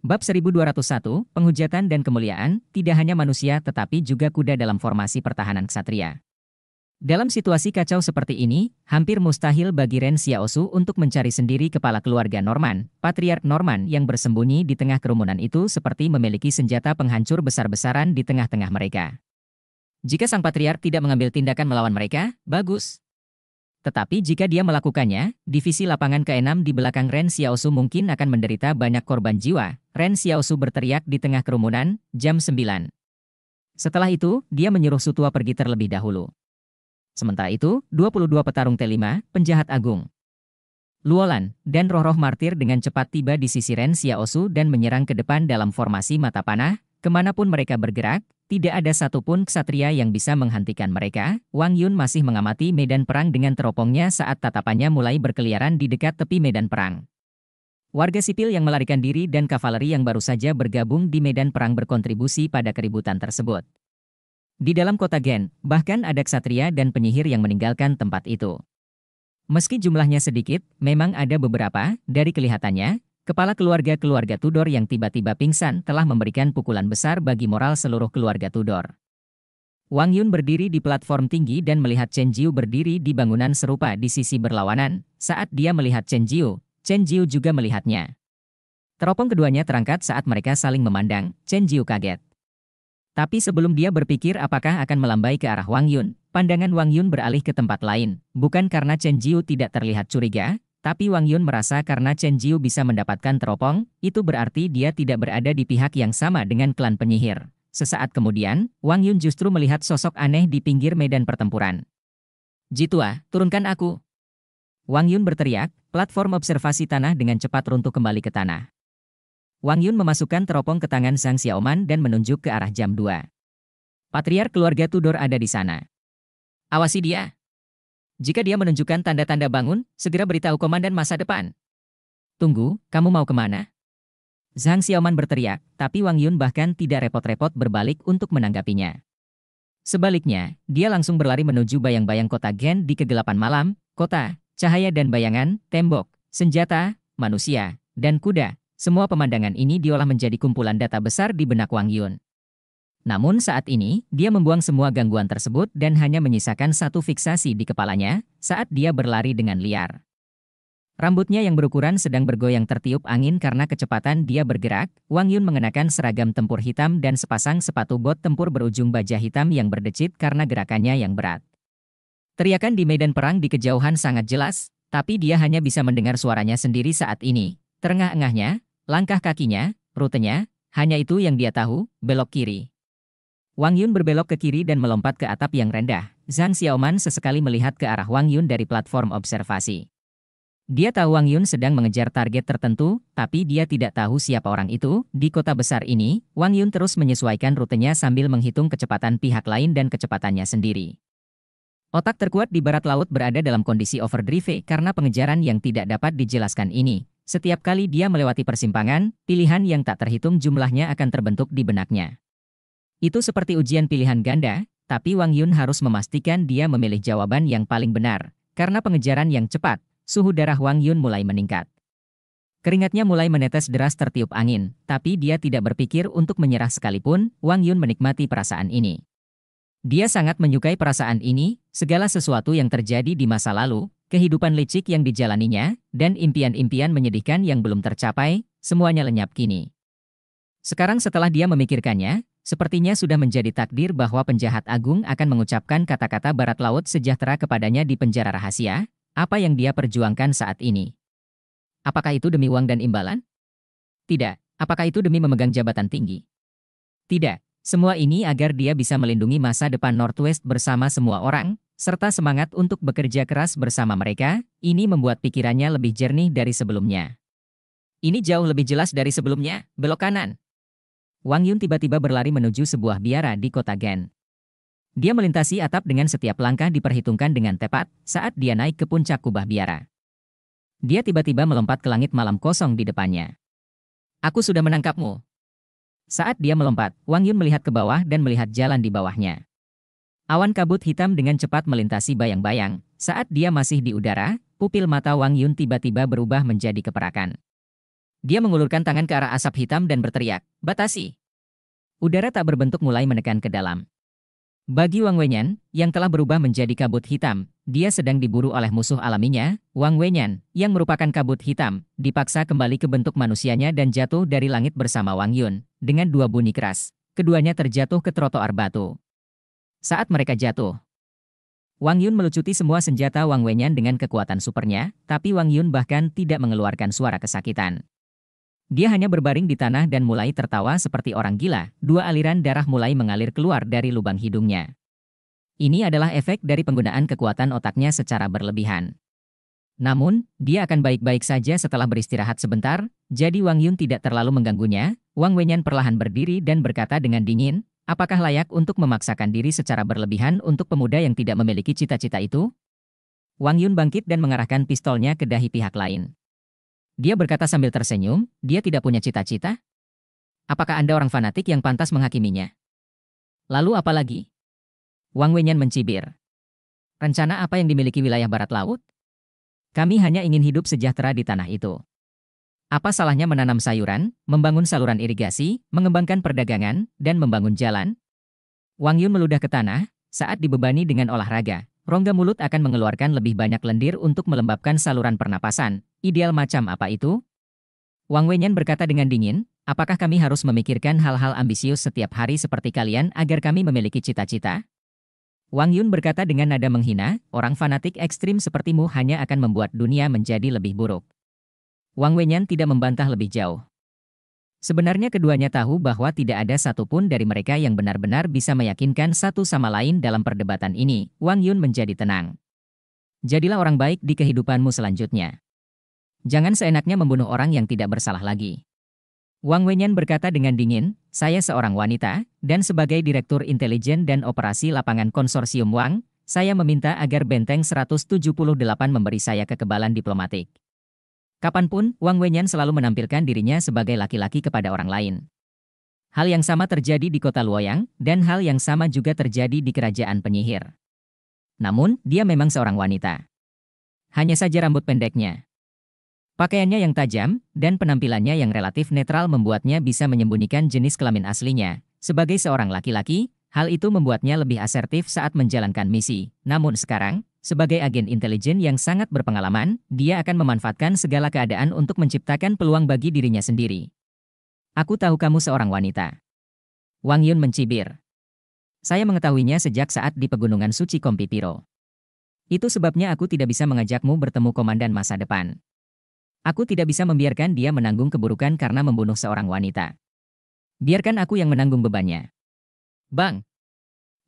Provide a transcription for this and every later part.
Bab 1201, Penghujatan dan Kemuliaan, tidak hanya manusia tetapi juga kuda dalam formasi pertahanan ksatria. Dalam situasi kacau seperti ini, hampir mustahil bagi Ren Xiaosu untuk mencari sendiri kepala keluarga Norman, Patriark Norman yang bersembunyi di tengah kerumunan itu seperti memiliki senjata penghancur besar-besaran di tengah-tengah mereka. Jika sang patriark tidak mengambil tindakan melawan mereka, bagus. Tetapi jika dia melakukannya, divisi lapangan ke-6 di belakang Ren Xiaosu mungkin akan menderita banyak korban jiwa. Ren Xiaosu berteriak di tengah kerumunan, jam 9. Setelah itu, dia menyuruh Sutua pergi terlebih dahulu. Sementara itu, 22 petarung T5, penjahat agung. Luolan, dan roh-roh martir dengan cepat tiba di sisi Ren Xiaosu dan menyerang ke depan dalam formasi mata panah, kemanapun mereka bergerak, tidak ada satupun ksatria yang bisa menghentikan mereka. Wang Yun masih mengamati medan perang dengan teropongnya saat tatapannya mulai berkeliaran di dekat tepi medan perang. Warga sipil yang melarikan diri dan kavaleri yang baru saja bergabung di medan perang berkontribusi pada keributan tersebut. Di dalam kota Gen, bahkan ada ksatria dan penyihir yang meninggalkan tempat itu. Meski jumlahnya sedikit, memang ada beberapa, dari kelihatannya, Kepala keluarga-keluarga Tudor yang tiba-tiba pingsan telah memberikan pukulan besar bagi moral seluruh keluarga Tudor. Wang Yun berdiri di platform tinggi dan melihat Chen Jiu berdiri di bangunan serupa di sisi berlawanan. Saat dia melihat Chen Jiu, Chen Jiu juga melihatnya. Teropong keduanya terangkat saat mereka saling memandang, Chen Jiu kaget. Tapi sebelum dia berpikir apakah akan melambai ke arah Wang Yun, pandangan Wang Yun beralih ke tempat lain. Bukan karena Chen Jiu tidak terlihat curiga, tapi Wang Yun merasa karena Chen Jiu bisa mendapatkan teropong, itu berarti dia tidak berada di pihak yang sama dengan klan penyihir. Sesaat kemudian, Wang Yun justru melihat sosok aneh di pinggir medan pertempuran. Jitua, turunkan aku. Wang Yun berteriak, platform observasi tanah dengan cepat runtuh kembali ke tanah. Wang Yun memasukkan teropong ke tangan Zhang Xiaoman dan menunjuk ke arah jam 2. Patriark keluarga Tudor ada di sana. Awasi dia, jika dia menunjukkan tanda-tanda bangun, segera beritahu komandan masa depan. Tunggu, kamu mau kemana? Zhang Xiaoman berteriak, tapi Wang Yun bahkan tidak repot-repot berbalik untuk menanggapinya. Sebaliknya, dia langsung berlari menuju bayang-bayang kota Gen di kegelapan malam, kota, cahaya dan bayangan, tembok, senjata, manusia, dan kuda. Semua pemandangan ini diolah menjadi kumpulan data besar di benak Wang Yun. Namun saat ini, dia membuang semua gangguan tersebut dan hanya menyisakan satu fiksasi di kepalanya saat dia berlari dengan liar. Rambutnya yang berukuran sedang bergoyang tertiup angin karena kecepatan dia bergerak, Wang Yun mengenakan seragam tempur hitam dan sepasang sepatu bot tempur berujung baja hitam yang berdecit karena gerakannya yang berat. Teriakan di medan perang di kejauhan sangat jelas, tapi dia hanya bisa mendengar suaranya sendiri saat ini. Terengah-engahnya, langkah kakinya, rutenya, hanya itu yang dia tahu, belok kiri. Wang Yun berbelok ke kiri dan melompat ke atap yang rendah. Zhang Xiaoman sesekali melihat ke arah Wang Yun dari platform observasi. Dia tahu Wang Yun sedang mengejar target tertentu, tapi dia tidak tahu siapa orang itu. Di kota besar ini, Wang Yun terus menyesuaikan rutenya sambil menghitung kecepatan pihak lain dan kecepatannya sendiri. Otak terkuat di barat laut berada dalam kondisi overdrive karena pengejaran yang tidak dapat dijelaskan ini. Setiap kali dia melewati persimpangan, pilihan yang tak terhitung jumlahnya akan terbentuk di benaknya. Itu seperti ujian pilihan ganda, tapi Wang Yun harus memastikan dia memilih jawaban yang paling benar. Karena pengejaran yang cepat, suhu darah Wang Yun mulai meningkat. Keringatnya mulai menetes deras tertiup angin, tapi dia tidak berpikir untuk menyerah sekalipun, Wang Yun menikmati perasaan ini. Dia sangat menyukai perasaan ini, segala sesuatu yang terjadi di masa lalu, kehidupan licik yang dijalaninya, dan impian-impian menyedihkan yang belum tercapai, semuanya lenyap kini. Sekarang setelah dia memikirkannya, Sepertinya sudah menjadi takdir bahwa penjahat agung akan mengucapkan kata-kata barat laut sejahtera kepadanya di penjara rahasia, apa yang dia perjuangkan saat ini. Apakah itu demi uang dan imbalan? Tidak. Apakah itu demi memegang jabatan tinggi? Tidak. Semua ini agar dia bisa melindungi masa depan Northwest bersama semua orang, serta semangat untuk bekerja keras bersama mereka, ini membuat pikirannya lebih jernih dari sebelumnya. Ini jauh lebih jelas dari sebelumnya, belok kanan, Wang Yun tiba-tiba berlari menuju sebuah biara di kota Gen. Dia melintasi atap dengan setiap langkah diperhitungkan dengan tepat saat dia naik ke puncak kubah biara. Dia tiba-tiba melompat ke langit malam kosong di depannya. Aku sudah menangkapmu. Saat dia melompat, Wang Yun melihat ke bawah dan melihat jalan di bawahnya. Awan kabut hitam dengan cepat melintasi bayang-bayang. Saat dia masih di udara, pupil mata Wang Yun tiba-tiba berubah menjadi keperakan. Dia mengulurkan tangan ke arah asap hitam dan berteriak, batasi. Udara tak berbentuk mulai menekan ke dalam. Bagi Wang Wenyan, yang telah berubah menjadi kabut hitam, dia sedang diburu oleh musuh alaminya, Wang Wenyan, yang merupakan kabut hitam, dipaksa kembali ke bentuk manusianya dan jatuh dari langit bersama Wang Yun, dengan dua bunyi keras. Keduanya terjatuh ke trotoar batu. Saat mereka jatuh, Wang Yun melucuti semua senjata Wang Wenyan dengan kekuatan supernya, tapi Wang Yun bahkan tidak mengeluarkan suara kesakitan. Dia hanya berbaring di tanah dan mulai tertawa seperti orang gila, dua aliran darah mulai mengalir keluar dari lubang hidungnya. Ini adalah efek dari penggunaan kekuatan otaknya secara berlebihan. Namun, dia akan baik-baik saja setelah beristirahat sebentar, jadi Wang Yun tidak terlalu mengganggunya. Wang Wenyan perlahan berdiri dan berkata dengan dingin, apakah layak untuk memaksakan diri secara berlebihan untuk pemuda yang tidak memiliki cita-cita itu? Wang Yun bangkit dan mengarahkan pistolnya ke dahi pihak lain. Dia berkata sambil tersenyum, dia tidak punya cita-cita? Apakah Anda orang fanatik yang pantas menghakiminya? Lalu apa lagi? Wang Wenyan mencibir. Rencana apa yang dimiliki wilayah barat laut? Kami hanya ingin hidup sejahtera di tanah itu. Apa salahnya menanam sayuran, membangun saluran irigasi, mengembangkan perdagangan, dan membangun jalan? Wang Yun meludah ke tanah saat dibebani dengan olahraga. Rongga mulut akan mengeluarkan lebih banyak lendir untuk melembabkan saluran pernapasan. Ideal macam apa itu? Wang Wenyan berkata dengan dingin, apakah kami harus memikirkan hal-hal ambisius setiap hari seperti kalian agar kami memiliki cita-cita? Wang Yun berkata dengan nada menghina, orang fanatik ekstrim sepertimu hanya akan membuat dunia menjadi lebih buruk. Wang Wenyan tidak membantah lebih jauh. Sebenarnya keduanya tahu bahwa tidak ada satupun dari mereka yang benar-benar bisa meyakinkan satu sama lain dalam perdebatan ini. Wang Yun menjadi tenang. Jadilah orang baik di kehidupanmu selanjutnya. Jangan seenaknya membunuh orang yang tidak bersalah lagi. Wang Wenyan berkata dengan dingin, saya seorang wanita, dan sebagai Direktur Intelijen dan Operasi Lapangan Konsorsium Wang, saya meminta agar Benteng 178 memberi saya kekebalan diplomatik. Kapanpun, Wang Wenyan selalu menampilkan dirinya sebagai laki-laki kepada orang lain. Hal yang sama terjadi di kota Luoyang, dan hal yang sama juga terjadi di kerajaan penyihir. Namun, dia memang seorang wanita. Hanya saja rambut pendeknya. Pakaiannya yang tajam, dan penampilannya yang relatif netral membuatnya bisa menyembunyikan jenis kelamin aslinya. Sebagai seorang laki-laki, hal itu membuatnya lebih asertif saat menjalankan misi. Namun sekarang, sebagai agen intelijen yang sangat berpengalaman, dia akan memanfaatkan segala keadaan untuk menciptakan peluang bagi dirinya sendiri. Aku tahu kamu seorang wanita. Wang Yun mencibir. Saya mengetahuinya sejak saat di pegunungan suci Kompi Kompipiro. Itu sebabnya aku tidak bisa mengajakmu bertemu komandan masa depan. Aku tidak bisa membiarkan dia menanggung keburukan karena membunuh seorang wanita. Biarkan aku yang menanggung bebannya. Bang!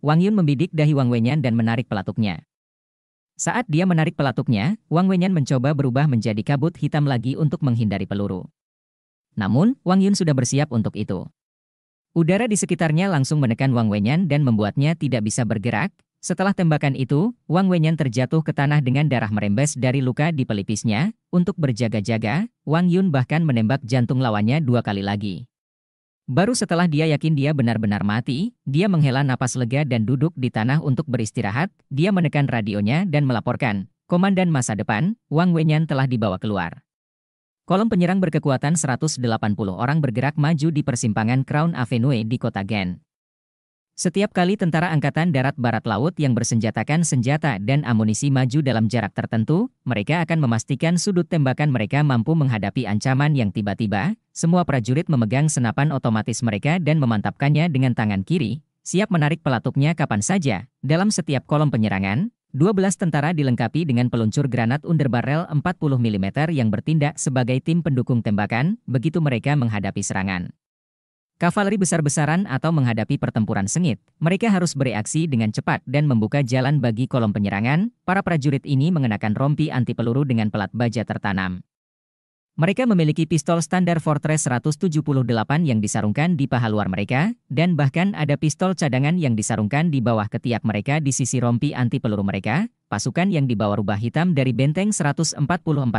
Wang Yun membidik dahi Wang Wenyan dan menarik pelatuknya. Saat dia menarik pelatuknya, Wang Wenyan mencoba berubah menjadi kabut hitam lagi untuk menghindari peluru. Namun, Wang Yun sudah bersiap untuk itu. Udara di sekitarnya langsung menekan Wang Wenyan dan membuatnya tidak bisa bergerak. Setelah tembakan itu, Wang Wenyan terjatuh ke tanah dengan darah merembes dari luka di pelipisnya. Untuk berjaga-jaga, Wang Yun bahkan menembak jantung lawannya dua kali lagi. Baru setelah dia yakin dia benar-benar mati, dia menghela napas lega dan duduk di tanah untuk beristirahat, dia menekan radionya dan melaporkan, Komandan masa depan, Wang Wenyan telah dibawa keluar. Kolom penyerang berkekuatan 180 orang bergerak maju di persimpangan Crown Avenue di kota Gen. Setiap kali tentara angkatan darat barat laut yang bersenjatakan senjata dan amunisi maju dalam jarak tertentu, mereka akan memastikan sudut tembakan mereka mampu menghadapi ancaman yang tiba-tiba. Semua prajurit memegang senapan otomatis mereka dan memantapkannya dengan tangan kiri, siap menarik pelatuknya kapan saja. Dalam setiap kolom penyerangan, 12 tentara dilengkapi dengan peluncur granat under barrel 40 mm yang bertindak sebagai tim pendukung tembakan begitu mereka menghadapi serangan. Kavaleri besar-besaran atau menghadapi pertempuran sengit, mereka harus bereaksi dengan cepat dan membuka jalan bagi kolom penyerangan. Para prajurit ini mengenakan rompi anti peluru dengan pelat baja tertanam. Mereka memiliki pistol standar Fortress 178 yang disarungkan di paha luar mereka, dan bahkan ada pistol cadangan yang disarungkan di bawah ketiak mereka di sisi rompi anti peluru mereka. Pasukan yang dibawa rubah hitam dari benteng 144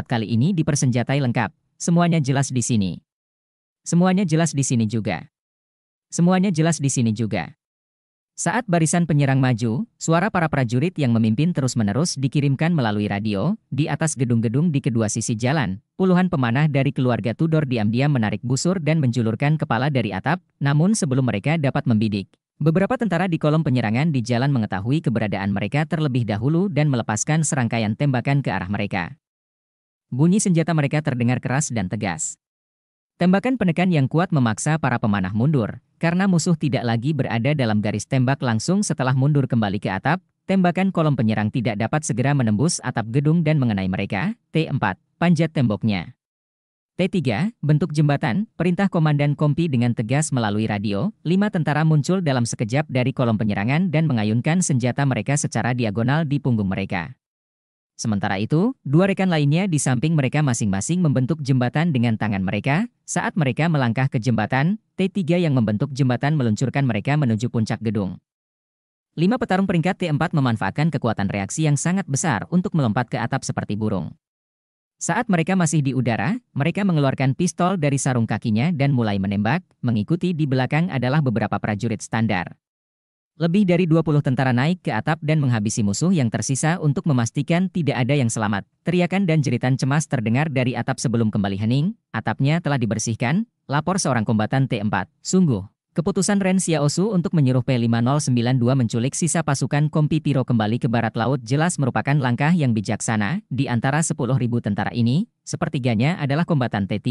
kali ini dipersenjatai lengkap. Semuanya jelas di sini. Semuanya jelas di sini juga. Semuanya jelas di sini juga. Saat barisan penyerang maju, suara para prajurit yang memimpin terus-menerus dikirimkan melalui radio, di atas gedung-gedung di kedua sisi jalan. Puluhan pemanah dari keluarga Tudor diam-diam menarik busur dan menjulurkan kepala dari atap, namun sebelum mereka dapat membidik. Beberapa tentara di kolom penyerangan di jalan mengetahui keberadaan mereka terlebih dahulu dan melepaskan serangkaian tembakan ke arah mereka. Bunyi senjata mereka terdengar keras dan tegas. Tembakan penekan yang kuat memaksa para pemanah mundur, karena musuh tidak lagi berada dalam garis tembak langsung setelah mundur kembali ke atap, tembakan kolom penyerang tidak dapat segera menembus atap gedung dan mengenai mereka, T4, panjat temboknya. T3, bentuk jembatan, perintah Komandan Kompi dengan tegas melalui radio, lima tentara muncul dalam sekejap dari kolom penyerangan dan mengayunkan senjata mereka secara diagonal di punggung mereka. Sementara itu, dua rekan lainnya di samping mereka masing-masing membentuk jembatan dengan tangan mereka. Saat mereka melangkah ke jembatan, T3 yang membentuk jembatan meluncurkan mereka menuju puncak gedung. Lima petarung peringkat T4 memanfaatkan kekuatan reaksi yang sangat besar untuk melompat ke atap seperti burung. Saat mereka masih di udara, mereka mengeluarkan pistol dari sarung kakinya dan mulai menembak, mengikuti di belakang adalah beberapa prajurit standar. Lebih dari 20 tentara naik ke atap dan menghabisi musuh yang tersisa untuk memastikan tidak ada yang selamat. Teriakan dan jeritan cemas terdengar dari atap sebelum kembali hening, atapnya telah dibersihkan, lapor seorang kombatan T4. Sungguh, keputusan Ren Xiaosu untuk menyuruh P5092 menculik sisa pasukan Kompi Piro kembali ke barat laut jelas merupakan langkah yang bijaksana, di antara 10.000 tentara ini, sepertiganya adalah kombatan T3.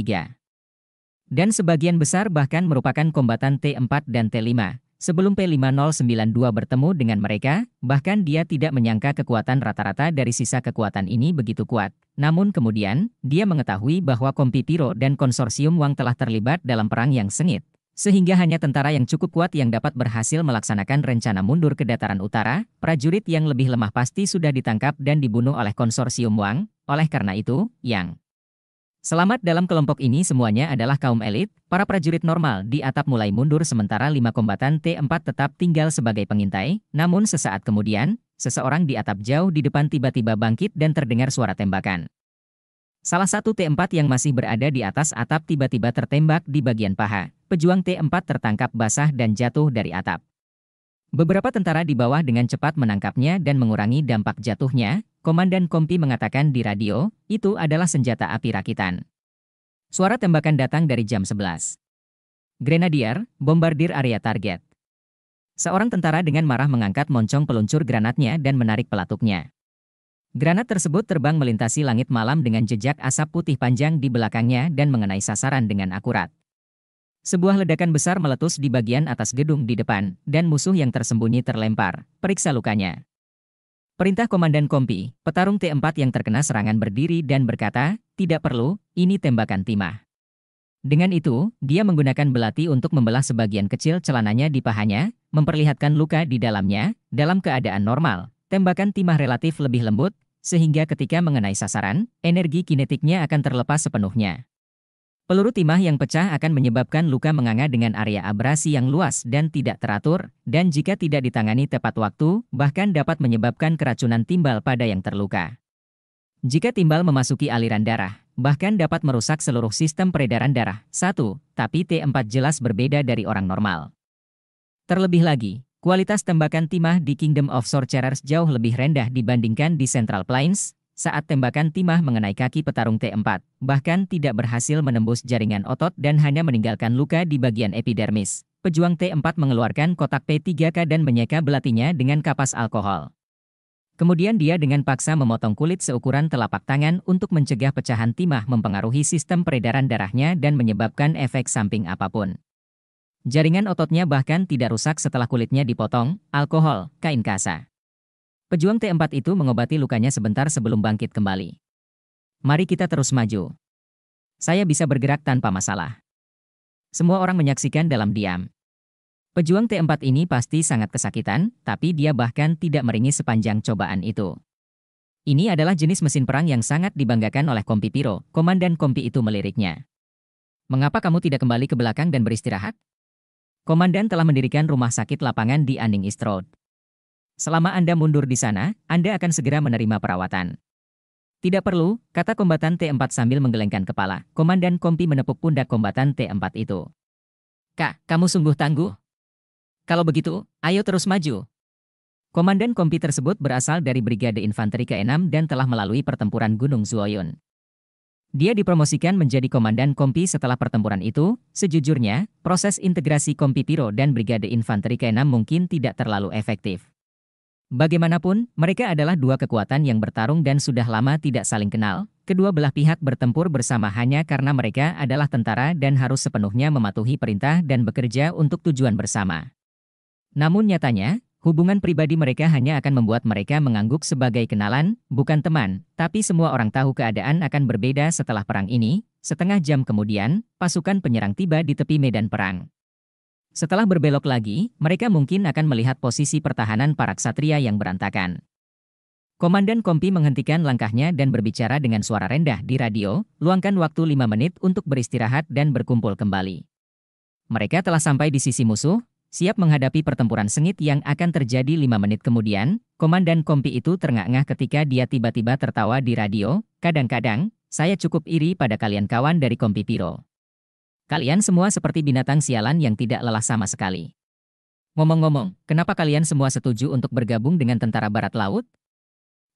Dan sebagian besar bahkan merupakan kombatan T4 dan T5. Sebelum P5092 bertemu dengan mereka, bahkan dia tidak menyangka kekuatan rata-rata dari sisa kekuatan ini begitu kuat. Namun kemudian, dia mengetahui bahwa Kompitiro dan konsorsium Wang telah terlibat dalam perang yang sengit. Sehingga hanya tentara yang cukup kuat yang dapat berhasil melaksanakan rencana mundur ke dataran utara, prajurit yang lebih lemah pasti sudah ditangkap dan dibunuh oleh konsorsium Wang, oleh karena itu, Yang Selamat dalam kelompok ini semuanya adalah kaum elit, para prajurit normal di atap mulai mundur sementara lima kombatan T4 tetap tinggal sebagai pengintai, namun sesaat kemudian, seseorang di atap jauh di depan tiba-tiba bangkit dan terdengar suara tembakan. Salah satu T4 yang masih berada di atas atap tiba-tiba tertembak di bagian paha. Pejuang T4 tertangkap basah dan jatuh dari atap. Beberapa tentara di bawah dengan cepat menangkapnya dan mengurangi dampak jatuhnya, Komandan Kompi mengatakan di radio, itu adalah senjata api rakitan. Suara tembakan datang dari jam 11. Grenadier, bombardir area target. Seorang tentara dengan marah mengangkat moncong peluncur granatnya dan menarik pelatuknya. Granat tersebut terbang melintasi langit malam dengan jejak asap putih panjang di belakangnya dan mengenai sasaran dengan akurat. Sebuah ledakan besar meletus di bagian atas gedung di depan, dan musuh yang tersembunyi terlempar. Periksa lukanya. Perintah Komandan Kompi, petarung T4 yang terkena serangan berdiri dan berkata, tidak perlu, ini tembakan timah. Dengan itu, dia menggunakan belati untuk membelah sebagian kecil celananya di pahanya, memperlihatkan luka di dalamnya, dalam keadaan normal. Tembakan timah relatif lebih lembut, sehingga ketika mengenai sasaran, energi kinetiknya akan terlepas sepenuhnya. Peluru timah yang pecah akan menyebabkan luka menganga dengan area abrasi yang luas dan tidak teratur, dan jika tidak ditangani tepat waktu, bahkan dapat menyebabkan keracunan timbal pada yang terluka. Jika timbal memasuki aliran darah, bahkan dapat merusak seluruh sistem peredaran darah. Satu, Tapi T4 jelas berbeda dari orang normal. Terlebih lagi, kualitas tembakan timah di Kingdom of Sorcerers jauh lebih rendah dibandingkan di Central Plains, saat tembakan timah mengenai kaki petarung T4, bahkan tidak berhasil menembus jaringan otot dan hanya meninggalkan luka di bagian epidermis. Pejuang T4 mengeluarkan kotak P3K dan menyeka belatinya dengan kapas alkohol. Kemudian dia dengan paksa memotong kulit seukuran telapak tangan untuk mencegah pecahan timah mempengaruhi sistem peredaran darahnya dan menyebabkan efek samping apapun. Jaringan ototnya bahkan tidak rusak setelah kulitnya dipotong, alkohol, kain kasa. Pejuang T4 itu mengobati lukanya sebentar sebelum bangkit kembali. Mari kita terus maju. Saya bisa bergerak tanpa masalah. Semua orang menyaksikan dalam diam. Pejuang T4 ini pasti sangat kesakitan, tapi dia bahkan tidak meringis sepanjang cobaan itu. Ini adalah jenis mesin perang yang sangat dibanggakan oleh Kompi Piro, komandan Kompi itu meliriknya. Mengapa kamu tidak kembali ke belakang dan beristirahat? Komandan telah mendirikan rumah sakit lapangan di Aning East Road. Selama Anda mundur di sana, Anda akan segera menerima perawatan. Tidak perlu, kata kombatan T4 sambil menggelengkan kepala. Komandan Kompi menepuk pundak kombatan T4 itu. Kak, kamu sungguh tangguh. Kalau begitu, ayo terus maju. Komandan Kompi tersebut berasal dari Brigade Infanteri ke-6 dan telah melalui pertempuran Gunung Zuoyun. Dia dipromosikan menjadi Komandan Kompi setelah pertempuran itu, sejujurnya, proses integrasi Kompi Piro dan Brigade Infanteri ke-6 mungkin tidak terlalu efektif. Bagaimanapun, mereka adalah dua kekuatan yang bertarung dan sudah lama tidak saling kenal. Kedua belah pihak bertempur bersama hanya karena mereka adalah tentara dan harus sepenuhnya mematuhi perintah dan bekerja untuk tujuan bersama. Namun nyatanya, hubungan pribadi mereka hanya akan membuat mereka mengangguk sebagai kenalan, bukan teman, tapi semua orang tahu keadaan akan berbeda setelah perang ini. Setengah jam kemudian, pasukan penyerang tiba di tepi medan perang. Setelah berbelok lagi, mereka mungkin akan melihat posisi pertahanan para ksatria yang berantakan. Komandan Kompi menghentikan langkahnya dan berbicara dengan suara rendah di radio, luangkan waktu 5 menit untuk beristirahat dan berkumpul kembali. Mereka telah sampai di sisi musuh, siap menghadapi pertempuran sengit yang akan terjadi 5 menit kemudian, Komandan Kompi itu terengah-engah ketika dia tiba-tiba tertawa di radio, kadang-kadang, saya cukup iri pada kalian kawan dari Kompi Piro. Kalian semua seperti binatang sialan yang tidak lelah sama sekali. Ngomong-ngomong, kenapa kalian semua setuju untuk bergabung dengan tentara barat laut?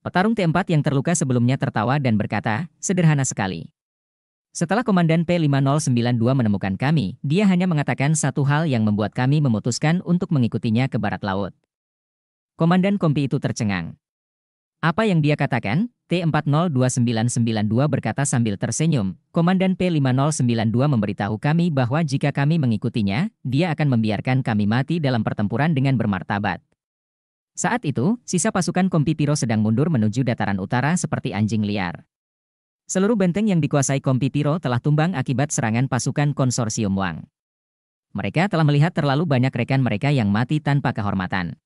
Petarung T4 yang terluka sebelumnya tertawa dan berkata, sederhana sekali. Setelah Komandan P5092 menemukan kami, dia hanya mengatakan satu hal yang membuat kami memutuskan untuk mengikutinya ke barat laut. Komandan Kompi itu tercengang. Apa yang dia katakan? T402992 berkata sambil tersenyum, Komandan P5092 memberitahu kami bahwa jika kami mengikutinya, dia akan membiarkan kami mati dalam pertempuran dengan bermartabat. Saat itu, sisa pasukan Kompi Kompipiro sedang mundur menuju dataran utara seperti anjing liar. Seluruh benteng yang dikuasai Kompi Kompipiro telah tumbang akibat serangan pasukan konsorsium Wang. Mereka telah melihat terlalu banyak rekan mereka yang mati tanpa kehormatan.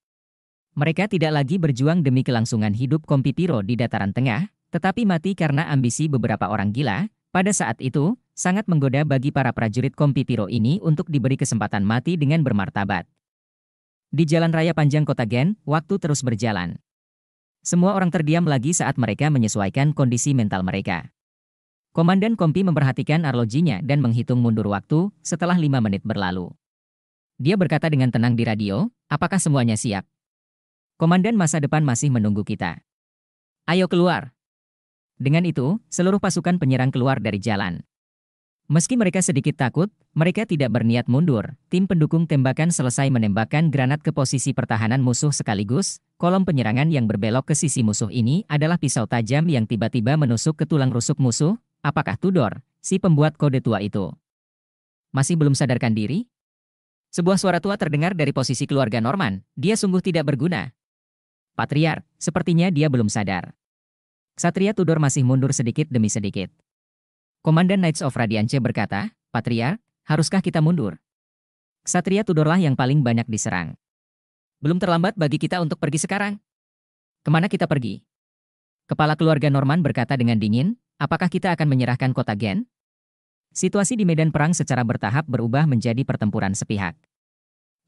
Mereka tidak lagi berjuang demi kelangsungan hidup Kompi Kompitiro di dataran tengah, tetapi mati karena ambisi beberapa orang gila. Pada saat itu, sangat menggoda bagi para prajurit Kompi Kompitiro ini untuk diberi kesempatan mati dengan bermartabat. Di jalan raya panjang kota Gen, waktu terus berjalan. Semua orang terdiam lagi saat mereka menyesuaikan kondisi mental mereka. Komandan Kompi memperhatikan arlojinya dan menghitung mundur waktu setelah lima menit berlalu. Dia berkata dengan tenang di radio, apakah semuanya siap? Komandan masa depan masih menunggu kita. Ayo keluar. Dengan itu, seluruh pasukan penyerang keluar dari jalan. Meski mereka sedikit takut, mereka tidak berniat mundur. Tim pendukung tembakan selesai menembakkan granat ke posisi pertahanan musuh sekaligus. Kolom penyerangan yang berbelok ke sisi musuh ini adalah pisau tajam yang tiba-tiba menusuk ke tulang rusuk musuh. Apakah Tudor, si pembuat kode tua itu? Masih belum sadarkan diri? Sebuah suara tua terdengar dari posisi keluarga Norman. Dia sungguh tidak berguna. Patriar, sepertinya dia belum sadar. Satria Tudor masih mundur sedikit demi sedikit. Komandan Knights of Radiance berkata, Patriar, haruskah kita mundur? Satria Tudorlah yang paling banyak diserang. Belum terlambat bagi kita untuk pergi sekarang. Kemana kita pergi? Kepala keluarga Norman berkata dengan dingin, apakah kita akan menyerahkan kota Gen? Situasi di medan perang secara bertahap berubah menjadi pertempuran sepihak.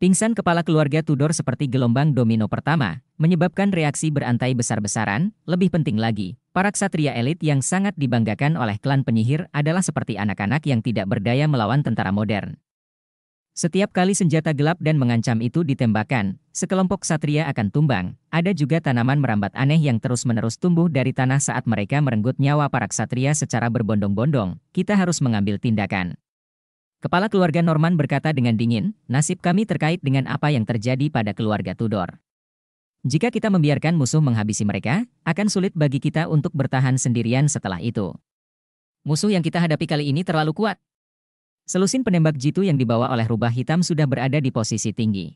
Pingsan kepala keluarga Tudor seperti gelombang domino pertama, menyebabkan reaksi berantai besar-besaran, lebih penting lagi, para ksatria elit yang sangat dibanggakan oleh klan penyihir adalah seperti anak-anak yang tidak berdaya melawan tentara modern. Setiap kali senjata gelap dan mengancam itu ditembakkan, sekelompok satria akan tumbang. Ada juga tanaman merambat aneh yang terus-menerus tumbuh dari tanah saat mereka merenggut nyawa para ksatria secara berbondong-bondong. Kita harus mengambil tindakan. Kepala keluarga Norman berkata dengan dingin, nasib kami terkait dengan apa yang terjadi pada keluarga Tudor. Jika kita membiarkan musuh menghabisi mereka, akan sulit bagi kita untuk bertahan sendirian setelah itu. Musuh yang kita hadapi kali ini terlalu kuat. Selusin penembak jitu yang dibawa oleh rubah hitam sudah berada di posisi tinggi.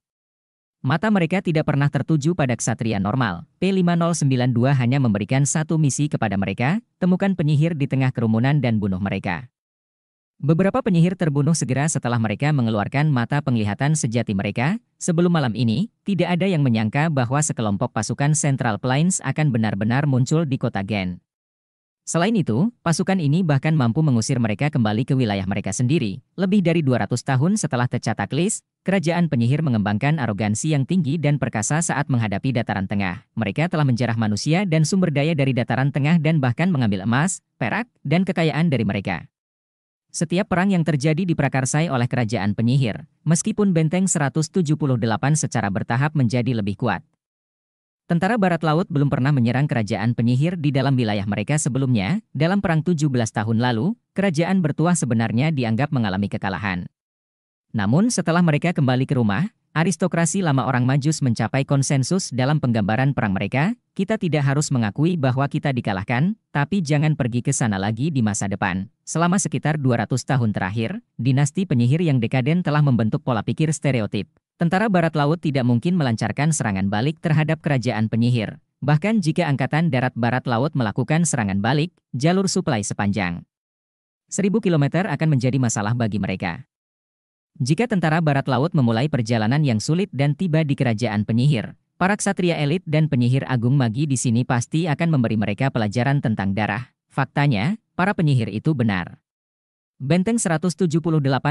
Mata mereka tidak pernah tertuju pada ksatria normal. P5092 hanya memberikan satu misi kepada mereka, temukan penyihir di tengah kerumunan dan bunuh mereka. Beberapa penyihir terbunuh segera setelah mereka mengeluarkan mata penglihatan sejati mereka. Sebelum malam ini, tidak ada yang menyangka bahwa sekelompok pasukan Central Plains akan benar-benar muncul di kota Gen. Selain itu, pasukan ini bahkan mampu mengusir mereka kembali ke wilayah mereka sendiri. Lebih dari 200 tahun setelah tercatat list, kerajaan penyihir mengembangkan arogansi yang tinggi dan perkasa saat menghadapi dataran tengah. Mereka telah menjarah manusia dan sumber daya dari dataran tengah dan bahkan mengambil emas, perak, dan kekayaan dari mereka. Setiap perang yang terjadi diprakarsai oleh kerajaan penyihir, meskipun benteng 178 secara bertahap menjadi lebih kuat. Tentara Barat Laut belum pernah menyerang kerajaan penyihir di dalam wilayah mereka sebelumnya, dalam perang 17 tahun lalu, kerajaan bertuah sebenarnya dianggap mengalami kekalahan. Namun setelah mereka kembali ke rumah, Aristokrasi lama orang Majus mencapai konsensus dalam penggambaran perang mereka, kita tidak harus mengakui bahwa kita dikalahkan, tapi jangan pergi ke sana lagi di masa depan. Selama sekitar 200 tahun terakhir, dinasti penyihir yang dekaden telah membentuk pola pikir stereotip. Tentara Barat Laut tidak mungkin melancarkan serangan balik terhadap kerajaan penyihir. Bahkan jika Angkatan Darat Barat Laut melakukan serangan balik, jalur suplai sepanjang seribu kilometer akan menjadi masalah bagi mereka. Jika tentara Barat Laut memulai perjalanan yang sulit dan tiba di kerajaan penyihir, para ksatria elit dan penyihir agung magi di sini pasti akan memberi mereka pelajaran tentang darah. Faktanya, para penyihir itu benar. Benteng 178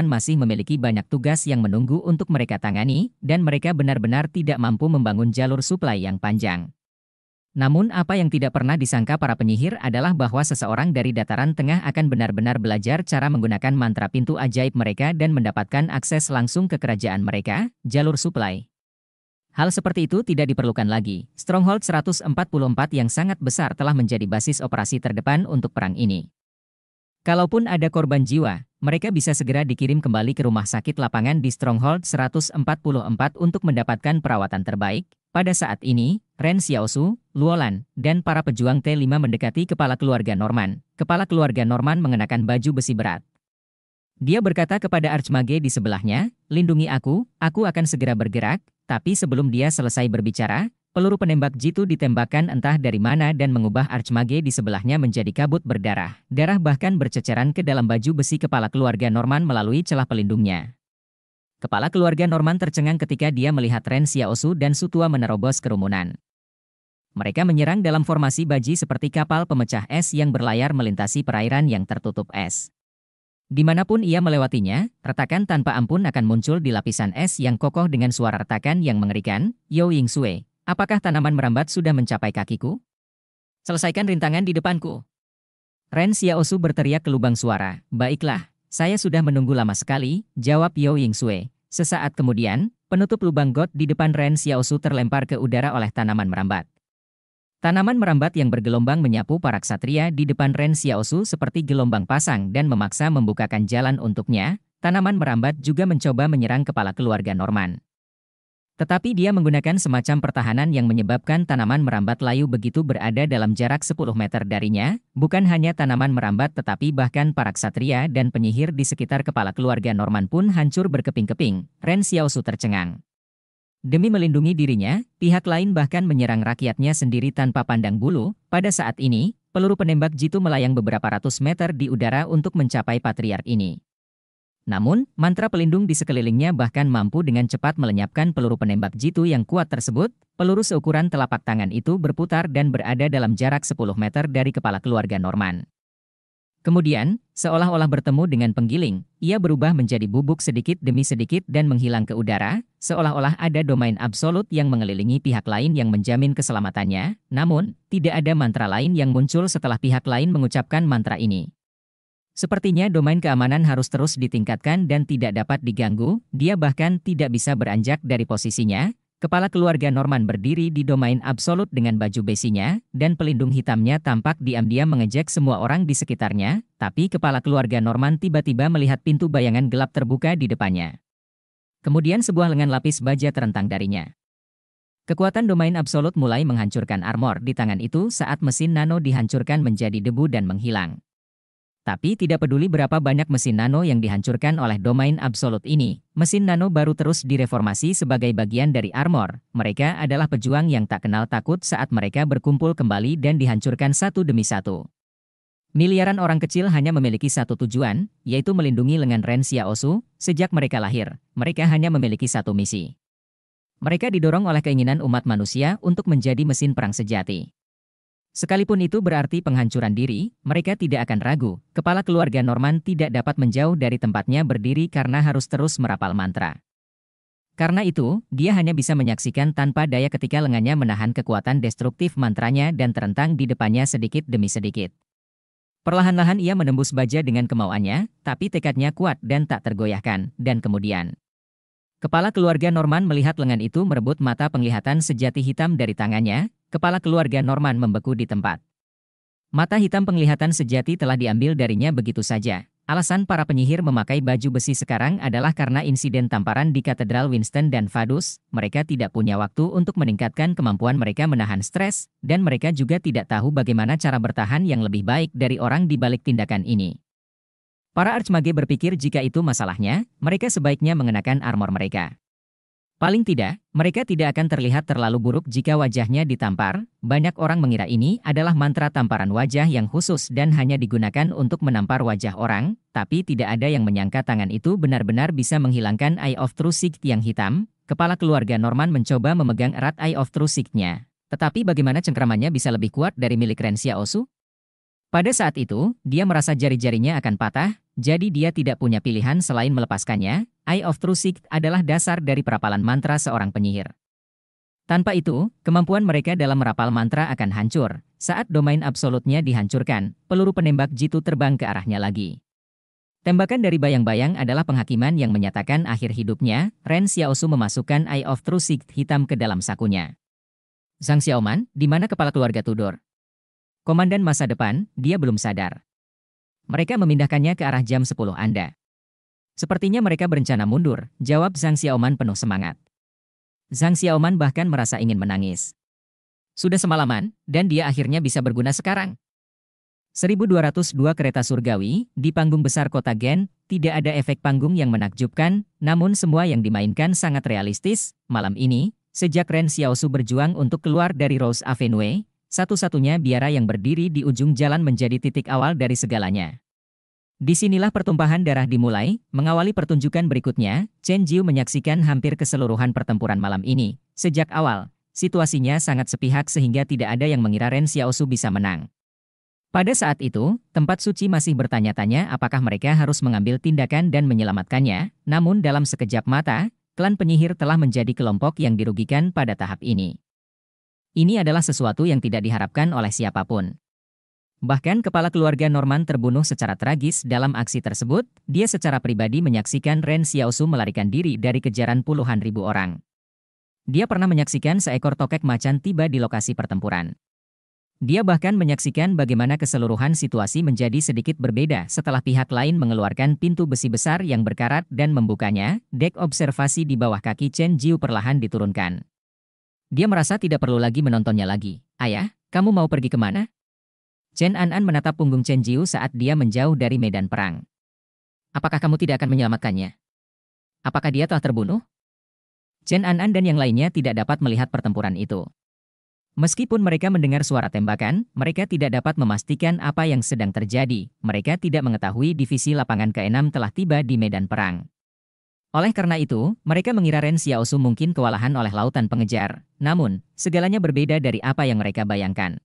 masih memiliki banyak tugas yang menunggu untuk mereka tangani, dan mereka benar-benar tidak mampu membangun jalur suplai yang panjang. Namun apa yang tidak pernah disangka para penyihir adalah bahwa seseorang dari dataran tengah akan benar-benar belajar cara menggunakan mantra pintu ajaib mereka dan mendapatkan akses langsung ke kerajaan mereka, jalur suplai. Hal seperti itu tidak diperlukan lagi. Stronghold 144 yang sangat besar telah menjadi basis operasi terdepan untuk perang ini. Kalaupun ada korban jiwa, mereka bisa segera dikirim kembali ke rumah sakit lapangan di Stronghold 144 untuk mendapatkan perawatan terbaik. Pada saat ini, Ren Xiaosu, Luolan, dan para pejuang T5 mendekati kepala keluarga Norman. Kepala keluarga Norman mengenakan baju besi berat. Dia berkata kepada Archmage di sebelahnya, lindungi aku, aku akan segera bergerak, tapi sebelum dia selesai berbicara, Peluru penembak jitu ditembakkan entah dari mana dan mengubah Archmage di sebelahnya menjadi kabut berdarah. Darah bahkan berceceran ke dalam baju besi kepala keluarga Norman melalui celah pelindungnya. Kepala keluarga Norman tercengang ketika dia melihat Ren Xiaosu dan Sutua menerobos kerumunan. Mereka menyerang dalam formasi baji seperti kapal pemecah es yang berlayar melintasi perairan yang tertutup es. Dimanapun ia melewatinya, retakan tanpa ampun akan muncul di lapisan es yang kokoh dengan suara retakan yang mengerikan, Yo Ying Sue, Apakah tanaman merambat sudah mencapai kakiku? Selesaikan rintangan di depanku. Ren Xiaosu berteriak ke lubang suara, baiklah, saya sudah menunggu lama sekali, jawab Yao Yingsue. Sesaat kemudian, penutup lubang got di depan Ren Xiaosu terlempar ke udara oleh tanaman merambat. Tanaman merambat yang bergelombang menyapu para ksatria di depan Ren Xiaosu seperti gelombang pasang dan memaksa membukakan jalan untuknya, tanaman merambat juga mencoba menyerang kepala keluarga Norman. Tetapi dia menggunakan semacam pertahanan yang menyebabkan tanaman merambat layu begitu berada dalam jarak 10 meter darinya, bukan hanya tanaman merambat tetapi bahkan para ksatria dan penyihir di sekitar kepala keluarga Norman pun hancur berkeping-keping, Ren Xiaosu tercengang. Demi melindungi dirinya, pihak lain bahkan menyerang rakyatnya sendiri tanpa pandang bulu, pada saat ini, peluru penembak jitu melayang beberapa ratus meter di udara untuk mencapai patriark ini. Namun, mantra pelindung di sekelilingnya bahkan mampu dengan cepat melenyapkan peluru penembak jitu yang kuat tersebut. Peluru seukuran telapak tangan itu berputar dan berada dalam jarak 10 meter dari kepala keluarga Norman. Kemudian, seolah-olah bertemu dengan penggiling, ia berubah menjadi bubuk sedikit demi sedikit dan menghilang ke udara, seolah-olah ada domain absolut yang mengelilingi pihak lain yang menjamin keselamatannya, namun, tidak ada mantra lain yang muncul setelah pihak lain mengucapkan mantra ini. Sepertinya domain keamanan harus terus ditingkatkan dan tidak dapat diganggu, dia bahkan tidak bisa beranjak dari posisinya. Kepala keluarga Norman berdiri di domain absolut dengan baju besinya, dan pelindung hitamnya tampak diam-diam mengejek semua orang di sekitarnya, tapi kepala keluarga Norman tiba-tiba melihat pintu bayangan gelap terbuka di depannya. Kemudian sebuah lengan lapis baja terentang darinya. Kekuatan domain absolut mulai menghancurkan armor di tangan itu saat mesin nano dihancurkan menjadi debu dan menghilang. Tapi tidak peduli berapa banyak mesin nano yang dihancurkan oleh domain absolut ini, mesin nano baru terus direformasi sebagai bagian dari armor. Mereka adalah pejuang yang tak kenal takut saat mereka berkumpul kembali dan dihancurkan satu demi satu. Miliaran orang kecil hanya memiliki satu tujuan, yaitu melindungi lengan Ren Xiaosu. Sejak mereka lahir, mereka hanya memiliki satu misi. Mereka didorong oleh keinginan umat manusia untuk menjadi mesin perang sejati. Sekalipun itu berarti penghancuran diri, mereka tidak akan ragu. Kepala keluarga Norman tidak dapat menjauh dari tempatnya berdiri karena harus terus merapal mantra. Karena itu, dia hanya bisa menyaksikan tanpa daya ketika lengannya menahan kekuatan destruktif mantranya dan terentang di depannya sedikit demi sedikit. Perlahan-lahan ia menembus baja dengan kemauannya, tapi tekadnya kuat dan tak tergoyahkan, dan kemudian. Kepala keluarga Norman melihat lengan itu merebut mata penglihatan sejati hitam dari tangannya, Kepala keluarga Norman membeku di tempat. Mata hitam penglihatan sejati telah diambil darinya begitu saja. Alasan para penyihir memakai baju besi sekarang adalah karena insiden tamparan di Katedral Winston dan Fadus, mereka tidak punya waktu untuk meningkatkan kemampuan mereka menahan stres, dan mereka juga tidak tahu bagaimana cara bertahan yang lebih baik dari orang di balik tindakan ini. Para Archmage berpikir jika itu masalahnya, mereka sebaiknya mengenakan armor mereka. Paling tidak, mereka tidak akan terlihat terlalu buruk jika wajahnya ditampar. Banyak orang mengira ini adalah mantra tamparan wajah yang khusus dan hanya digunakan untuk menampar wajah orang, tapi tidak ada yang menyangka tangan itu benar-benar bisa menghilangkan Eye of True yang hitam. Kepala keluarga Norman mencoba memegang erat Eye of True Tetapi bagaimana cengkramannya bisa lebih kuat dari milik Rensia Osu? Pada saat itu, dia merasa jari-jarinya akan patah, jadi dia tidak punya pilihan selain melepaskannya, Eye of True Sight adalah dasar dari perapalan mantra seorang penyihir. Tanpa itu, kemampuan mereka dalam merapal mantra akan hancur. Saat domain absolutnya dihancurkan, peluru penembak jitu terbang ke arahnya lagi. Tembakan dari bayang-bayang adalah penghakiman yang menyatakan akhir hidupnya, Ren Xiaosu memasukkan Eye of True Sight hitam ke dalam sakunya. Zhang Xiaoman, di mana kepala keluarga Tudor? Komandan masa depan, dia belum sadar. Mereka memindahkannya ke arah jam 10 Anda. Sepertinya mereka berencana mundur, jawab Zhang Xiaoman penuh semangat. Zhang Xiaoman bahkan merasa ingin menangis. Sudah semalaman, dan dia akhirnya bisa berguna sekarang. 1202 kereta surgawi, di panggung besar kota Gen, tidak ada efek panggung yang menakjubkan, namun semua yang dimainkan sangat realistis. Malam ini, sejak Ren Xiaosu berjuang untuk keluar dari Rose Avenue, satu-satunya biara yang berdiri di ujung jalan menjadi titik awal dari segalanya. Disinilah pertumpahan darah dimulai, mengawali pertunjukan berikutnya, Chen Jiu menyaksikan hampir keseluruhan pertempuran malam ini. Sejak awal, situasinya sangat sepihak sehingga tidak ada yang mengira Ren Xiaosu bisa menang. Pada saat itu, tempat suci masih bertanya-tanya apakah mereka harus mengambil tindakan dan menyelamatkannya, namun dalam sekejap mata, klan penyihir telah menjadi kelompok yang dirugikan pada tahap ini. Ini adalah sesuatu yang tidak diharapkan oleh siapapun. Bahkan kepala keluarga Norman terbunuh secara tragis dalam aksi tersebut, dia secara pribadi menyaksikan Ren Xiaosu melarikan diri dari kejaran puluhan ribu orang. Dia pernah menyaksikan seekor tokek macan tiba di lokasi pertempuran. Dia bahkan menyaksikan bagaimana keseluruhan situasi menjadi sedikit berbeda setelah pihak lain mengeluarkan pintu besi besar yang berkarat dan membukanya, dek observasi di bawah kaki Chen Jiu perlahan diturunkan. Dia merasa tidak perlu lagi menontonnya lagi. Ayah, kamu mau pergi kemana? Chen An-an menatap punggung Chen Jiu saat dia menjauh dari medan perang. Apakah kamu tidak akan menyelamatkannya? Apakah dia telah terbunuh? Chen An-an dan yang lainnya tidak dapat melihat pertempuran itu. Meskipun mereka mendengar suara tembakan, mereka tidak dapat memastikan apa yang sedang terjadi. Mereka tidak mengetahui divisi lapangan ke-6 telah tiba di medan perang. Oleh karena itu, mereka mengira Ren Xiaosu mungkin kewalahan oleh lautan pengejar. Namun, segalanya berbeda dari apa yang mereka bayangkan.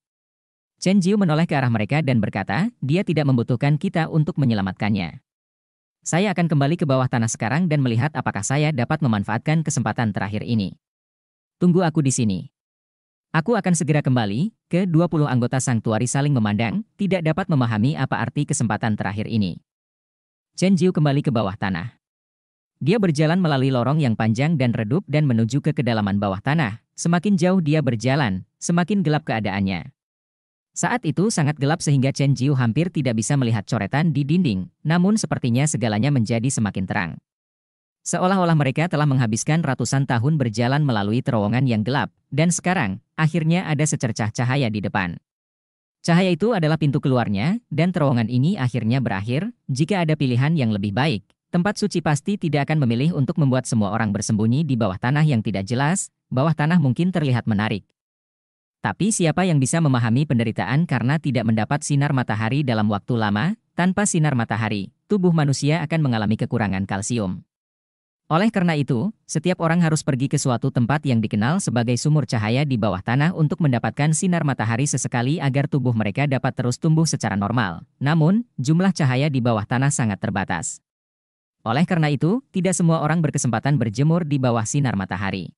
Chen Jiu menoleh ke arah mereka dan berkata, dia tidak membutuhkan kita untuk menyelamatkannya. Saya akan kembali ke bawah tanah sekarang dan melihat apakah saya dapat memanfaatkan kesempatan terakhir ini. Tunggu aku di sini. Aku akan segera kembali, ke 20 anggota Sangtuari saling memandang, tidak dapat memahami apa arti kesempatan terakhir ini. Chen Jiu kembali ke bawah tanah. Dia berjalan melalui lorong yang panjang dan redup dan menuju ke kedalaman bawah tanah. Semakin jauh dia berjalan, semakin gelap keadaannya. Saat itu sangat gelap sehingga Chen Jiu hampir tidak bisa melihat coretan di dinding, namun sepertinya segalanya menjadi semakin terang. Seolah-olah mereka telah menghabiskan ratusan tahun berjalan melalui terowongan yang gelap, dan sekarang, akhirnya ada secercah cahaya di depan. Cahaya itu adalah pintu keluarnya, dan terowongan ini akhirnya berakhir, jika ada pilihan yang lebih baik. Tempat suci pasti tidak akan memilih untuk membuat semua orang bersembunyi di bawah tanah yang tidak jelas, bawah tanah mungkin terlihat menarik, tapi siapa yang bisa memahami penderitaan karena tidak mendapat sinar matahari dalam waktu lama, tanpa sinar matahari, tubuh manusia akan mengalami kekurangan kalsium. Oleh karena itu, setiap orang harus pergi ke suatu tempat yang dikenal sebagai sumur cahaya di bawah tanah untuk mendapatkan sinar matahari sesekali agar tubuh mereka dapat terus tumbuh secara normal. Namun, jumlah cahaya di bawah tanah sangat terbatas. Oleh karena itu, tidak semua orang berkesempatan berjemur di bawah sinar matahari.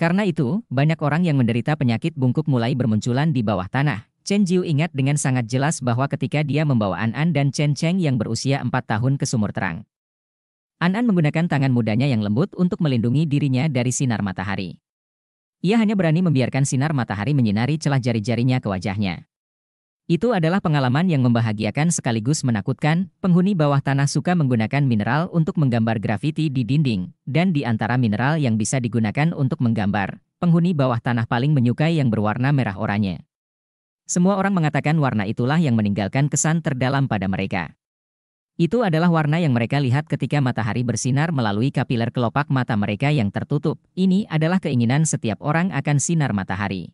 Karena itu, banyak orang yang menderita penyakit bungkuk mulai bermunculan di bawah tanah. Chen Jiu ingat dengan sangat jelas bahwa ketika dia membawa An-An dan Chen Cheng yang berusia 4 tahun ke sumur terang. An-An menggunakan tangan mudanya yang lembut untuk melindungi dirinya dari sinar matahari. Ia hanya berani membiarkan sinar matahari menyinari celah jari-jarinya ke wajahnya. Itu adalah pengalaman yang membahagiakan sekaligus menakutkan. Penghuni bawah tanah suka menggunakan mineral untuk menggambar grafiti di dinding, dan di antara mineral yang bisa digunakan untuk menggambar, penghuni bawah tanah paling menyukai yang berwarna merah oranye. Semua orang mengatakan warna itulah yang meninggalkan kesan terdalam pada mereka. Itu adalah warna yang mereka lihat ketika matahari bersinar melalui kapiler kelopak mata mereka yang tertutup. Ini adalah keinginan setiap orang akan sinar matahari.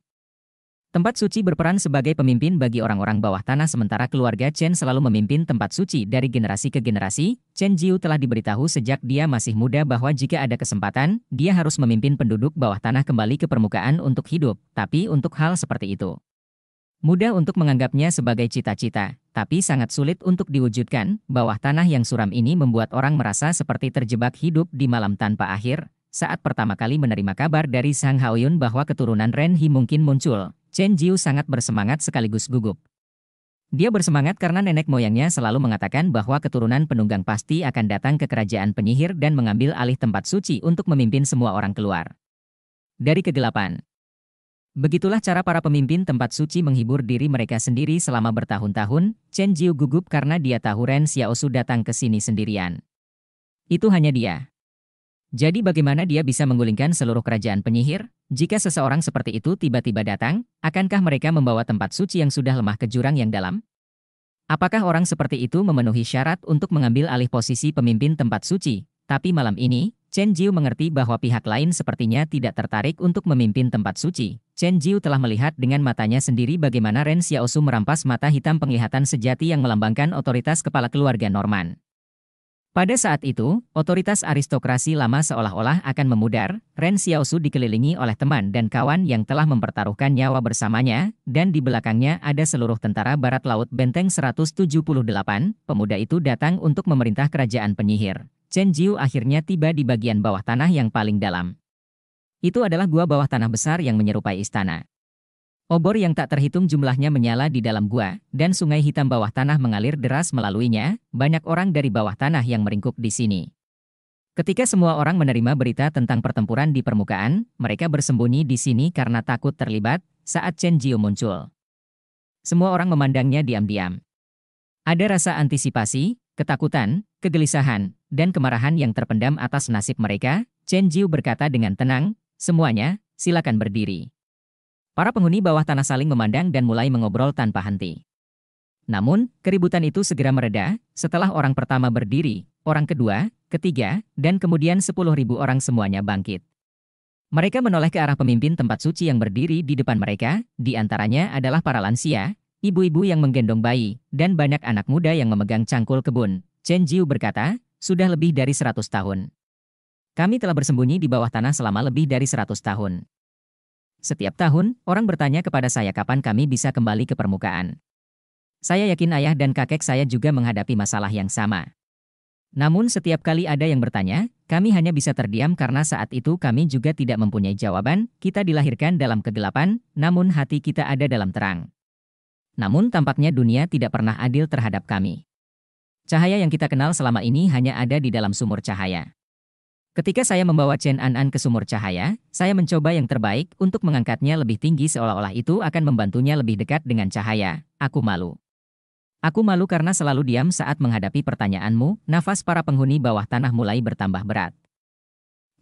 Tempat suci berperan sebagai pemimpin bagi orang-orang bawah tanah sementara keluarga Chen selalu memimpin tempat suci dari generasi ke generasi. Chen Jiu telah diberitahu sejak dia masih muda bahwa jika ada kesempatan, dia harus memimpin penduduk bawah tanah kembali ke permukaan untuk hidup, tapi untuk hal seperti itu. Mudah untuk menganggapnya sebagai cita-cita, tapi sangat sulit untuk diwujudkan. Bawah tanah yang suram ini membuat orang merasa seperti terjebak hidup di malam tanpa akhir. Saat pertama kali menerima kabar dari Sang Haoyun bahwa keturunan Ren Hi mungkin muncul, Chen Jiu sangat bersemangat sekaligus gugup. Dia bersemangat karena nenek moyangnya selalu mengatakan bahwa keturunan penunggang pasti akan datang ke kerajaan penyihir dan mengambil alih tempat suci untuk memimpin semua orang keluar. Dari kegelapan. Begitulah cara para pemimpin tempat suci menghibur diri mereka sendiri selama bertahun-tahun, Chen Jiu gugup karena dia tahu Ren Xiaosu datang ke sini sendirian. Itu hanya dia. Jadi bagaimana dia bisa menggulingkan seluruh kerajaan penyihir? Jika seseorang seperti itu tiba-tiba datang, akankah mereka membawa tempat suci yang sudah lemah ke jurang yang dalam? Apakah orang seperti itu memenuhi syarat untuk mengambil alih posisi pemimpin tempat suci? Tapi malam ini, Chen Jiu mengerti bahwa pihak lain sepertinya tidak tertarik untuk memimpin tempat suci. Chen Jiu telah melihat dengan matanya sendiri bagaimana Ren Xiaosu merampas mata hitam penglihatan sejati yang melambangkan otoritas kepala keluarga Norman. Pada saat itu, otoritas aristokrasi lama seolah-olah akan memudar, Ren Xiaosu dikelilingi oleh teman dan kawan yang telah mempertaruhkan nyawa bersamanya, dan di belakangnya ada seluruh tentara barat laut Benteng 178, pemuda itu datang untuk memerintah kerajaan penyihir. Chen Jiu akhirnya tiba di bagian bawah tanah yang paling dalam. Itu adalah gua bawah tanah besar yang menyerupai istana. Obor yang tak terhitung jumlahnya menyala di dalam gua, dan sungai hitam bawah tanah mengalir deras melaluinya, banyak orang dari bawah tanah yang meringkuk di sini. Ketika semua orang menerima berita tentang pertempuran di permukaan, mereka bersembunyi di sini karena takut terlibat saat Chen Jiu muncul. Semua orang memandangnya diam-diam. Ada rasa antisipasi, ketakutan, kegelisahan, dan kemarahan yang terpendam atas nasib mereka, Chen Jiu berkata dengan tenang, semuanya, silakan berdiri. Para penghuni bawah tanah saling memandang dan mulai mengobrol tanpa henti. Namun, keributan itu segera mereda setelah orang pertama berdiri, orang kedua, ketiga, dan kemudian sepuluh ribu orang semuanya bangkit. Mereka menoleh ke arah pemimpin tempat suci yang berdiri di depan mereka, di antaranya adalah para lansia, ibu-ibu yang menggendong bayi, dan banyak anak muda yang memegang cangkul kebun. Chen Jiu berkata, sudah lebih dari seratus tahun. Kami telah bersembunyi di bawah tanah selama lebih dari seratus tahun. Setiap tahun, orang bertanya kepada saya kapan kami bisa kembali ke permukaan. Saya yakin ayah dan kakek saya juga menghadapi masalah yang sama. Namun setiap kali ada yang bertanya, kami hanya bisa terdiam karena saat itu kami juga tidak mempunyai jawaban, kita dilahirkan dalam kegelapan, namun hati kita ada dalam terang. Namun tampaknya dunia tidak pernah adil terhadap kami. Cahaya yang kita kenal selama ini hanya ada di dalam sumur cahaya. Ketika saya membawa Chen An An ke sumur cahaya, saya mencoba yang terbaik untuk mengangkatnya lebih tinggi seolah-olah itu akan membantunya lebih dekat dengan cahaya. Aku malu. Aku malu karena selalu diam saat menghadapi pertanyaanmu, nafas para penghuni bawah tanah mulai bertambah berat.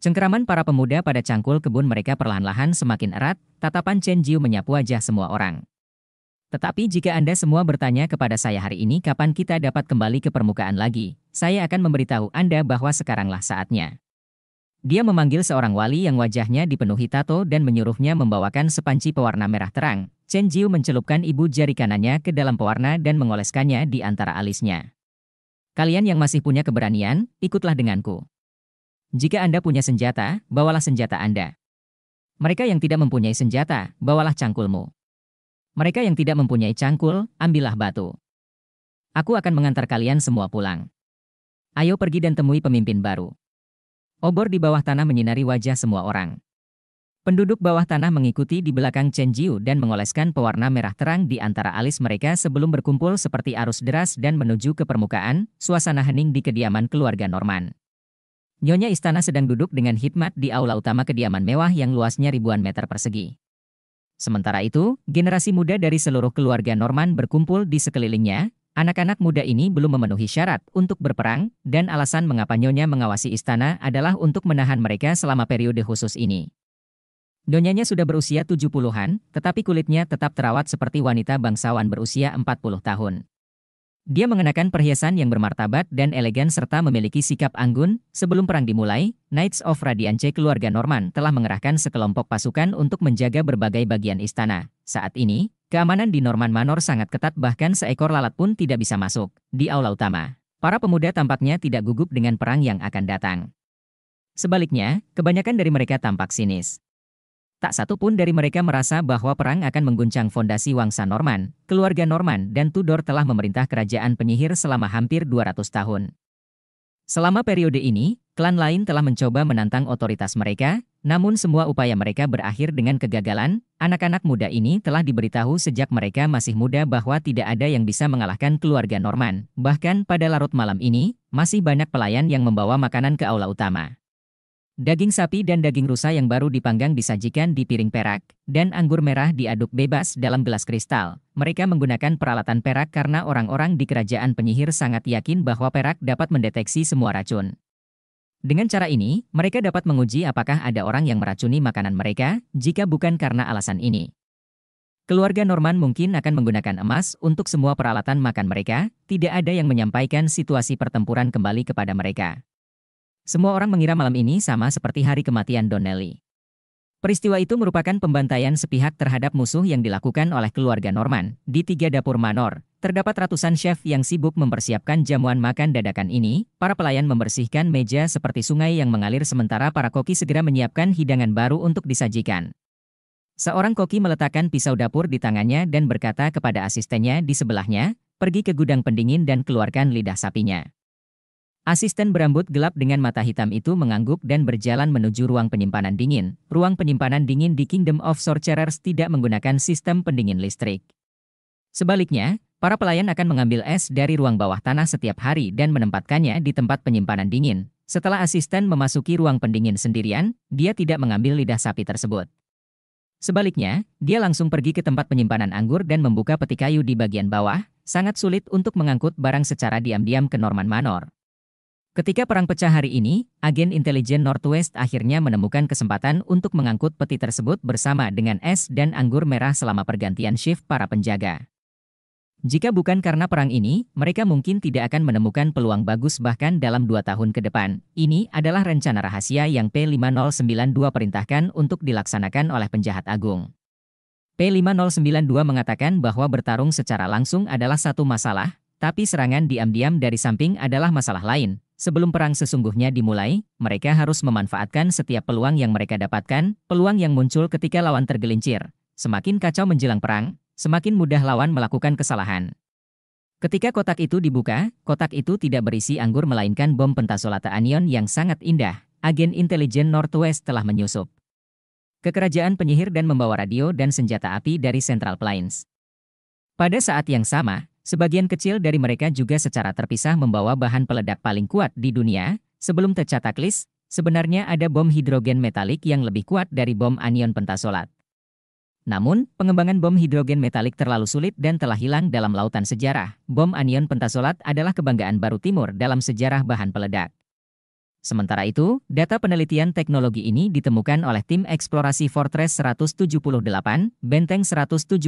Cengkeraman para pemuda pada cangkul kebun mereka perlahan-lahan semakin erat, tatapan Chen Jiu menyapu wajah semua orang. Tetapi jika Anda semua bertanya kepada saya hari ini kapan kita dapat kembali ke permukaan lagi, saya akan memberitahu Anda bahwa sekaranglah saatnya. Dia memanggil seorang wali yang wajahnya dipenuhi tato dan menyuruhnya membawakan sepanci pewarna merah terang. Chen Jiu mencelupkan ibu jari kanannya ke dalam pewarna dan mengoleskannya di antara alisnya. Kalian yang masih punya keberanian, ikutlah denganku. Jika Anda punya senjata, bawalah senjata Anda. Mereka yang tidak mempunyai senjata, bawalah cangkulmu. Mereka yang tidak mempunyai cangkul, ambillah batu. Aku akan mengantar kalian semua pulang. Ayo pergi dan temui pemimpin baru. Obor di bawah tanah menyinari wajah semua orang. Penduduk bawah tanah mengikuti di belakang Chen Jiu dan mengoleskan pewarna merah terang di antara alis mereka sebelum berkumpul seperti arus deras dan menuju ke permukaan, suasana hening di kediaman keluarga Norman. Nyonya istana sedang duduk dengan hikmat di aula utama kediaman mewah yang luasnya ribuan meter persegi. Sementara itu, generasi muda dari seluruh keluarga Norman berkumpul di sekelilingnya, Anak-anak muda ini belum memenuhi syarat untuk berperang, dan alasan mengapa Nyonya mengawasi istana adalah untuk menahan mereka selama periode khusus ini. Nyonyanya sudah berusia 70-an, tetapi kulitnya tetap terawat seperti wanita bangsawan berusia 40 tahun. Dia mengenakan perhiasan yang bermartabat dan elegan serta memiliki sikap anggun. Sebelum perang dimulai, Knights of Radiance keluarga Norman telah mengerahkan sekelompok pasukan untuk menjaga berbagai bagian istana. Saat ini, Keamanan di Norman Manor sangat ketat bahkan seekor lalat pun tidak bisa masuk. Di aula utama, para pemuda tampaknya tidak gugup dengan perang yang akan datang. Sebaliknya, kebanyakan dari mereka tampak sinis. Tak satu pun dari mereka merasa bahwa perang akan mengguncang fondasi wangsa Norman, keluarga Norman dan Tudor telah memerintah kerajaan penyihir selama hampir 200 tahun. Selama periode ini, klan lain telah mencoba menantang otoritas mereka, namun semua upaya mereka berakhir dengan kegagalan. Anak-anak muda ini telah diberitahu sejak mereka masih muda bahwa tidak ada yang bisa mengalahkan keluarga Norman. Bahkan pada larut malam ini, masih banyak pelayan yang membawa makanan ke aula utama. Daging sapi dan daging rusa yang baru dipanggang disajikan di piring perak, dan anggur merah diaduk bebas dalam gelas kristal. Mereka menggunakan peralatan perak karena orang-orang di kerajaan penyihir sangat yakin bahwa perak dapat mendeteksi semua racun. Dengan cara ini, mereka dapat menguji apakah ada orang yang meracuni makanan mereka, jika bukan karena alasan ini. Keluarga Norman mungkin akan menggunakan emas untuk semua peralatan makan mereka, tidak ada yang menyampaikan situasi pertempuran kembali kepada mereka. Semua orang mengira malam ini sama seperti hari kematian Donnelly. Peristiwa itu merupakan pembantaian sepihak terhadap musuh yang dilakukan oleh keluarga Norman. Di tiga dapur Manor, terdapat ratusan chef yang sibuk mempersiapkan jamuan makan dadakan ini. Para pelayan membersihkan meja seperti sungai yang mengalir sementara para koki segera menyiapkan hidangan baru untuk disajikan. Seorang koki meletakkan pisau dapur di tangannya dan berkata kepada asistennya di sebelahnya, pergi ke gudang pendingin dan keluarkan lidah sapinya. Asisten berambut gelap dengan mata hitam itu mengangguk dan berjalan menuju ruang penyimpanan dingin. Ruang penyimpanan dingin di Kingdom of Sorcerers tidak menggunakan sistem pendingin listrik. Sebaliknya, para pelayan akan mengambil es dari ruang bawah tanah setiap hari dan menempatkannya di tempat penyimpanan dingin. Setelah asisten memasuki ruang pendingin sendirian, dia tidak mengambil lidah sapi tersebut. Sebaliknya, dia langsung pergi ke tempat penyimpanan anggur dan membuka peti kayu di bagian bawah, sangat sulit untuk mengangkut barang secara diam-diam ke Norman Manor. Ketika perang pecah hari ini, agen intelijen Northwest akhirnya menemukan kesempatan untuk mengangkut peti tersebut bersama dengan es dan anggur merah selama pergantian shift para penjaga. Jika bukan karena perang ini, mereka mungkin tidak akan menemukan peluang bagus bahkan dalam dua tahun ke depan. Ini adalah rencana rahasia yang P5092 perintahkan untuk dilaksanakan oleh penjahat agung. P5092 mengatakan bahwa bertarung secara langsung adalah satu masalah, tapi serangan diam-diam dari samping adalah masalah lain, Sebelum perang sesungguhnya dimulai, mereka harus memanfaatkan setiap peluang yang mereka dapatkan, peluang yang muncul ketika lawan tergelincir. Semakin kacau menjelang perang, semakin mudah lawan melakukan kesalahan. Ketika kotak itu dibuka, kotak itu tidak berisi anggur melainkan bom pentasolata anion yang sangat indah. Agen intelijen Northwest telah menyusup. ke kerajaan penyihir dan membawa radio dan senjata api dari Central Plains. Pada saat yang sama, Sebagian kecil dari mereka juga secara terpisah membawa bahan peledak paling kuat di dunia. Sebelum tercatat list, sebenarnya ada bom hidrogen metalik yang lebih kuat dari bom anion pentasolat. Namun, pengembangan bom hidrogen metalik terlalu sulit dan telah hilang dalam lautan sejarah. Bom anion pentasolat adalah kebanggaan baru timur dalam sejarah bahan peledak. Sementara itu, data penelitian teknologi ini ditemukan oleh tim eksplorasi Fortress 178, Benteng 178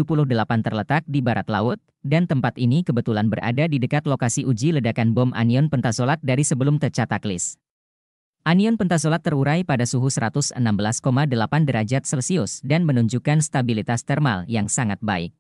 terletak di barat laut, dan tempat ini kebetulan berada di dekat lokasi uji ledakan bom anion pentasolat dari sebelum tercataklis. Anion pentasolat terurai pada suhu 116,8 derajat Celcius dan menunjukkan stabilitas termal yang sangat baik.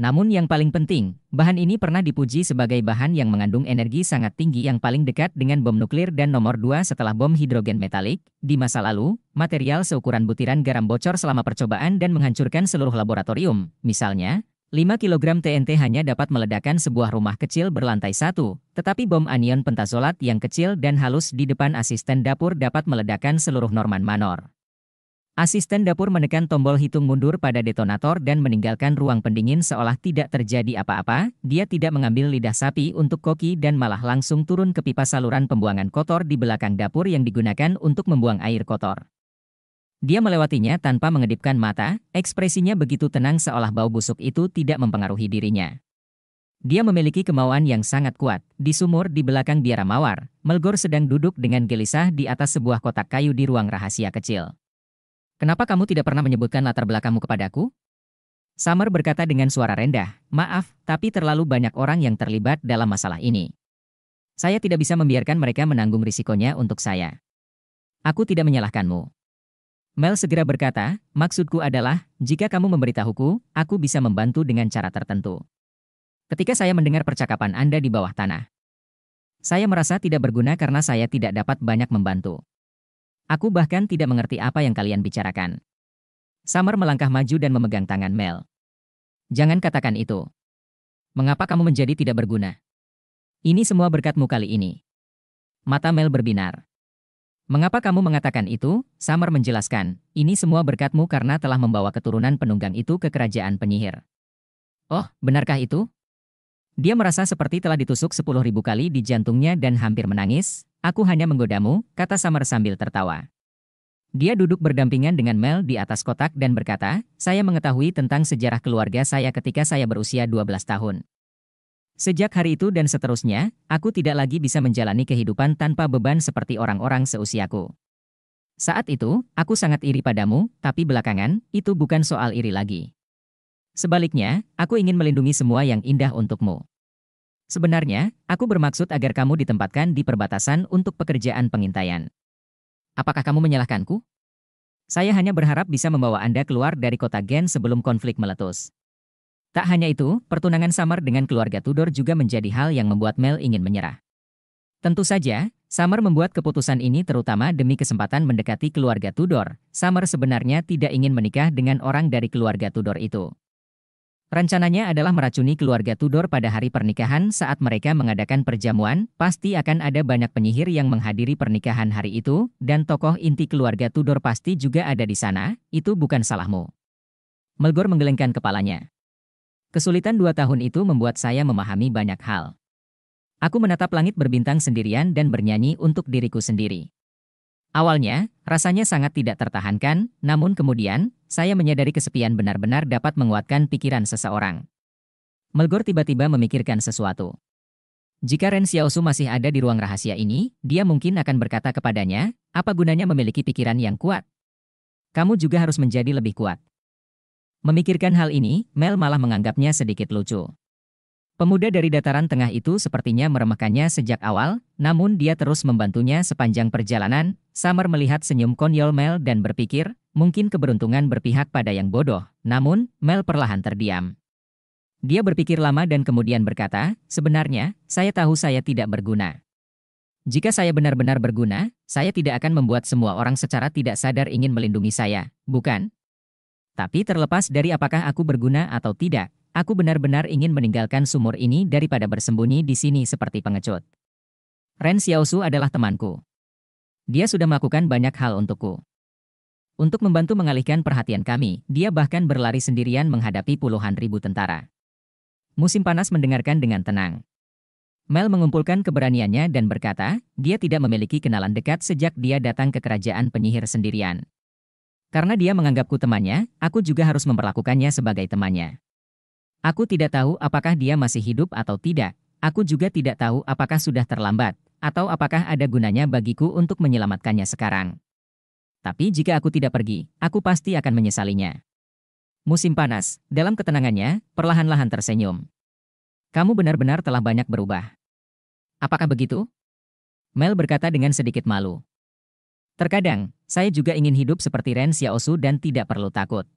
Namun yang paling penting, bahan ini pernah dipuji sebagai bahan yang mengandung energi sangat tinggi yang paling dekat dengan bom nuklir dan nomor dua setelah bom hidrogen metalik. Di masa lalu, material seukuran butiran garam bocor selama percobaan dan menghancurkan seluruh laboratorium. Misalnya, 5 kg TNT hanya dapat meledakkan sebuah rumah kecil berlantai satu, tetapi bom anion pentazolat yang kecil dan halus di depan asisten dapur dapat meledakkan seluruh Norman Manor. Asisten dapur menekan tombol hitung mundur pada detonator dan meninggalkan ruang pendingin seolah tidak terjadi apa-apa. Dia tidak mengambil lidah sapi untuk koki dan malah langsung turun ke pipa saluran pembuangan kotor di belakang dapur yang digunakan untuk membuang air kotor. Dia melewatinya tanpa mengedipkan mata, ekspresinya begitu tenang seolah bau busuk itu tidak mempengaruhi dirinya. Dia memiliki kemauan yang sangat kuat. Di sumur di belakang biara mawar, Melgor sedang duduk dengan gelisah di atas sebuah kotak kayu di ruang rahasia kecil. Kenapa kamu tidak pernah menyebutkan latar belakangmu kepadaku? Summer berkata dengan suara rendah, maaf, tapi terlalu banyak orang yang terlibat dalam masalah ini. Saya tidak bisa membiarkan mereka menanggung risikonya untuk saya. Aku tidak menyalahkanmu. Mel segera berkata, maksudku adalah, jika kamu memberitahuku, aku bisa membantu dengan cara tertentu. Ketika saya mendengar percakapan Anda di bawah tanah, saya merasa tidak berguna karena saya tidak dapat banyak membantu. Aku bahkan tidak mengerti apa yang kalian bicarakan. Summer melangkah maju dan memegang tangan Mel. Jangan katakan itu. Mengapa kamu menjadi tidak berguna? Ini semua berkatmu kali ini. Mata Mel berbinar. Mengapa kamu mengatakan itu? Summer menjelaskan, ini semua berkatmu karena telah membawa keturunan penunggang itu ke kerajaan penyihir. Oh, benarkah itu? Dia merasa seperti telah ditusuk sepuluh ribu kali di jantungnya dan hampir menangis, aku hanya menggodamu, kata Summer sambil tertawa. Dia duduk berdampingan dengan Mel di atas kotak dan berkata, saya mengetahui tentang sejarah keluarga saya ketika saya berusia 12 tahun. Sejak hari itu dan seterusnya, aku tidak lagi bisa menjalani kehidupan tanpa beban seperti orang-orang seusiaku. Saat itu, aku sangat iri padamu, tapi belakangan, itu bukan soal iri lagi. Sebaliknya, aku ingin melindungi semua yang indah untukmu. Sebenarnya, aku bermaksud agar kamu ditempatkan di perbatasan untuk pekerjaan pengintaian. Apakah kamu menyalahkanku? Saya hanya berharap bisa membawa Anda keluar dari kota Gen sebelum konflik meletus. Tak hanya itu, pertunangan Summer dengan keluarga Tudor juga menjadi hal yang membuat Mel ingin menyerah. Tentu saja, Summer membuat keputusan ini terutama demi kesempatan mendekati keluarga Tudor. Summer sebenarnya tidak ingin menikah dengan orang dari keluarga Tudor itu. Rencananya adalah meracuni keluarga Tudor pada hari pernikahan saat mereka mengadakan perjamuan, pasti akan ada banyak penyihir yang menghadiri pernikahan hari itu, dan tokoh inti keluarga Tudor pasti juga ada di sana, itu bukan salahmu. Melgor menggelengkan kepalanya. Kesulitan dua tahun itu membuat saya memahami banyak hal. Aku menatap langit berbintang sendirian dan bernyanyi untuk diriku sendiri. Awalnya, rasanya sangat tidak tertahankan, namun kemudian, saya menyadari kesepian benar-benar dapat menguatkan pikiran seseorang. Melgor tiba-tiba memikirkan sesuatu. Jika Ren Xiaosu masih ada di ruang rahasia ini, dia mungkin akan berkata kepadanya, apa gunanya memiliki pikiran yang kuat? Kamu juga harus menjadi lebih kuat. Memikirkan hal ini, Mel malah menganggapnya sedikit lucu. Pemuda dari dataran tengah itu sepertinya meremehkannya sejak awal, namun dia terus membantunya sepanjang perjalanan. Summer melihat senyum konyol Mel dan berpikir, mungkin keberuntungan berpihak pada yang bodoh. Namun, Mel perlahan terdiam. Dia berpikir lama dan kemudian berkata, sebenarnya, saya tahu saya tidak berguna. Jika saya benar-benar berguna, saya tidak akan membuat semua orang secara tidak sadar ingin melindungi saya, bukan? Tapi terlepas dari apakah aku berguna atau tidak, Aku benar-benar ingin meninggalkan sumur ini daripada bersembunyi di sini seperti pengecut. Ren Xiaosu adalah temanku. Dia sudah melakukan banyak hal untukku. Untuk membantu mengalihkan perhatian kami, dia bahkan berlari sendirian menghadapi puluhan ribu tentara. Musim panas mendengarkan dengan tenang. Mel mengumpulkan keberaniannya dan berkata, dia tidak memiliki kenalan dekat sejak dia datang ke kerajaan penyihir sendirian. Karena dia menganggapku temannya, aku juga harus memperlakukannya sebagai temannya. Aku tidak tahu apakah dia masih hidup atau tidak. Aku juga tidak tahu apakah sudah terlambat, atau apakah ada gunanya bagiku untuk menyelamatkannya sekarang. Tapi jika aku tidak pergi, aku pasti akan menyesalinya. Musim panas, dalam ketenangannya, perlahan-lahan tersenyum. Kamu benar-benar telah banyak berubah. Apakah begitu? Mel berkata dengan sedikit malu. Terkadang, saya juga ingin hidup seperti Ren Xiaosu dan tidak perlu takut.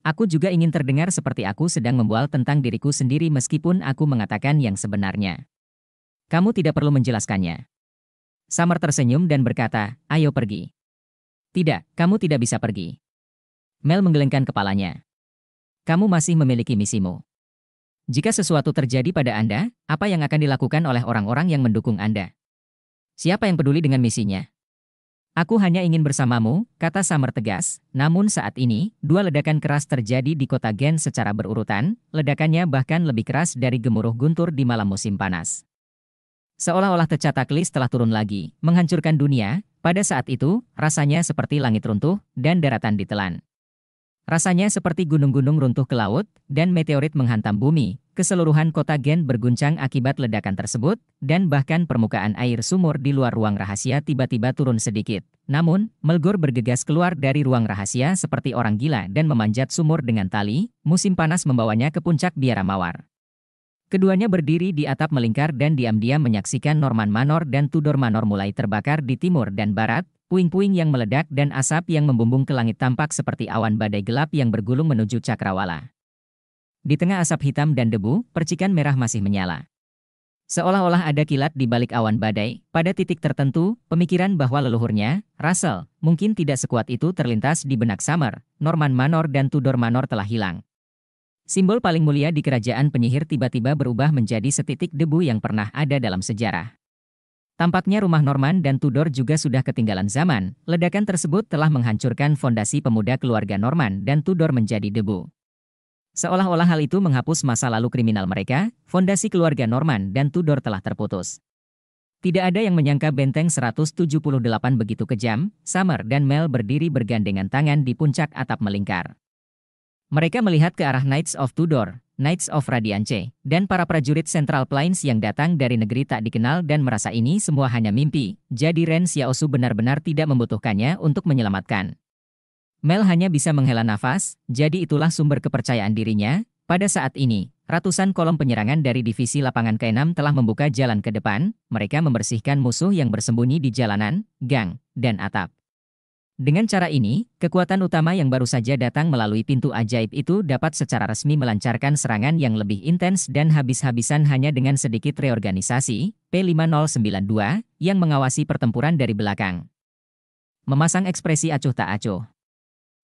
Aku juga ingin terdengar seperti aku sedang membual tentang diriku sendiri meskipun aku mengatakan yang sebenarnya. Kamu tidak perlu menjelaskannya. Summer tersenyum dan berkata, ayo pergi. Tidak, kamu tidak bisa pergi. Mel menggelengkan kepalanya. Kamu masih memiliki misimu. Jika sesuatu terjadi pada Anda, apa yang akan dilakukan oleh orang-orang yang mendukung Anda? Siapa yang peduli dengan misinya? Aku hanya ingin bersamamu, kata Summer tegas, namun saat ini, dua ledakan keras terjadi di kota Gen secara berurutan, ledakannya bahkan lebih keras dari gemuruh guntur di malam musim panas. Seolah-olah tercatat list telah turun lagi, menghancurkan dunia, pada saat itu, rasanya seperti langit runtuh, dan daratan ditelan. Rasanya seperti gunung-gunung runtuh ke laut, dan meteorit menghantam bumi, Keseluruhan kota Gen berguncang akibat ledakan tersebut, dan bahkan permukaan air sumur di luar ruang rahasia tiba-tiba turun sedikit. Namun, Melgor bergegas keluar dari ruang rahasia seperti orang gila dan memanjat sumur dengan tali, musim panas membawanya ke puncak biara mawar. Keduanya berdiri di atap melingkar dan diam-diam menyaksikan Norman Manor dan Tudor Manor mulai terbakar di timur dan barat, puing-puing yang meledak dan asap yang membumbung ke langit tampak seperti awan badai gelap yang bergulung menuju cakrawala. Di tengah asap hitam dan debu, percikan merah masih menyala. Seolah-olah ada kilat di balik awan badai, pada titik tertentu, pemikiran bahwa leluhurnya, Russell, mungkin tidak sekuat itu terlintas di benak Summer, Norman Manor dan Tudor Manor telah hilang. Simbol paling mulia di kerajaan penyihir tiba-tiba berubah menjadi setitik debu yang pernah ada dalam sejarah. Tampaknya rumah Norman dan Tudor juga sudah ketinggalan zaman, ledakan tersebut telah menghancurkan fondasi pemuda keluarga Norman dan Tudor menjadi debu. Seolah-olah hal itu menghapus masa lalu kriminal mereka, fondasi keluarga Norman dan Tudor telah terputus. Tidak ada yang menyangka benteng 178 begitu kejam, Summer dan Mel berdiri bergandengan tangan di puncak atap melingkar. Mereka melihat ke arah Knights of Tudor, Knights of Radiance, dan para prajurit Central Plains yang datang dari negeri tak dikenal dan merasa ini semua hanya mimpi, jadi Ren Xiaosu benar-benar tidak membutuhkannya untuk menyelamatkan Mel hanya bisa menghela nafas, jadi itulah sumber kepercayaan dirinya. Pada saat ini, ratusan kolom penyerangan dari divisi lapangan k 6 telah membuka jalan ke depan, mereka membersihkan musuh yang bersembunyi di jalanan, gang, dan atap. Dengan cara ini, kekuatan utama yang baru saja datang melalui pintu ajaib itu dapat secara resmi melancarkan serangan yang lebih intens dan habis-habisan hanya dengan sedikit reorganisasi, P5092, yang mengawasi pertempuran dari belakang. Memasang ekspresi acuh tak acuh.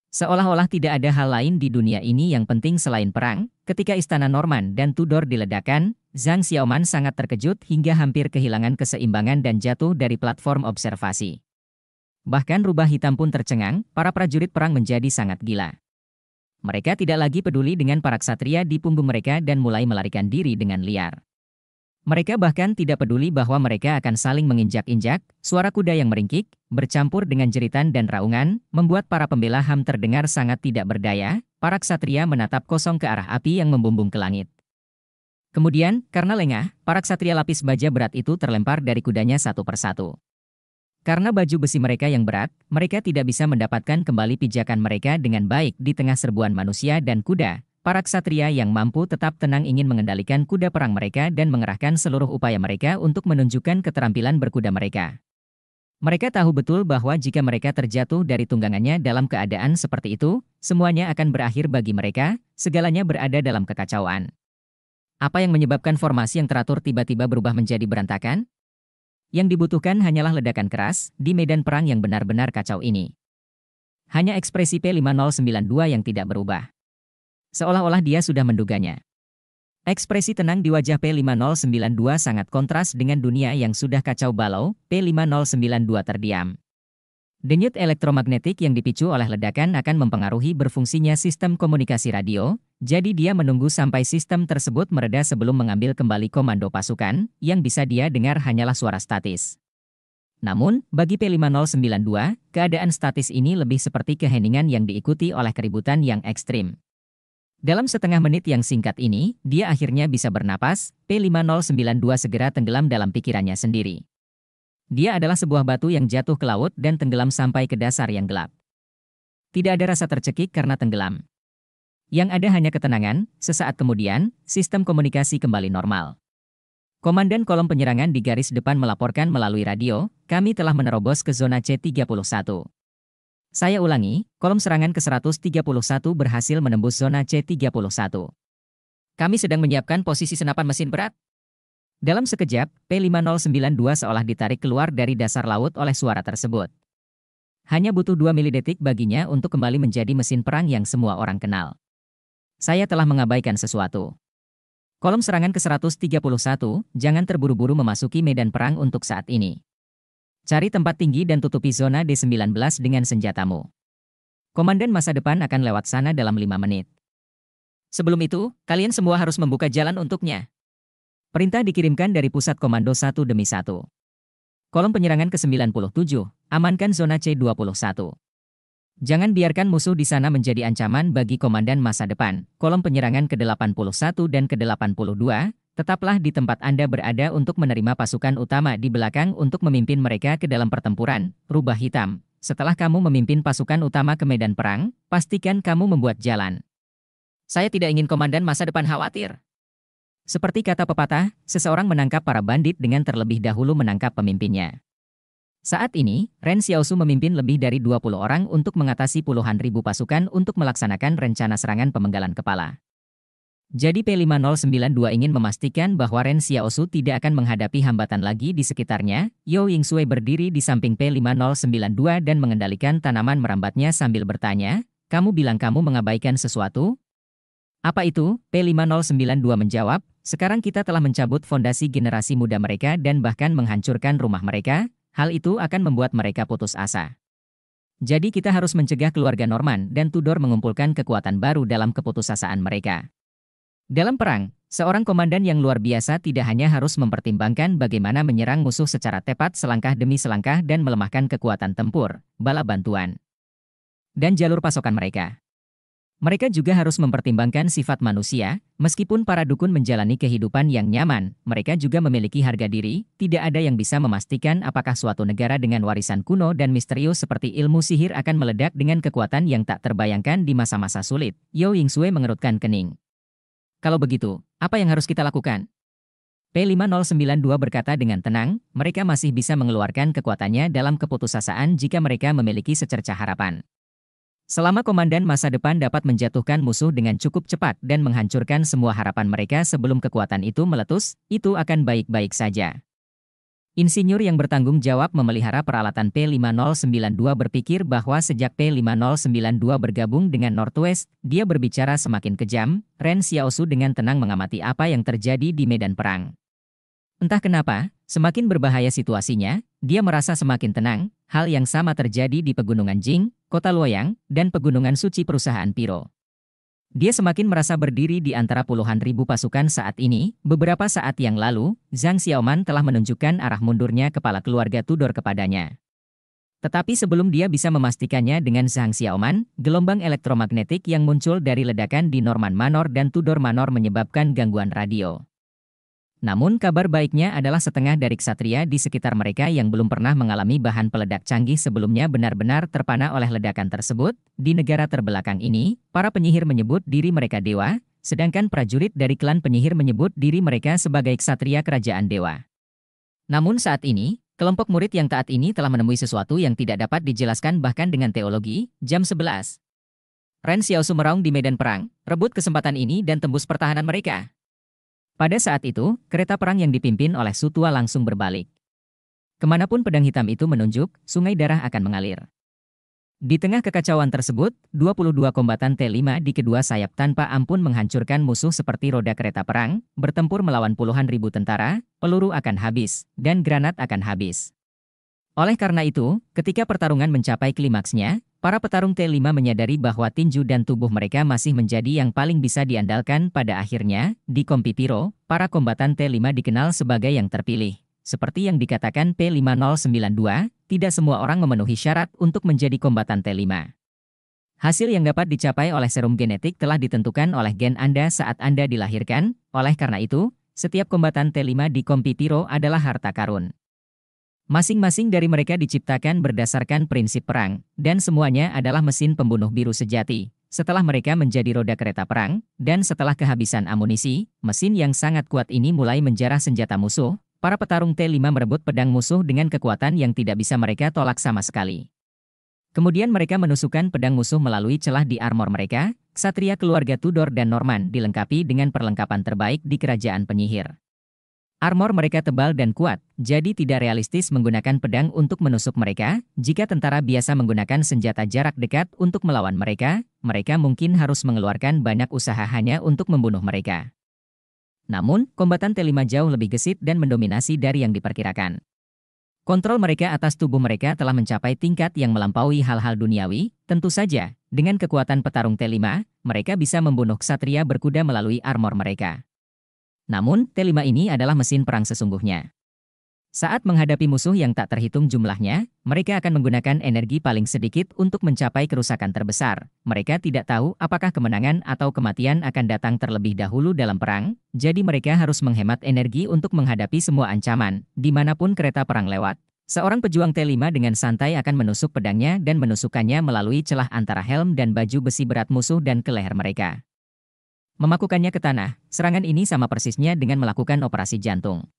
Seolah-olah tidak ada hal lain di dunia ini yang penting selain perang, ketika istana Norman dan Tudor diledakan, Zhang Xiaoman sangat terkejut hingga hampir kehilangan keseimbangan dan jatuh dari platform observasi. Bahkan rubah hitam pun tercengang, para prajurit perang menjadi sangat gila. Mereka tidak lagi peduli dengan para ksatria di punggung mereka dan mulai melarikan diri dengan liar. Mereka bahkan tidak peduli bahwa mereka akan saling menginjak-injak, suara kuda yang meringkik, bercampur dengan jeritan dan raungan, membuat para pembela HAM terdengar sangat tidak berdaya, para ksatria menatap kosong ke arah api yang membumbung ke langit. Kemudian, karena lengah, para ksatria lapis baja berat itu terlempar dari kudanya satu persatu. Karena baju besi mereka yang berat, mereka tidak bisa mendapatkan kembali pijakan mereka dengan baik di tengah serbuan manusia dan kuda, Para ksatria yang mampu tetap tenang ingin mengendalikan kuda perang mereka dan mengerahkan seluruh upaya mereka untuk menunjukkan keterampilan berkuda mereka. Mereka tahu betul bahwa jika mereka terjatuh dari tunggangannya dalam keadaan seperti itu, semuanya akan berakhir bagi mereka, segalanya berada dalam kekacauan. Apa yang menyebabkan formasi yang teratur tiba-tiba berubah menjadi berantakan? Yang dibutuhkan hanyalah ledakan keras di medan perang yang benar-benar kacau ini. Hanya ekspresi P5092 yang tidak berubah seolah-olah dia sudah menduganya. Ekspresi tenang di wajah P5092 sangat kontras dengan dunia yang sudah kacau balau, P5092 terdiam. Denyut elektromagnetik yang dipicu oleh ledakan akan mempengaruhi berfungsinya sistem komunikasi radio, jadi dia menunggu sampai sistem tersebut mereda sebelum mengambil kembali komando pasukan, yang bisa dia dengar hanyalah suara statis. Namun, bagi P5092, keadaan statis ini lebih seperti keheningan yang diikuti oleh keributan yang ekstrim. Dalam setengah menit yang singkat ini, dia akhirnya bisa bernapas, P5092 segera tenggelam dalam pikirannya sendiri. Dia adalah sebuah batu yang jatuh ke laut dan tenggelam sampai ke dasar yang gelap. Tidak ada rasa tercekik karena tenggelam. Yang ada hanya ketenangan, sesaat kemudian, sistem komunikasi kembali normal. Komandan kolom penyerangan di garis depan melaporkan melalui radio, kami telah menerobos ke zona C31. Saya ulangi, kolom serangan ke-131 berhasil menembus zona C31. Kami sedang menyiapkan posisi senapan mesin berat. Dalam sekejap, P5092 seolah ditarik keluar dari dasar laut oleh suara tersebut. Hanya butuh 2 milidetik baginya untuk kembali menjadi mesin perang yang semua orang kenal. Saya telah mengabaikan sesuatu. Kolom serangan ke-131, jangan terburu-buru memasuki medan perang untuk saat ini. Cari tempat tinggi dan tutupi zona D19 dengan senjatamu. Komandan masa depan akan lewat sana dalam 5 menit. Sebelum itu, kalian semua harus membuka jalan untuknya. Perintah dikirimkan dari pusat komando satu demi satu. Kolom penyerangan ke-97, amankan zona C21. Jangan biarkan musuh di sana menjadi ancaman bagi komandan masa depan. Kolom penyerangan ke-81 dan ke-82, Tetaplah di tempat Anda berada untuk menerima pasukan utama di belakang untuk memimpin mereka ke dalam pertempuran, rubah hitam. Setelah kamu memimpin pasukan utama ke medan perang, pastikan kamu membuat jalan. Saya tidak ingin komandan masa depan khawatir. Seperti kata pepatah, seseorang menangkap para bandit dengan terlebih dahulu menangkap pemimpinnya. Saat ini, Ren Xiaosu memimpin lebih dari 20 orang untuk mengatasi puluhan ribu pasukan untuk melaksanakan rencana serangan pemenggalan kepala. Jadi P5092 ingin memastikan bahwa Ren Xiaosu tidak akan menghadapi hambatan lagi di sekitarnya. Yo Ying Sui berdiri di samping P5092 dan mengendalikan tanaman merambatnya sambil bertanya, kamu bilang kamu mengabaikan sesuatu? Apa itu? P5092 menjawab, sekarang kita telah mencabut fondasi generasi muda mereka dan bahkan menghancurkan rumah mereka, hal itu akan membuat mereka putus asa. Jadi kita harus mencegah keluarga Norman dan Tudor mengumpulkan kekuatan baru dalam keputusasaan mereka. Dalam perang, seorang komandan yang luar biasa tidak hanya harus mempertimbangkan bagaimana menyerang musuh secara tepat selangkah demi selangkah dan melemahkan kekuatan tempur, bala bantuan, dan jalur pasokan mereka. Mereka juga harus mempertimbangkan sifat manusia, meskipun para dukun menjalani kehidupan yang nyaman, mereka juga memiliki harga diri, tidak ada yang bisa memastikan apakah suatu negara dengan warisan kuno dan misterius seperti ilmu sihir akan meledak dengan kekuatan yang tak terbayangkan di masa-masa sulit. Yo Ying Sui mengerutkan kening. Kalau begitu, apa yang harus kita lakukan? P5092 berkata dengan tenang, mereka masih bisa mengeluarkan kekuatannya dalam keputusasaan jika mereka memiliki secerca harapan. Selama komandan masa depan dapat menjatuhkan musuh dengan cukup cepat dan menghancurkan semua harapan mereka sebelum kekuatan itu meletus, itu akan baik-baik saja. Insinyur yang bertanggung jawab memelihara peralatan P5092 berpikir bahwa sejak P5092 bergabung dengan Northwest, dia berbicara semakin kejam, Ren Xiaosu dengan tenang mengamati apa yang terjadi di medan perang. Entah kenapa, semakin berbahaya situasinya, dia merasa semakin tenang, hal yang sama terjadi di Pegunungan Jing, Kota Luoyang, dan Pegunungan Suci Perusahaan Piro. Dia semakin merasa berdiri di antara puluhan ribu pasukan saat ini. Beberapa saat yang lalu, Zhang Xiaoman telah menunjukkan arah mundurnya kepala keluarga Tudor kepadanya. Tetapi sebelum dia bisa memastikannya dengan Zhang Xiaoman, gelombang elektromagnetik yang muncul dari ledakan di Norman Manor dan Tudor Manor menyebabkan gangguan radio. Namun kabar baiknya adalah setengah dari ksatria di sekitar mereka yang belum pernah mengalami bahan peledak canggih sebelumnya benar-benar terpana oleh ledakan tersebut. Di negara terbelakang ini, para penyihir menyebut diri mereka dewa, sedangkan prajurit dari klan penyihir menyebut diri mereka sebagai ksatria kerajaan dewa. Namun saat ini, kelompok murid yang taat ini telah menemui sesuatu yang tidak dapat dijelaskan bahkan dengan teologi, jam 11. Ren Xiaosu meraung di medan perang, rebut kesempatan ini dan tembus pertahanan mereka. Pada saat itu, kereta perang yang dipimpin oleh Sutua langsung berbalik. Kemanapun pedang hitam itu menunjuk, sungai darah akan mengalir. Di tengah kekacauan tersebut, 22 kombatan T5 di kedua sayap tanpa ampun menghancurkan musuh seperti roda kereta perang, bertempur melawan puluhan ribu tentara, peluru akan habis, dan granat akan habis. Oleh karena itu, ketika pertarungan mencapai klimaksnya, Para petarung T5 menyadari bahwa tinju dan tubuh mereka masih menjadi yang paling bisa diandalkan pada akhirnya, di Kompi Piro, para kombatan T5 dikenal sebagai yang terpilih. Seperti yang dikatakan P5092, tidak semua orang memenuhi syarat untuk menjadi kombatan T5. Hasil yang dapat dicapai oleh serum genetik telah ditentukan oleh gen Anda saat Anda dilahirkan, oleh karena itu, setiap kombatan T5 di Kompi Piro adalah harta karun. Masing-masing dari mereka diciptakan berdasarkan prinsip perang, dan semuanya adalah mesin pembunuh biru sejati. Setelah mereka menjadi roda kereta perang, dan setelah kehabisan amunisi, mesin yang sangat kuat ini mulai menjarah senjata musuh. Para petarung T5 merebut pedang musuh dengan kekuatan yang tidak bisa mereka tolak sama sekali. Kemudian mereka menusukkan pedang musuh melalui celah di armor mereka, Satria keluarga Tudor dan Norman dilengkapi dengan perlengkapan terbaik di kerajaan penyihir. Armor mereka tebal dan kuat, jadi tidak realistis menggunakan pedang untuk menusuk mereka. Jika tentara biasa menggunakan senjata jarak dekat untuk melawan mereka, mereka mungkin harus mengeluarkan banyak usaha hanya untuk membunuh mereka. Namun, kombatan T5 jauh lebih gesit dan mendominasi dari yang diperkirakan. Kontrol mereka atas tubuh mereka telah mencapai tingkat yang melampaui hal-hal duniawi. Tentu saja, dengan kekuatan petarung T5, mereka bisa membunuh ksatria berkuda melalui armor mereka. Namun, T5 ini adalah mesin perang sesungguhnya. Saat menghadapi musuh yang tak terhitung jumlahnya, mereka akan menggunakan energi paling sedikit untuk mencapai kerusakan terbesar. Mereka tidak tahu apakah kemenangan atau kematian akan datang terlebih dahulu dalam perang, jadi mereka harus menghemat energi untuk menghadapi semua ancaman, dimanapun kereta perang lewat. Seorang pejuang T5 dengan santai akan menusuk pedangnya dan menusukannya melalui celah antara helm dan baju besi berat musuh dan ke leher mereka. Memakukannya ke tanah, serangan ini sama persisnya dengan melakukan operasi jantung.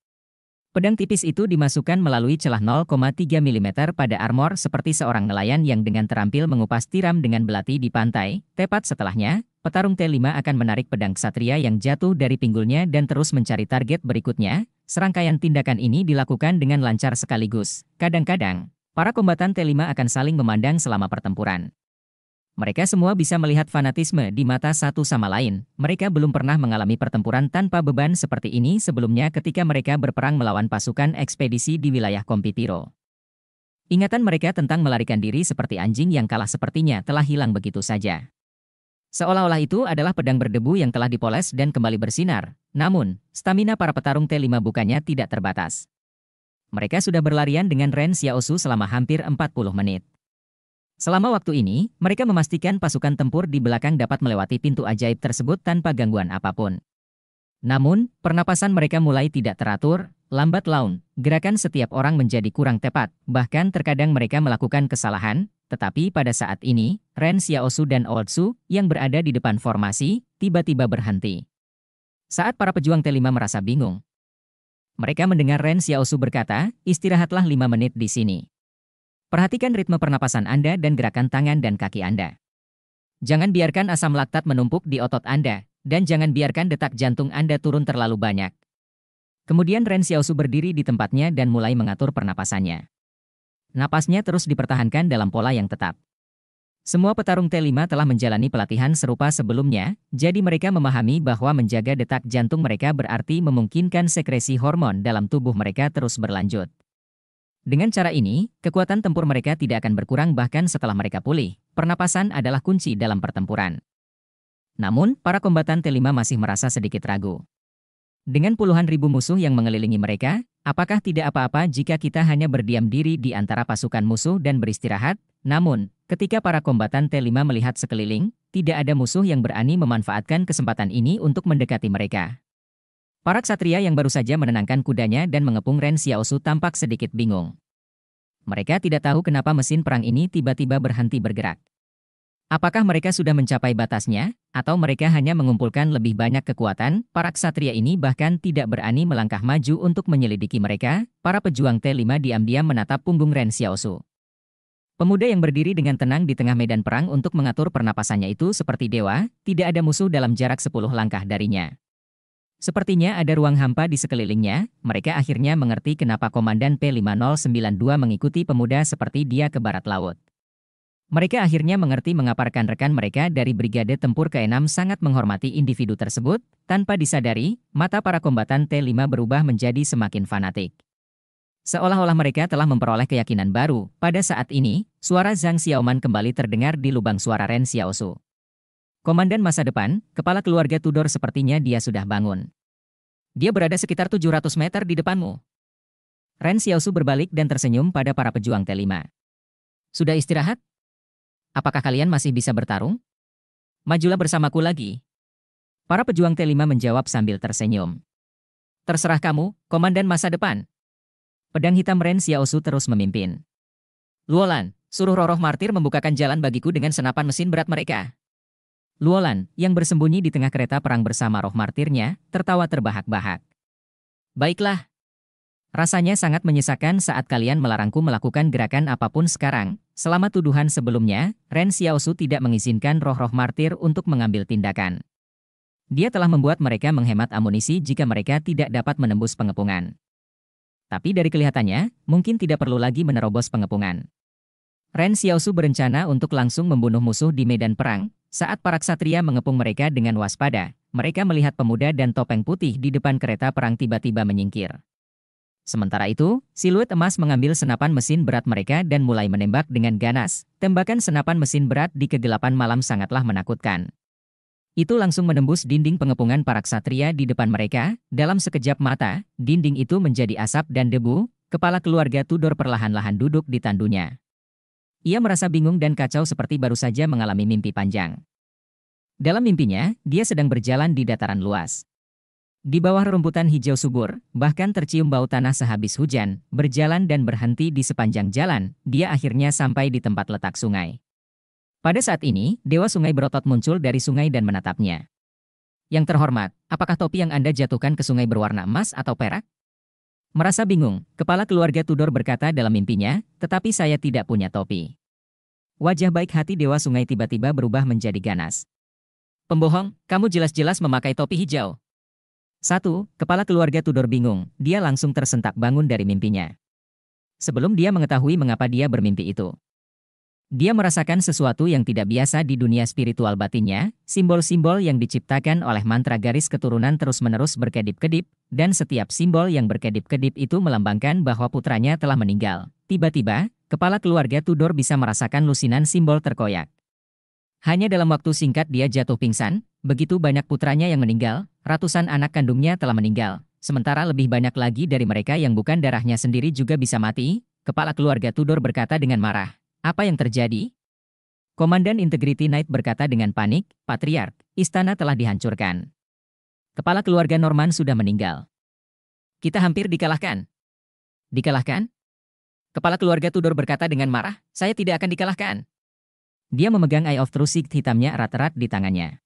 Pedang tipis itu dimasukkan melalui celah 0,3 mm pada armor seperti seorang nelayan yang dengan terampil mengupas tiram dengan belati di pantai. Tepat setelahnya, petarung T5 akan menarik pedang ksatria yang jatuh dari pinggulnya dan terus mencari target berikutnya. Serangkaian tindakan ini dilakukan dengan lancar sekaligus. Kadang-kadang, para kombatan T5 akan saling memandang selama pertempuran. Mereka semua bisa melihat fanatisme di mata satu sama lain. Mereka belum pernah mengalami pertempuran tanpa beban seperti ini sebelumnya ketika mereka berperang melawan pasukan ekspedisi di wilayah Kompitiro. Ingatan mereka tentang melarikan diri seperti anjing yang kalah sepertinya telah hilang begitu saja. Seolah-olah itu adalah pedang berdebu yang telah dipoles dan kembali bersinar. Namun, stamina para petarung T5 bukannya tidak terbatas. Mereka sudah berlarian dengan Ren Xiaosu selama hampir 40 menit. Selama waktu ini, mereka memastikan pasukan tempur di belakang dapat melewati pintu ajaib tersebut tanpa gangguan apapun. Namun, pernapasan mereka mulai tidak teratur, lambat laun, gerakan setiap orang menjadi kurang tepat, bahkan terkadang mereka melakukan kesalahan, tetapi pada saat ini, Ren Xiaosu dan Old Su yang berada di depan formasi, tiba-tiba berhenti. Saat para pejuang T5 merasa bingung, mereka mendengar Ren Xiaosu berkata, istirahatlah lima menit di sini. Perhatikan ritme pernapasan Anda dan gerakan tangan dan kaki Anda. Jangan biarkan asam laktat menumpuk di otot Anda, dan jangan biarkan detak jantung Anda turun terlalu banyak. Kemudian Ren Xiaosu berdiri di tempatnya dan mulai mengatur pernapasannya. Napasnya terus dipertahankan dalam pola yang tetap. Semua petarung T5 telah menjalani pelatihan serupa sebelumnya, jadi mereka memahami bahwa menjaga detak jantung mereka berarti memungkinkan sekresi hormon dalam tubuh mereka terus berlanjut. Dengan cara ini, kekuatan tempur mereka tidak akan berkurang bahkan setelah mereka pulih. Pernapasan adalah kunci dalam pertempuran. Namun, para kombatan T5 masih merasa sedikit ragu. Dengan puluhan ribu musuh yang mengelilingi mereka, apakah tidak apa-apa jika kita hanya berdiam diri di antara pasukan musuh dan beristirahat? Namun, ketika para kombatan T5 melihat sekeliling, tidak ada musuh yang berani memanfaatkan kesempatan ini untuk mendekati mereka. Para ksatria yang baru saja menenangkan kudanya dan mengepung Ren Xiaosu tampak sedikit bingung. Mereka tidak tahu kenapa mesin perang ini tiba-tiba berhenti bergerak. Apakah mereka sudah mencapai batasnya, atau mereka hanya mengumpulkan lebih banyak kekuatan? Para ksatria ini bahkan tidak berani melangkah maju untuk menyelidiki mereka. Para pejuang T5 diam-diam menatap punggung Ren Xiaosu. Pemuda yang berdiri dengan tenang di tengah medan perang untuk mengatur pernapasannya itu seperti dewa, tidak ada musuh dalam jarak 10 langkah darinya. Sepertinya ada ruang hampa di sekelilingnya, mereka akhirnya mengerti kenapa Komandan P5092 mengikuti pemuda seperti dia ke barat laut. Mereka akhirnya mengerti mengaparkan rekan mereka dari Brigade Tempur K6 sangat menghormati individu tersebut, tanpa disadari, mata para kombatan T5 berubah menjadi semakin fanatik. Seolah-olah mereka telah memperoleh keyakinan baru, pada saat ini, suara Zhang Xiaoman kembali terdengar di lubang suara Ren Xiaosu. Komandan masa depan, kepala keluarga Tudor sepertinya dia sudah bangun. Dia berada sekitar 700 meter di depanmu. Ren Xiaosu berbalik dan tersenyum pada para pejuang T5. Sudah istirahat? Apakah kalian masih bisa bertarung? Majulah bersamaku lagi. Para pejuang T5 menjawab sambil tersenyum. Terserah kamu, Komandan masa depan. Pedang hitam Ren Xiaosu terus memimpin. Luolan, suruh Roroh Martir membukakan jalan bagiku dengan senapan mesin berat mereka. Luolan, yang bersembunyi di tengah kereta perang bersama roh martirnya, tertawa terbahak-bahak. Baiklah. Rasanya sangat menyesakan saat kalian melarangku melakukan gerakan apapun sekarang. Selama tuduhan sebelumnya, Ren Xiaosu tidak mengizinkan roh-roh martir untuk mengambil tindakan. Dia telah membuat mereka menghemat amunisi jika mereka tidak dapat menembus pengepungan. Tapi dari kelihatannya, mungkin tidak perlu lagi menerobos pengepungan. Ren Xiaosu berencana untuk langsung membunuh musuh di medan perang. Saat para ksatria mengepung mereka dengan waspada, mereka melihat pemuda dan topeng putih di depan kereta perang tiba-tiba menyingkir. Sementara itu, siluet emas mengambil senapan mesin berat mereka dan mulai menembak dengan ganas. Tembakan senapan mesin berat di kegelapan malam sangatlah menakutkan. Itu langsung menembus dinding pengepungan para ksatria di depan mereka. Dalam sekejap mata, dinding itu menjadi asap dan debu. Kepala keluarga Tudor perlahan-lahan duduk di tandunya. Ia merasa bingung dan kacau seperti baru saja mengalami mimpi panjang. Dalam mimpinya, dia sedang berjalan di dataran luas. Di bawah rerumputan hijau subur, bahkan tercium bau tanah sehabis hujan, berjalan dan berhenti di sepanjang jalan, dia akhirnya sampai di tempat letak sungai. Pada saat ini, dewa sungai berotot muncul dari sungai dan menatapnya. Yang terhormat, apakah topi yang Anda jatuhkan ke sungai berwarna emas atau perak? Merasa bingung, kepala keluarga Tudor berkata dalam mimpinya, tetapi saya tidak punya topi. Wajah baik hati Dewa Sungai tiba-tiba berubah menjadi ganas. Pembohong, kamu jelas-jelas memakai topi hijau. Satu, kepala keluarga Tudor bingung, dia langsung tersentak bangun dari mimpinya. Sebelum dia mengetahui mengapa dia bermimpi itu. Dia merasakan sesuatu yang tidak biasa di dunia spiritual batinnya, simbol-simbol yang diciptakan oleh mantra garis keturunan terus-menerus berkedip-kedip, dan setiap simbol yang berkedip-kedip itu melambangkan bahwa putranya telah meninggal. Tiba-tiba, kepala keluarga Tudor bisa merasakan lusinan simbol terkoyak. Hanya dalam waktu singkat dia jatuh pingsan, begitu banyak putranya yang meninggal, ratusan anak kandungnya telah meninggal. Sementara lebih banyak lagi dari mereka yang bukan darahnya sendiri juga bisa mati, kepala keluarga Tudor berkata dengan marah. Apa yang terjadi? Komandan Integrity Knight berkata dengan panik, Patriark, istana telah dihancurkan. Kepala keluarga Norman sudah meninggal. Kita hampir dikalahkan. Dikalahkan? Kepala keluarga Tudor berkata dengan marah, saya tidak akan dikalahkan. Dia memegang Eye of Truth hitamnya erat-erat di tangannya.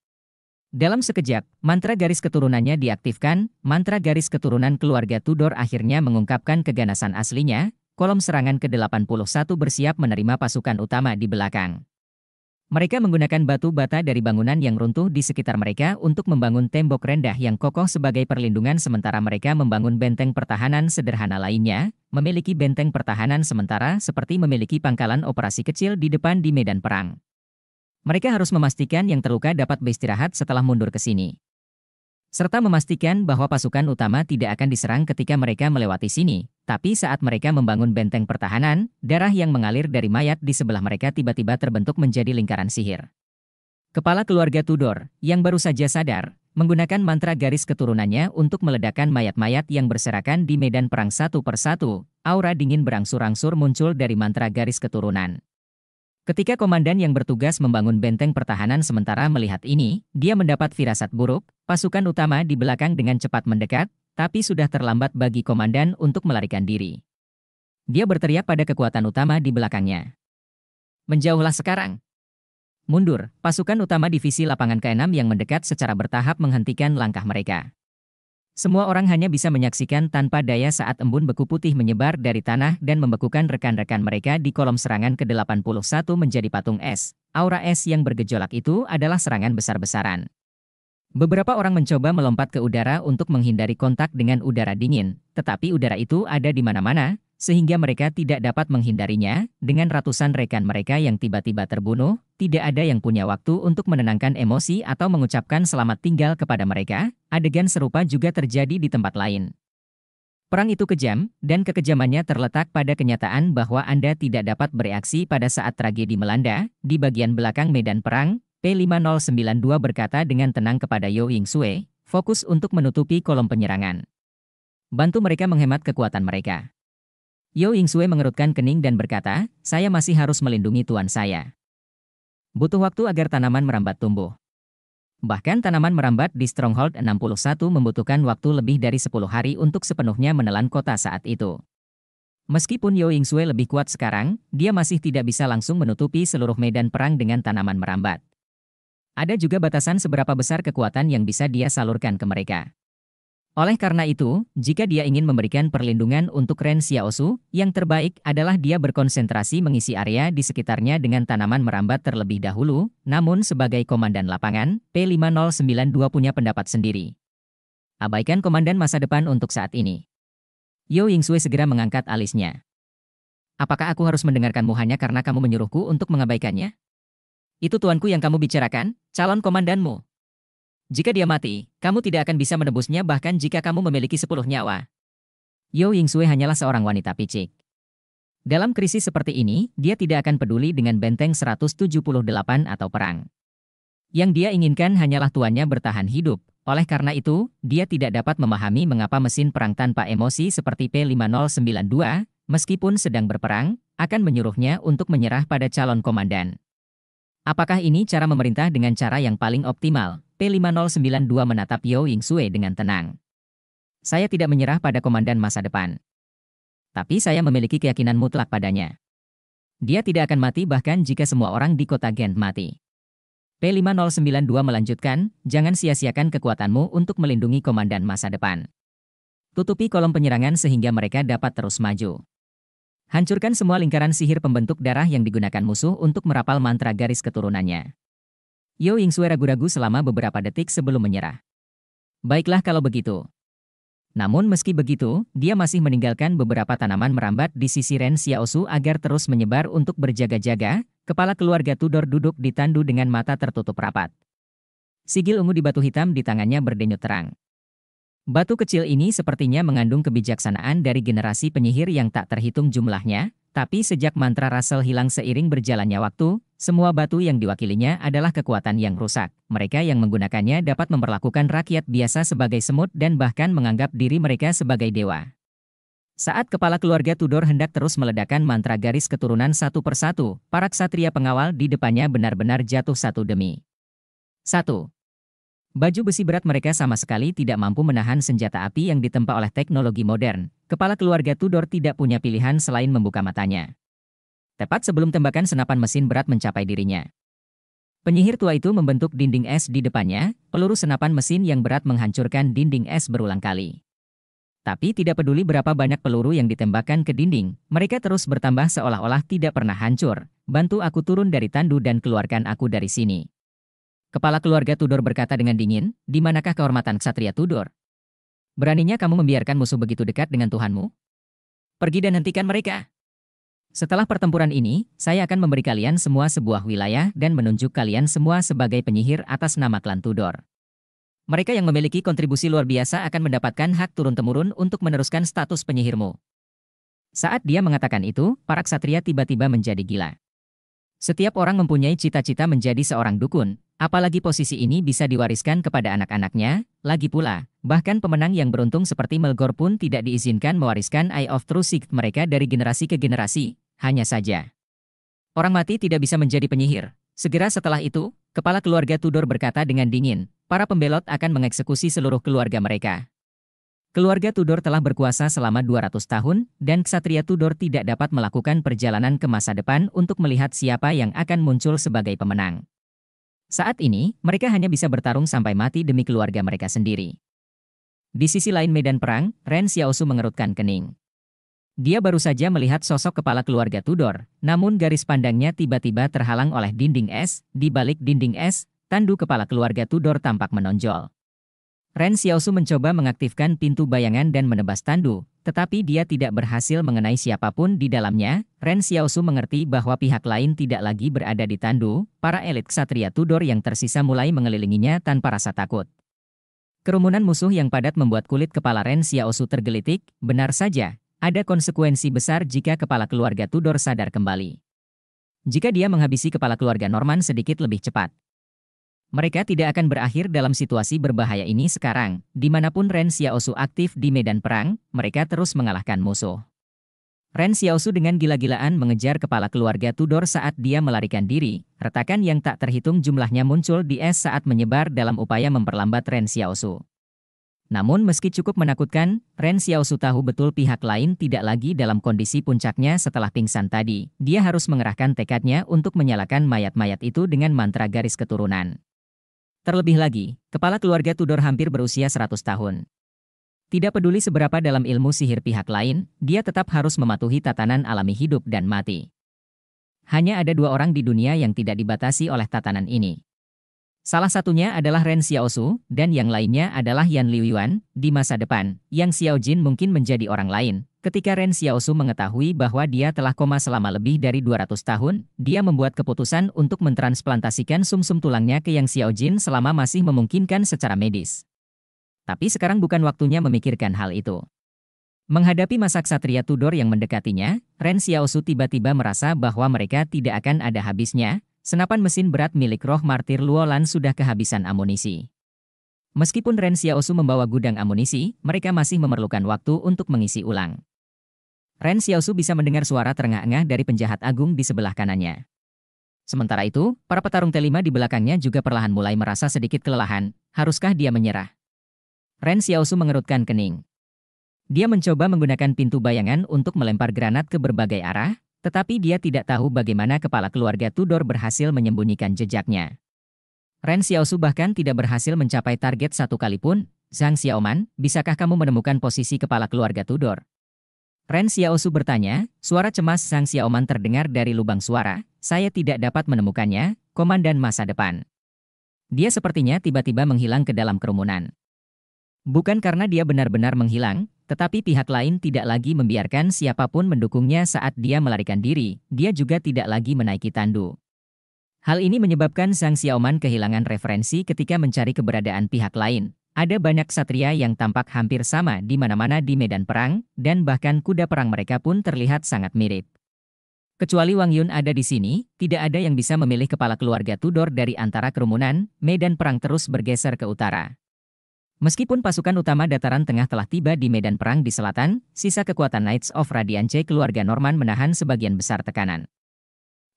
Dalam sekejap, mantra garis keturunannya diaktifkan, mantra garis keturunan keluarga Tudor akhirnya mengungkapkan keganasan aslinya, kolom serangan ke-81 bersiap menerima pasukan utama di belakang. Mereka menggunakan batu bata dari bangunan yang runtuh di sekitar mereka untuk membangun tembok rendah yang kokoh sebagai perlindungan sementara mereka membangun benteng pertahanan sederhana lainnya, memiliki benteng pertahanan sementara seperti memiliki pangkalan operasi kecil di depan di medan perang. Mereka harus memastikan yang terluka dapat beristirahat setelah mundur ke sini serta memastikan bahwa pasukan utama tidak akan diserang ketika mereka melewati sini. Tapi saat mereka membangun benteng pertahanan, darah yang mengalir dari mayat di sebelah mereka tiba-tiba terbentuk menjadi lingkaran sihir. Kepala keluarga Tudor, yang baru saja sadar, menggunakan mantra garis keturunannya untuk meledakkan mayat-mayat yang berserakan di medan perang satu persatu, aura dingin berangsur-angsur muncul dari mantra garis keturunan. Ketika komandan yang bertugas membangun benteng pertahanan sementara melihat ini, dia mendapat firasat buruk, pasukan utama di belakang dengan cepat mendekat, tapi sudah terlambat bagi komandan untuk melarikan diri. Dia berteriak pada kekuatan utama di belakangnya. Menjauhlah sekarang. Mundur, pasukan utama divisi lapangan ke-6 yang mendekat secara bertahap menghentikan langkah mereka. Semua orang hanya bisa menyaksikan tanpa daya saat embun beku putih menyebar dari tanah dan membekukan rekan-rekan mereka di kolom serangan ke-81 menjadi patung es. Aura es yang bergejolak itu adalah serangan besar-besaran. Beberapa orang mencoba melompat ke udara untuk menghindari kontak dengan udara dingin, tetapi udara itu ada di mana-mana, sehingga mereka tidak dapat menghindarinya, dengan ratusan rekan mereka yang tiba-tiba terbunuh, tidak ada yang punya waktu untuk menenangkan emosi atau mengucapkan selamat tinggal kepada mereka, adegan serupa juga terjadi di tempat lain. Perang itu kejam, dan kekejamannya terletak pada kenyataan bahwa Anda tidak dapat bereaksi pada saat tragedi melanda, di bagian belakang medan perang, P5092 berkata dengan tenang kepada Yo Ying Sue, fokus untuk menutupi kolom penyerangan. Bantu mereka menghemat kekuatan mereka. Yo Ying Sue mengerutkan kening dan berkata, saya masih harus melindungi tuan saya. Butuh waktu agar tanaman merambat tumbuh. Bahkan tanaman merambat di Stronghold 61 membutuhkan waktu lebih dari 10 hari untuk sepenuhnya menelan kota saat itu. Meskipun Yo Ying Sue lebih kuat sekarang, dia masih tidak bisa langsung menutupi seluruh medan perang dengan tanaman merambat. Ada juga batasan seberapa besar kekuatan yang bisa dia salurkan ke mereka. Oleh karena itu, jika dia ingin memberikan perlindungan untuk Ren Xiaosu, yang terbaik adalah dia berkonsentrasi mengisi area di sekitarnya dengan tanaman merambat terlebih dahulu, namun sebagai komandan lapangan, P5092 punya pendapat sendiri. Abaikan komandan masa depan untuk saat ini. Yo Ying Sui segera mengangkat alisnya. Apakah aku harus mendengarkanmu hanya karena kamu menyuruhku untuk mengabaikannya? Itu tuanku yang kamu bicarakan, calon komandanmu. Jika dia mati, kamu tidak akan bisa menebusnya bahkan jika kamu memiliki sepuluh nyawa. Yo Ying-sui hanyalah seorang wanita picik. Dalam krisis seperti ini, dia tidak akan peduli dengan benteng 178 atau perang. Yang dia inginkan hanyalah tuannya bertahan hidup. Oleh karena itu, dia tidak dapat memahami mengapa mesin perang tanpa emosi seperti P5092, meskipun sedang berperang, akan menyuruhnya untuk menyerah pada calon komandan. Apakah ini cara memerintah dengan cara yang paling optimal? P5092 menatap Yao Ying-sue dengan tenang. Saya tidak menyerah pada komandan masa depan. Tapi saya memiliki keyakinan mutlak padanya. Dia tidak akan mati bahkan jika semua orang di kota Gent mati. P5092 melanjutkan, jangan sia-siakan kekuatanmu untuk melindungi komandan masa depan. Tutupi kolom penyerangan sehingga mereka dapat terus maju. Hancurkan semua lingkaran sihir pembentuk darah yang digunakan musuh untuk merapal mantra garis keturunannya. Yo Sue ragu-ragu selama beberapa detik sebelum menyerah. Baiklah kalau begitu. Namun meski begitu, dia masih meninggalkan beberapa tanaman merambat di sisi Ren Xiaosu agar terus menyebar untuk berjaga-jaga, kepala keluarga Tudor duduk ditandu dengan mata tertutup rapat. Sigil ungu di batu hitam di tangannya berdenyut terang. Batu kecil ini sepertinya mengandung kebijaksanaan dari generasi penyihir yang tak terhitung jumlahnya, tapi sejak mantra Russell hilang seiring berjalannya waktu, semua batu yang diwakilinya adalah kekuatan yang rusak. Mereka yang menggunakannya dapat memperlakukan rakyat biasa sebagai semut dan bahkan menganggap diri mereka sebagai dewa. Saat kepala keluarga Tudor hendak terus meledakkan mantra garis keturunan satu persatu, para ksatria pengawal di depannya benar-benar jatuh satu demi. satu. Baju besi berat mereka sama sekali tidak mampu menahan senjata api yang ditempa oleh teknologi modern. Kepala keluarga Tudor tidak punya pilihan selain membuka matanya. Tepat sebelum tembakan senapan mesin berat mencapai dirinya. Penyihir tua itu membentuk dinding es di depannya, peluru senapan mesin yang berat menghancurkan dinding es berulang kali. Tapi tidak peduli berapa banyak peluru yang ditembakkan ke dinding, mereka terus bertambah seolah-olah tidak pernah hancur. Bantu aku turun dari tandu dan keluarkan aku dari sini. Kepala keluarga Tudor berkata dengan dingin, di manakah kehormatan ksatria Tudor? Beraninya kamu membiarkan musuh begitu dekat dengan Tuhanmu? Pergi dan hentikan mereka. Setelah pertempuran ini, saya akan memberi kalian semua sebuah wilayah dan menunjuk kalian semua sebagai penyihir atas nama klan Tudor. Mereka yang memiliki kontribusi luar biasa akan mendapatkan hak turun-temurun untuk meneruskan status penyihirmu. Saat dia mengatakan itu, para ksatria tiba-tiba menjadi gila. Setiap orang mempunyai cita-cita menjadi seorang dukun, Apalagi posisi ini bisa diwariskan kepada anak-anaknya, lagi pula, bahkan pemenang yang beruntung seperti Melgor pun tidak diizinkan mewariskan Eye of True Sight mereka dari generasi ke generasi, hanya saja. Orang mati tidak bisa menjadi penyihir. Segera setelah itu, kepala keluarga Tudor berkata dengan dingin, para pembelot akan mengeksekusi seluruh keluarga mereka. Keluarga Tudor telah berkuasa selama 200 tahun, dan Ksatria Tudor tidak dapat melakukan perjalanan ke masa depan untuk melihat siapa yang akan muncul sebagai pemenang. Saat ini, mereka hanya bisa bertarung sampai mati demi keluarga mereka sendiri. Di sisi lain medan perang, Ren Xiaosu mengerutkan kening. Dia baru saja melihat sosok kepala keluarga Tudor, namun garis pandangnya tiba-tiba terhalang oleh dinding es, di balik dinding es, tandu kepala keluarga Tudor tampak menonjol. Ren Xiaosu mencoba mengaktifkan pintu bayangan dan menebas tandu, tetapi dia tidak berhasil mengenai siapapun di dalamnya. Ren Xiaosu mengerti bahwa pihak lain tidak lagi berada di tandu, para elit ksatria Tudor yang tersisa mulai mengelilinginya tanpa rasa takut. Kerumunan musuh yang padat membuat kulit kepala Ren Xiaosu tergelitik, benar saja, ada konsekuensi besar jika kepala keluarga Tudor sadar kembali. Jika dia menghabisi kepala keluarga Norman sedikit lebih cepat, mereka tidak akan berakhir dalam situasi berbahaya ini sekarang. Dimanapun Ren Xiaosu aktif di medan perang, mereka terus mengalahkan musuh. Ren Xiaosu dengan gila-gilaan mengejar kepala keluarga Tudor saat dia melarikan diri. Retakan yang tak terhitung jumlahnya muncul di es saat menyebar dalam upaya memperlambat Ren Xiaosu. Namun meski cukup menakutkan, Ren Xiaosu tahu betul pihak lain tidak lagi dalam kondisi puncaknya setelah pingsan tadi. Dia harus mengerahkan tekadnya untuk menyalakan mayat-mayat itu dengan mantra garis keturunan. Terlebih lagi, kepala keluarga Tudor hampir berusia 100 tahun. Tidak peduli seberapa dalam ilmu sihir pihak lain, dia tetap harus mematuhi tatanan alami hidup dan mati. Hanya ada dua orang di dunia yang tidak dibatasi oleh tatanan ini. Salah satunya adalah Ren Xiaosu, dan yang lainnya adalah Yan Liu Yuan, Di masa depan, Yang Xiao Jin mungkin menjadi orang lain. Ketika Ren Xiaosu mengetahui bahwa dia telah koma selama lebih dari 200 tahun, dia membuat keputusan untuk mentransplantasikan sumsum -sum tulangnya ke Yang Xiao Jin selama masih memungkinkan secara medis. Tapi sekarang bukan waktunya memikirkan hal itu. Menghadapi masa ksatria Tudor yang mendekatinya, Ren Xiaosu tiba-tiba merasa bahwa mereka tidak akan ada habisnya, Senapan mesin berat milik roh martir Luolan sudah kehabisan amunisi. Meskipun Ren Xiaosu membawa gudang amunisi, mereka masih memerlukan waktu untuk mengisi ulang. Ren Xiaosu bisa mendengar suara terengah-engah dari penjahat agung di sebelah kanannya. Sementara itu, para petarung T5 di belakangnya juga perlahan mulai merasa sedikit kelelahan, haruskah dia menyerah? Ren Xiaosu mengerutkan kening. Dia mencoba menggunakan pintu bayangan untuk melempar granat ke berbagai arah, tetapi dia tidak tahu bagaimana kepala keluarga Tudor berhasil menyembunyikan jejaknya. Ren Xiaosu bahkan tidak berhasil mencapai target satu kali pun, Zhang Xiaoman, bisakah kamu menemukan posisi kepala keluarga Tudor? Ren Xiaosu bertanya, suara cemas Zhang Xiaoman terdengar dari lubang suara, saya tidak dapat menemukannya, komandan masa depan. Dia sepertinya tiba-tiba menghilang ke dalam kerumunan. Bukan karena dia benar-benar menghilang, tetapi pihak lain tidak lagi membiarkan siapapun mendukungnya saat dia melarikan diri, dia juga tidak lagi menaiki tandu. Hal ini menyebabkan Sang Xiaoman kehilangan referensi ketika mencari keberadaan pihak lain. Ada banyak satria yang tampak hampir sama di mana-mana di medan perang, dan bahkan kuda perang mereka pun terlihat sangat mirip. Kecuali Wang Yun ada di sini, tidak ada yang bisa memilih kepala keluarga Tudor dari antara kerumunan, medan perang terus bergeser ke utara. Meskipun pasukan utama dataran tengah telah tiba di medan perang di selatan, sisa kekuatan Knights of Radiance keluarga Norman menahan sebagian besar tekanan.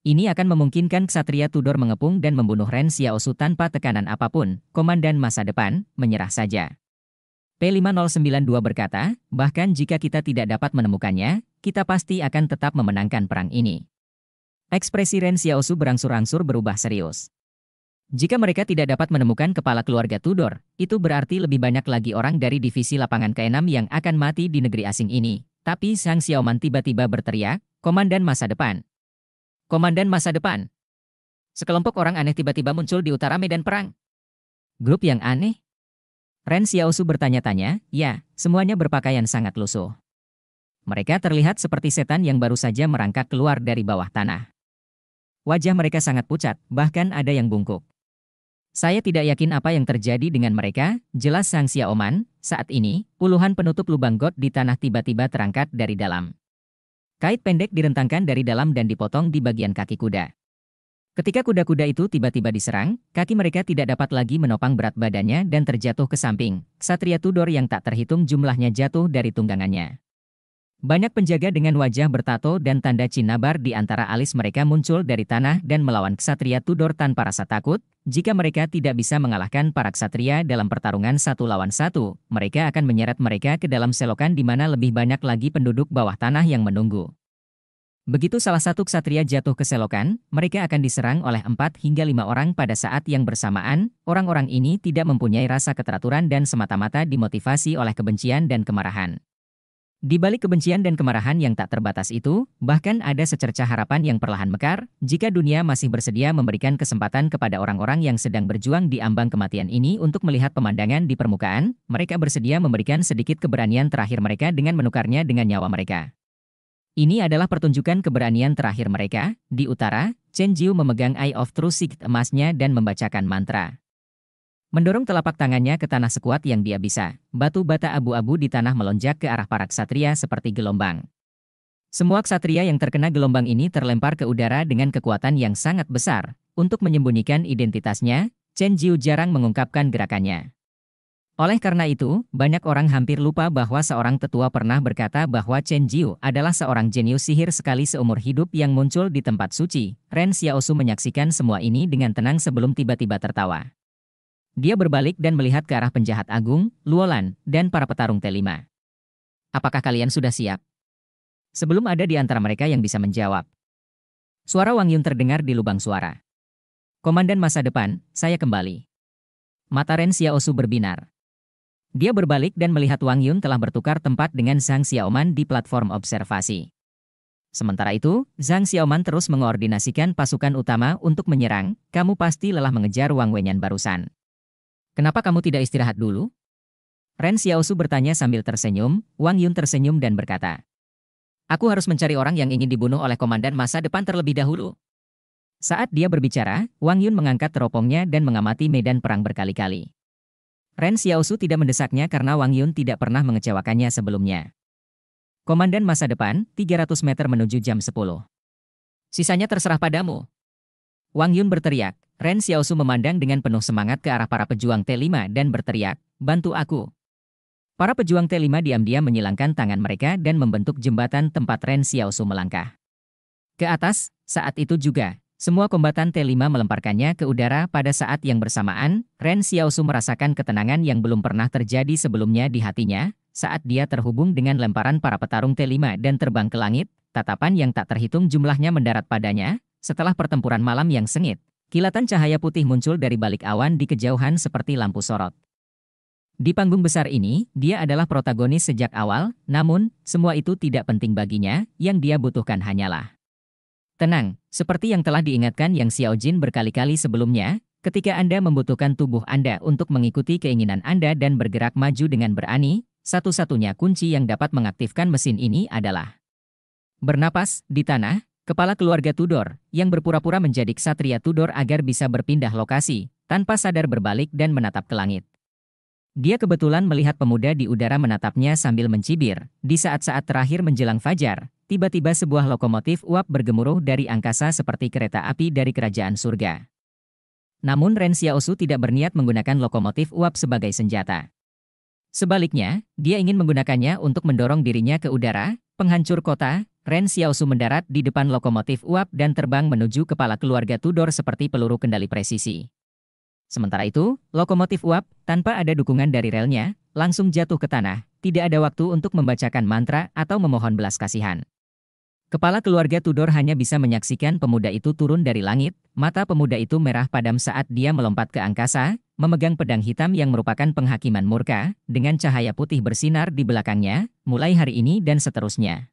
Ini akan memungkinkan Ksatria Tudor mengepung dan membunuh Ren Xiaosu tanpa tekanan apapun, Komandan masa depan, menyerah saja. P5092 berkata, bahkan jika kita tidak dapat menemukannya, kita pasti akan tetap memenangkan perang ini. Ekspresi Ren Xiaosu berangsur-angsur berubah serius. Jika mereka tidak dapat menemukan kepala keluarga Tudor, itu berarti lebih banyak lagi orang dari divisi lapangan keenam yang akan mati di negeri asing ini. Tapi Sang Xiaoman tiba-tiba berteriak, Komandan Masa Depan. Komandan Masa Depan. Sekelompok orang aneh tiba-tiba muncul di utara medan perang. Grup yang aneh? Ren Xiaosu bertanya-tanya, ya, semuanya berpakaian sangat lusuh. Mereka terlihat seperti setan yang baru saja merangkak keluar dari bawah tanah. Wajah mereka sangat pucat, bahkan ada yang bungkuk. Saya tidak yakin apa yang terjadi dengan mereka, jelas Sang Xiaoman. Saat ini, puluhan penutup lubang got di tanah tiba-tiba terangkat dari dalam. Kait pendek direntangkan dari dalam dan dipotong di bagian kaki kuda. Ketika kuda-kuda itu tiba-tiba diserang, kaki mereka tidak dapat lagi menopang berat badannya dan terjatuh ke samping. Satria Tudor yang tak terhitung jumlahnya jatuh dari tunggangannya. Banyak penjaga dengan wajah bertato dan tanda cinabar di antara alis mereka muncul dari tanah dan melawan ksatria Tudor tanpa rasa takut. Jika mereka tidak bisa mengalahkan para ksatria dalam pertarungan satu lawan satu, mereka akan menyeret mereka ke dalam selokan di mana lebih banyak lagi penduduk bawah tanah yang menunggu. Begitu salah satu ksatria jatuh ke selokan, mereka akan diserang oleh empat hingga lima orang pada saat yang bersamaan. Orang-orang ini tidak mempunyai rasa keteraturan dan semata-mata dimotivasi oleh kebencian dan kemarahan. Di balik kebencian dan kemarahan yang tak terbatas itu, bahkan ada secerca harapan yang perlahan mekar, jika dunia masih bersedia memberikan kesempatan kepada orang-orang yang sedang berjuang di ambang kematian ini untuk melihat pemandangan di permukaan, mereka bersedia memberikan sedikit keberanian terakhir mereka dengan menukarnya dengan nyawa mereka. Ini adalah pertunjukan keberanian terakhir mereka, di utara, Chen Jiu memegang Eye of True Secret emasnya dan membacakan mantra. Mendorong telapak tangannya ke tanah sekuat yang dia bisa, batu bata abu-abu di tanah melonjak ke arah para ksatria seperti gelombang. Semua ksatria yang terkena gelombang ini terlempar ke udara dengan kekuatan yang sangat besar. Untuk menyembunyikan identitasnya, Chen Jiu jarang mengungkapkan gerakannya. Oleh karena itu, banyak orang hampir lupa bahwa seorang tetua pernah berkata bahwa Chen Jiu adalah seorang jenius sihir sekali seumur hidup yang muncul di tempat suci. Ren Xiaosu menyaksikan semua ini dengan tenang sebelum tiba-tiba tertawa. Dia berbalik dan melihat ke arah penjahat agung, Luolan, dan para petarung T5. Apakah kalian sudah siap? Sebelum ada di antara mereka yang bisa menjawab. Suara Wang Yun terdengar di lubang suara. Komandan masa depan, saya kembali. Mata Ren Xiaosu berbinar. Dia berbalik dan melihat Wang Yun telah bertukar tempat dengan Zhang Xiaoman di platform observasi. Sementara itu, Zhang Xiaoman terus mengoordinasikan pasukan utama untuk menyerang, kamu pasti lelah mengejar Wang Wenyan barusan. Kenapa kamu tidak istirahat dulu? Ren Xiaosu bertanya sambil tersenyum, Wang Yun tersenyum dan berkata, Aku harus mencari orang yang ingin dibunuh oleh komandan masa depan terlebih dahulu. Saat dia berbicara, Wang Yun mengangkat teropongnya dan mengamati medan perang berkali-kali. Ren Xiaosu tidak mendesaknya karena Wang Yun tidak pernah mengecewakannya sebelumnya. Komandan masa depan, 300 meter menuju jam 10. Sisanya terserah padamu. Wang Yun berteriak. Ren Xiaosu memandang dengan penuh semangat ke arah para pejuang T5 dan berteriak, bantu aku. Para pejuang T5 diam-diam menyilangkan tangan mereka dan membentuk jembatan tempat Ren Xiaosu melangkah. Ke atas, saat itu juga, semua kombatan T5 melemparkannya ke udara pada saat yang bersamaan, Ren Xiaosu merasakan ketenangan yang belum pernah terjadi sebelumnya di hatinya, saat dia terhubung dengan lemparan para petarung T5 dan terbang ke langit, tatapan yang tak terhitung jumlahnya mendarat padanya, setelah pertempuran malam yang sengit, Kilatan cahaya putih muncul dari balik awan di kejauhan seperti lampu sorot. Di panggung besar ini, dia adalah protagonis sejak awal, namun, semua itu tidak penting baginya, yang dia butuhkan hanyalah. Tenang, seperti yang telah diingatkan Yang Xiao Jin berkali-kali sebelumnya, ketika Anda membutuhkan tubuh Anda untuk mengikuti keinginan Anda dan bergerak maju dengan berani, satu-satunya kunci yang dapat mengaktifkan mesin ini adalah bernapas di tanah, Kepala keluarga Tudor, yang berpura-pura menjadi ksatria Tudor agar bisa berpindah lokasi, tanpa sadar berbalik dan menatap ke langit. Dia kebetulan melihat pemuda di udara menatapnya sambil mencibir, di saat-saat terakhir menjelang fajar, tiba-tiba sebuah lokomotif uap bergemuruh dari angkasa seperti kereta api dari kerajaan surga. Namun Ren Xiaosu tidak berniat menggunakan lokomotif uap sebagai senjata. Sebaliknya, dia ingin menggunakannya untuk mendorong dirinya ke udara, Penghancur kota, Ren Xiaosu mendarat di depan lokomotif uap dan terbang menuju kepala keluarga Tudor seperti peluru kendali presisi. Sementara itu, lokomotif uap, tanpa ada dukungan dari relnya, langsung jatuh ke tanah, tidak ada waktu untuk membacakan mantra atau memohon belas kasihan. Kepala keluarga Tudor hanya bisa menyaksikan pemuda itu turun dari langit, mata pemuda itu merah padam saat dia melompat ke angkasa, memegang pedang hitam yang merupakan penghakiman murka, dengan cahaya putih bersinar di belakangnya, mulai hari ini dan seterusnya.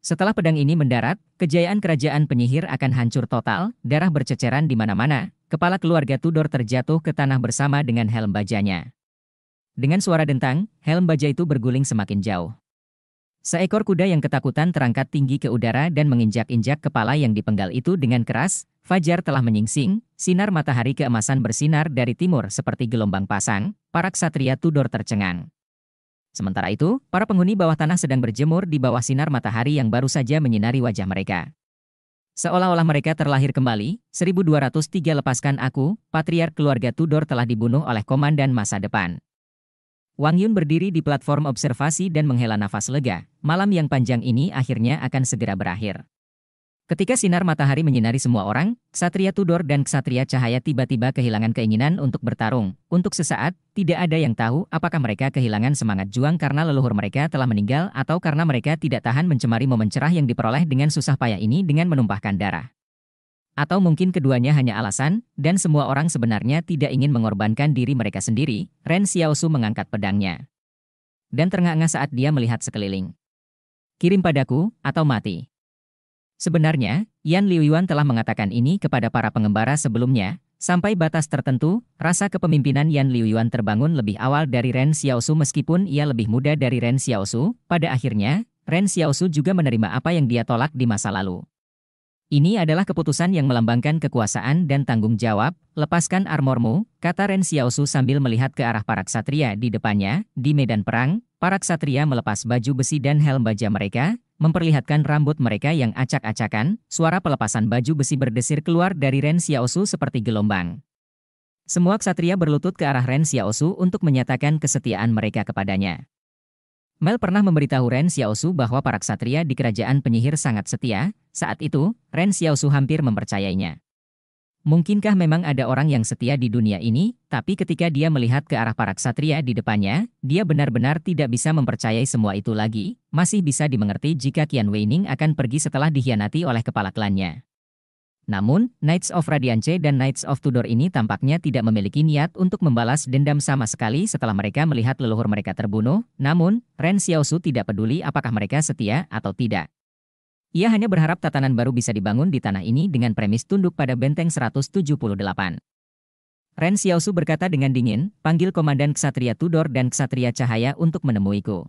Setelah pedang ini mendarat, kejayaan kerajaan penyihir akan hancur total, darah berceceran di mana-mana, kepala keluarga Tudor terjatuh ke tanah bersama dengan helm bajanya. Dengan suara dentang, helm baja itu berguling semakin jauh. Seekor kuda yang ketakutan terangkat tinggi ke udara dan menginjak-injak kepala yang dipenggal itu dengan keras, Fajar telah menyingsing, sinar matahari keemasan bersinar dari timur seperti gelombang pasang, para ksatria Tudor tercengang. Sementara itu, para penghuni bawah tanah sedang berjemur di bawah sinar matahari yang baru saja menyinari wajah mereka. Seolah-olah mereka terlahir kembali, 1203 lepaskan aku, patriark keluarga Tudor telah dibunuh oleh komandan masa depan. Wang Yun berdiri di platform observasi dan menghela nafas lega. Malam yang panjang ini akhirnya akan segera berakhir. Ketika sinar matahari menyinari semua orang, Satria Tudor dan Ksatria Cahaya tiba-tiba kehilangan keinginan untuk bertarung. Untuk sesaat, tidak ada yang tahu apakah mereka kehilangan semangat juang karena leluhur mereka telah meninggal atau karena mereka tidak tahan mencemari momen cerah yang diperoleh dengan susah payah ini dengan menumpahkan darah. Atau mungkin keduanya hanya alasan, dan semua orang sebenarnya tidak ingin mengorbankan diri mereka sendiri, Ren Xiaosu mengangkat pedangnya. Dan terengah-engah saat dia melihat sekeliling. Kirim padaku, atau mati. Sebenarnya, Yan Liuyuan telah mengatakan ini kepada para pengembara sebelumnya, sampai batas tertentu, rasa kepemimpinan Yan Liuyuan terbangun lebih awal dari Ren Xiaosu meskipun ia lebih muda dari Ren Xiaosu, pada akhirnya, Ren Xiaosu juga menerima apa yang dia tolak di masa lalu. Ini adalah keputusan yang melambangkan kekuasaan dan tanggung jawab, lepaskan armormu, kata Ren Xiaosu sambil melihat ke arah para ksatria di depannya, di medan perang, para ksatria melepas baju besi dan helm baja mereka, memperlihatkan rambut mereka yang acak-acakan, suara pelepasan baju besi berdesir keluar dari Ren Xiaosu seperti gelombang. Semua ksatria berlutut ke arah Ren Xiaosu untuk menyatakan kesetiaan mereka kepadanya. Mel pernah memberitahu Ren Xiaosu bahwa para ksatria di kerajaan penyihir sangat setia, saat itu, Ren Xiaosu hampir mempercayainya. Mungkinkah memang ada orang yang setia di dunia ini, tapi ketika dia melihat ke arah para ksatria di depannya, dia benar-benar tidak bisa mempercayai semua itu lagi, masih bisa dimengerti jika Qian Weining akan pergi setelah dihianati oleh kepala klannya. Namun, Knights of Radiance dan Knights of Tudor ini tampaknya tidak memiliki niat untuk membalas dendam sama sekali setelah mereka melihat leluhur mereka terbunuh, namun, Ren Xiaosu tidak peduli apakah mereka setia atau tidak. Ia hanya berharap tatanan baru bisa dibangun di tanah ini dengan premis tunduk pada benteng 178. Ren Xiaosu berkata dengan dingin, panggil Komandan Ksatria Tudor dan Ksatria Cahaya untuk menemuiku.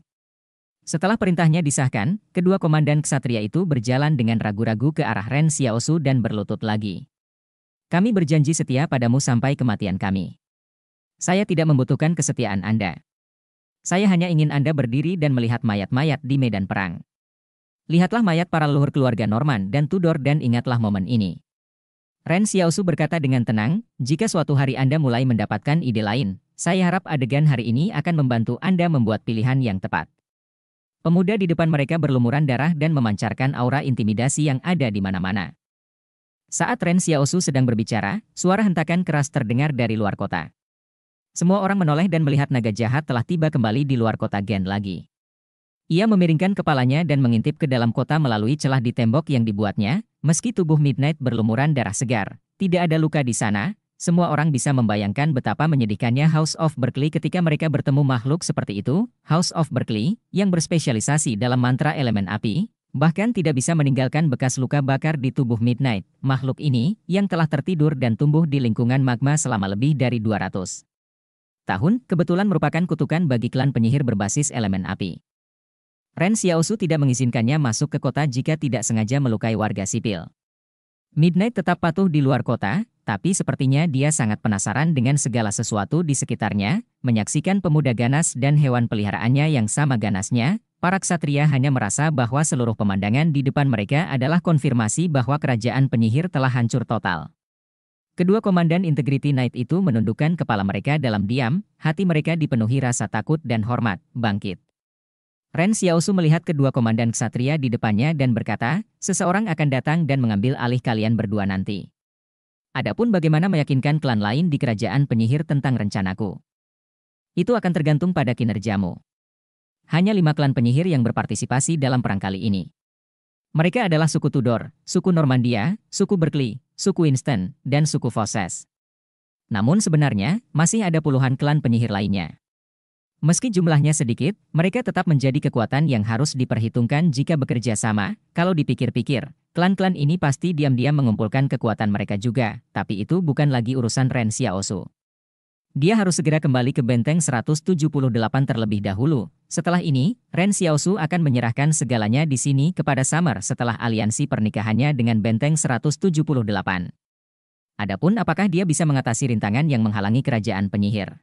Setelah perintahnya disahkan, kedua komandan ksatria itu berjalan dengan ragu-ragu ke arah Ren Xiaosu dan berlutut lagi. Kami berjanji setia padamu sampai kematian kami. Saya tidak membutuhkan kesetiaan Anda. Saya hanya ingin Anda berdiri dan melihat mayat-mayat di medan perang. Lihatlah mayat para leluhur keluarga Norman dan Tudor dan ingatlah momen ini. Ren Xiaosu berkata dengan tenang, jika suatu hari Anda mulai mendapatkan ide lain, saya harap adegan hari ini akan membantu Anda membuat pilihan yang tepat. Pemuda di depan mereka berlumuran darah dan memancarkan aura intimidasi yang ada di mana-mana. Saat Ren Xiaosu sedang berbicara, suara hentakan keras terdengar dari luar kota. Semua orang menoleh dan melihat naga jahat telah tiba kembali di luar kota Gen lagi. Ia memiringkan kepalanya dan mengintip ke dalam kota melalui celah di tembok yang dibuatnya, meski tubuh Midnight berlumuran darah segar. Tidak ada luka di sana, semua orang bisa membayangkan betapa menyedihkannya House of Berkeley ketika mereka bertemu makhluk seperti itu. House of Berkeley, yang berspesialisasi dalam mantra elemen api, bahkan tidak bisa meninggalkan bekas luka bakar di tubuh Midnight. Makhluk ini, yang telah tertidur dan tumbuh di lingkungan magma selama lebih dari 200 tahun, kebetulan merupakan kutukan bagi klan penyihir berbasis elemen api. Ren Xiaosu tidak mengizinkannya masuk ke kota jika tidak sengaja melukai warga sipil. Midnight tetap patuh di luar kota, tapi sepertinya dia sangat penasaran dengan segala sesuatu di sekitarnya, menyaksikan pemuda ganas dan hewan peliharaannya yang sama ganasnya, para ksatria hanya merasa bahwa seluruh pemandangan di depan mereka adalah konfirmasi bahwa kerajaan penyihir telah hancur total. Kedua komandan Integrity Knight itu menundukkan kepala mereka dalam diam, hati mereka dipenuhi rasa takut dan hormat, bangkit. Ren Xiaosu melihat kedua komandan ksatria di depannya dan berkata, seseorang akan datang dan mengambil alih kalian berdua nanti. Adapun bagaimana meyakinkan klan lain di kerajaan penyihir tentang rencanaku. Itu akan tergantung pada kinerjamu. Hanya lima klan penyihir yang berpartisipasi dalam perang kali ini. Mereka adalah suku Tudor, suku Normandia, suku Berkeley, suku Winston, dan suku Fosses. Namun sebenarnya, masih ada puluhan klan penyihir lainnya. Meski jumlahnya sedikit, mereka tetap menjadi kekuatan yang harus diperhitungkan jika bekerja sama, kalau dipikir-pikir, Klan-klan ini pasti diam-diam mengumpulkan kekuatan mereka juga, tapi itu bukan lagi urusan Ren Xiaosu. Dia harus segera kembali ke benteng 178 terlebih dahulu. Setelah ini, Ren Xiaosu akan menyerahkan segalanya di sini kepada Summer setelah aliansi pernikahannya dengan benteng 178. Adapun apakah dia bisa mengatasi rintangan yang menghalangi kerajaan penyihir?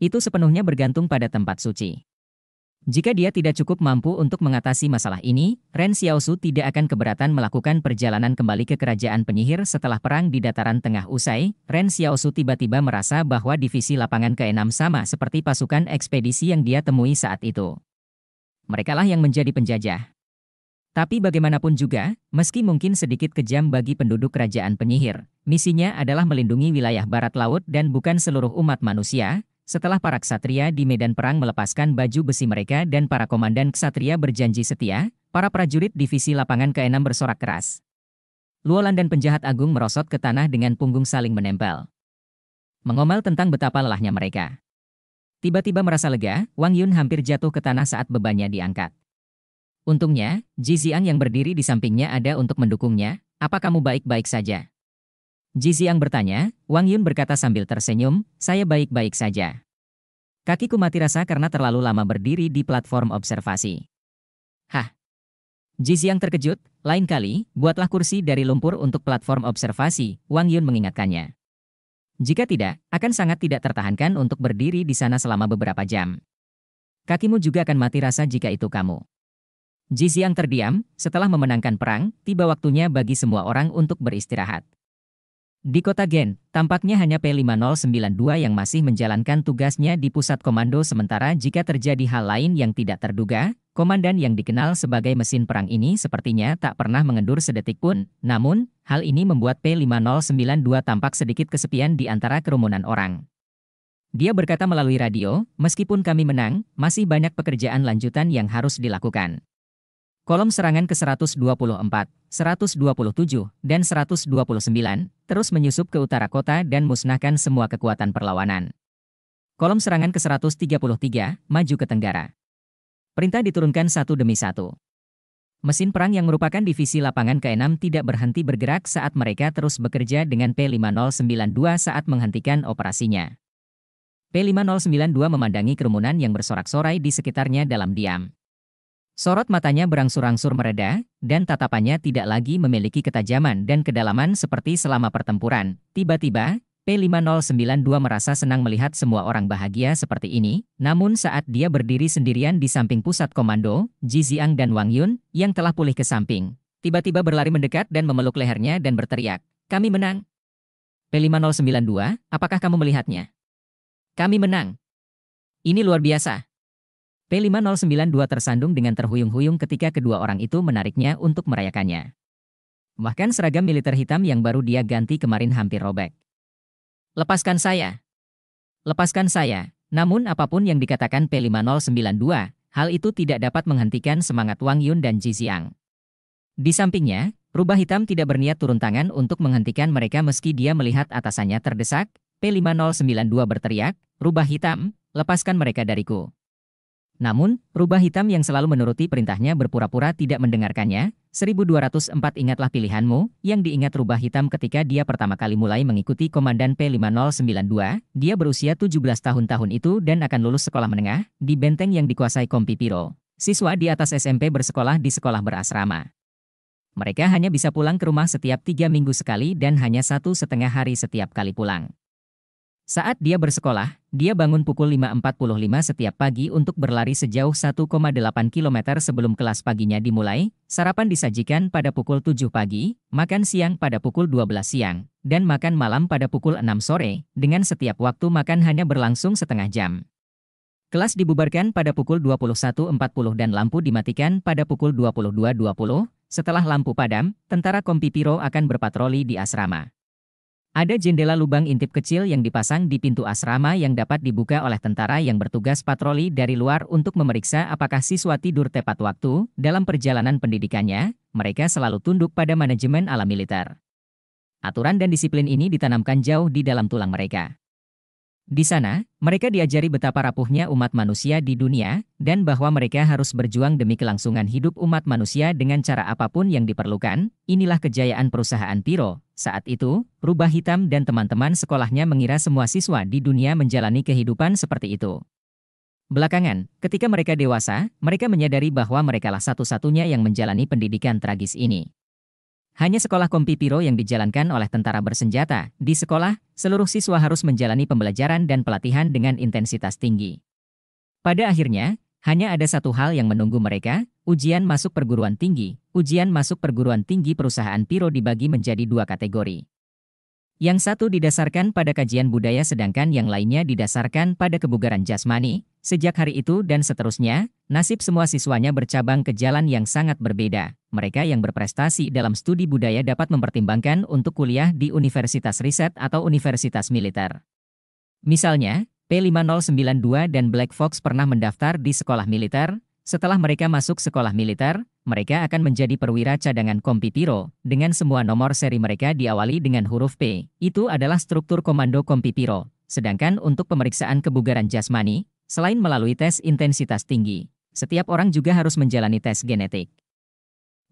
Itu sepenuhnya bergantung pada tempat suci. Jika dia tidak cukup mampu untuk mengatasi masalah ini, Ren Xiaosu tidak akan keberatan melakukan perjalanan kembali ke kerajaan penyihir setelah perang di dataran tengah usai. Ren Xiaosu tiba-tiba merasa bahwa divisi lapangan ke-6 sama seperti pasukan ekspedisi yang dia temui saat itu. Merekalah yang menjadi penjajah. Tapi bagaimanapun juga, meski mungkin sedikit kejam bagi penduduk kerajaan penyihir, misinya adalah melindungi wilayah barat laut dan bukan seluruh umat manusia, setelah para ksatria di medan perang melepaskan baju besi mereka dan para komandan ksatria berjanji setia, para prajurit divisi lapangan ke-6 bersorak keras. Luolan dan penjahat agung merosot ke tanah dengan punggung saling menempel. Mengomel tentang betapa lelahnya mereka. Tiba-tiba merasa lega, Wang Yun hampir jatuh ke tanah saat bebannya diangkat. Untungnya, Ji Xiang yang berdiri di sampingnya ada untuk mendukungnya, apa kamu baik-baik saja? Ji Ziang bertanya, Wang Yun berkata sambil tersenyum, saya baik-baik saja. Kakiku mati rasa karena terlalu lama berdiri di platform observasi. Hah. Ji Ziang terkejut, lain kali, buatlah kursi dari lumpur untuk platform observasi, Wang Yun mengingatkannya. Jika tidak, akan sangat tidak tertahankan untuk berdiri di sana selama beberapa jam. Kakimu juga akan mati rasa jika itu kamu. Ji Ziang terdiam, setelah memenangkan perang, tiba waktunya bagi semua orang untuk beristirahat. Di kota Gen, tampaknya hanya P5092 yang masih menjalankan tugasnya di pusat komando sementara jika terjadi hal lain yang tidak terduga, komandan yang dikenal sebagai mesin perang ini sepertinya tak pernah mengendur sedetik pun. Namun, hal ini membuat P5092 tampak sedikit kesepian di antara kerumunan orang. Dia berkata melalui radio, meskipun kami menang, masih banyak pekerjaan lanjutan yang harus dilakukan. Kolom serangan ke-124, 127, dan 129 terus menyusup ke utara kota dan musnahkan semua kekuatan perlawanan. Kolom serangan ke-133 maju ke tenggara. Perintah diturunkan satu demi satu. Mesin perang yang merupakan divisi lapangan ke-6 tidak berhenti bergerak saat mereka terus bekerja dengan P5092 saat menghentikan operasinya. P5092 memandangi kerumunan yang bersorak-sorai di sekitarnya dalam diam. Sorot matanya berangsur-angsur mereda, dan tatapannya tidak lagi memiliki ketajaman dan kedalaman seperti selama pertempuran. Tiba-tiba, P5092 merasa senang melihat semua orang bahagia seperti ini, namun saat dia berdiri sendirian di samping pusat komando, Ji Ziang dan Wang Yun, yang telah pulih ke samping, tiba-tiba berlari mendekat dan memeluk lehernya dan berteriak, Kami menang! P5092, apakah kamu melihatnya? Kami menang! Ini luar biasa! P5092 tersandung dengan terhuyung-huyung ketika kedua orang itu menariknya untuk merayakannya. Bahkan seragam militer hitam yang baru dia ganti kemarin hampir robek. Lepaskan saya. Lepaskan saya. Namun apapun yang dikatakan P5092, hal itu tidak dapat menghentikan semangat Wang Yun dan Ji Xiang. Di sampingnya, rubah hitam tidak berniat turun tangan untuk menghentikan mereka meski dia melihat atasannya terdesak, P5092 berteriak, rubah hitam, lepaskan mereka dariku. Namun, rubah hitam yang selalu menuruti perintahnya berpura-pura tidak mendengarkannya, 1204 ingatlah pilihanmu, yang diingat rubah hitam ketika dia pertama kali mulai mengikuti Komandan P5092, dia berusia 17 tahun tahun itu dan akan lulus sekolah menengah, di benteng yang dikuasai Kompi Piro. Siswa di atas SMP bersekolah di sekolah berasrama. Mereka hanya bisa pulang ke rumah setiap tiga minggu sekali dan hanya satu setengah hari setiap kali pulang. Saat dia bersekolah, dia bangun pukul 5.45 setiap pagi untuk berlari sejauh 1,8 km sebelum kelas paginya dimulai, sarapan disajikan pada pukul 7 pagi, makan siang pada pukul 12 siang, dan makan malam pada pukul 6 sore, dengan setiap waktu makan hanya berlangsung setengah jam. Kelas dibubarkan pada pukul 21.40 dan lampu dimatikan pada pukul 22.20. Setelah lampu padam, tentara Kompi Piro akan berpatroli di asrama. Ada jendela lubang intip kecil yang dipasang di pintu asrama yang dapat dibuka oleh tentara yang bertugas patroli dari luar untuk memeriksa apakah siswa tidur tepat waktu. Dalam perjalanan pendidikannya, mereka selalu tunduk pada manajemen ala militer. Aturan dan disiplin ini ditanamkan jauh di dalam tulang mereka. Di sana, mereka diajari betapa rapuhnya umat manusia di dunia, dan bahwa mereka harus berjuang demi kelangsungan hidup umat manusia dengan cara apapun yang diperlukan. Inilah kejayaan perusahaan Piro. Saat itu, Rubah Hitam dan teman-teman sekolahnya mengira semua siswa di dunia menjalani kehidupan seperti itu. Belakangan, ketika mereka dewasa, mereka menyadari bahwa merekalah satu-satunya yang menjalani pendidikan tragis ini. Hanya sekolah kompi Piro yang dijalankan oleh tentara bersenjata. Di sekolah, seluruh siswa harus menjalani pembelajaran dan pelatihan dengan intensitas tinggi. Pada akhirnya, hanya ada satu hal yang menunggu mereka, ujian masuk perguruan tinggi. Ujian masuk perguruan tinggi perusahaan Piro dibagi menjadi dua kategori. Yang satu didasarkan pada kajian budaya sedangkan yang lainnya didasarkan pada kebugaran jasmani. Sejak hari itu dan seterusnya, nasib semua siswanya bercabang ke jalan yang sangat berbeda mereka yang berprestasi dalam studi budaya dapat mempertimbangkan untuk kuliah di universitas riset atau universitas militer. Misalnya, P5092 dan Black Fox pernah mendaftar di sekolah militer. Setelah mereka masuk sekolah militer, mereka akan menjadi perwira cadangan Kompipiro, dengan semua nomor seri mereka diawali dengan huruf P. Itu adalah struktur komando Kompipiro. Sedangkan untuk pemeriksaan kebugaran jasmani, selain melalui tes intensitas tinggi, setiap orang juga harus menjalani tes genetik.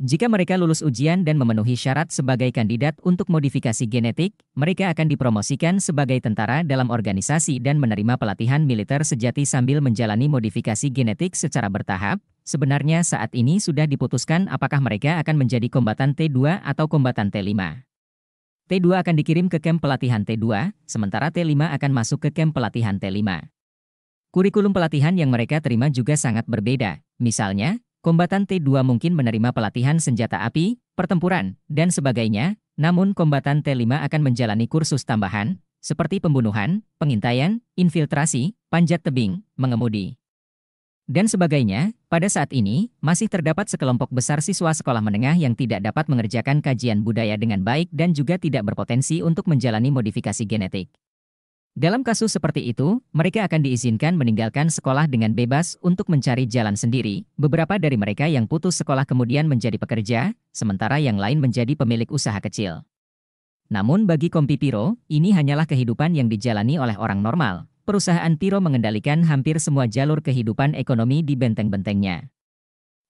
Jika mereka lulus ujian dan memenuhi syarat sebagai kandidat untuk modifikasi genetik, mereka akan dipromosikan sebagai tentara dalam organisasi dan menerima pelatihan militer sejati sambil menjalani modifikasi genetik secara bertahap. Sebenarnya saat ini sudah diputuskan apakah mereka akan menjadi kombatan T2 atau kombatan T5. T2 akan dikirim ke kamp pelatihan T2, sementara T5 akan masuk ke kamp pelatihan T5. Kurikulum pelatihan yang mereka terima juga sangat berbeda. Misalnya, Kombatan T2 mungkin menerima pelatihan senjata api, pertempuran, dan sebagainya, namun kombatan T5 akan menjalani kursus tambahan, seperti pembunuhan, pengintaian, infiltrasi, panjat tebing, mengemudi, dan sebagainya. Pada saat ini, masih terdapat sekelompok besar siswa sekolah menengah yang tidak dapat mengerjakan kajian budaya dengan baik dan juga tidak berpotensi untuk menjalani modifikasi genetik. Dalam kasus seperti itu, mereka akan diizinkan meninggalkan sekolah dengan bebas untuk mencari jalan sendiri. Beberapa dari mereka yang putus sekolah kemudian menjadi pekerja, sementara yang lain menjadi pemilik usaha kecil. Namun bagi Kompi Piro, ini hanyalah kehidupan yang dijalani oleh orang normal. Perusahaan Piro mengendalikan hampir semua jalur kehidupan ekonomi di benteng-bentengnya.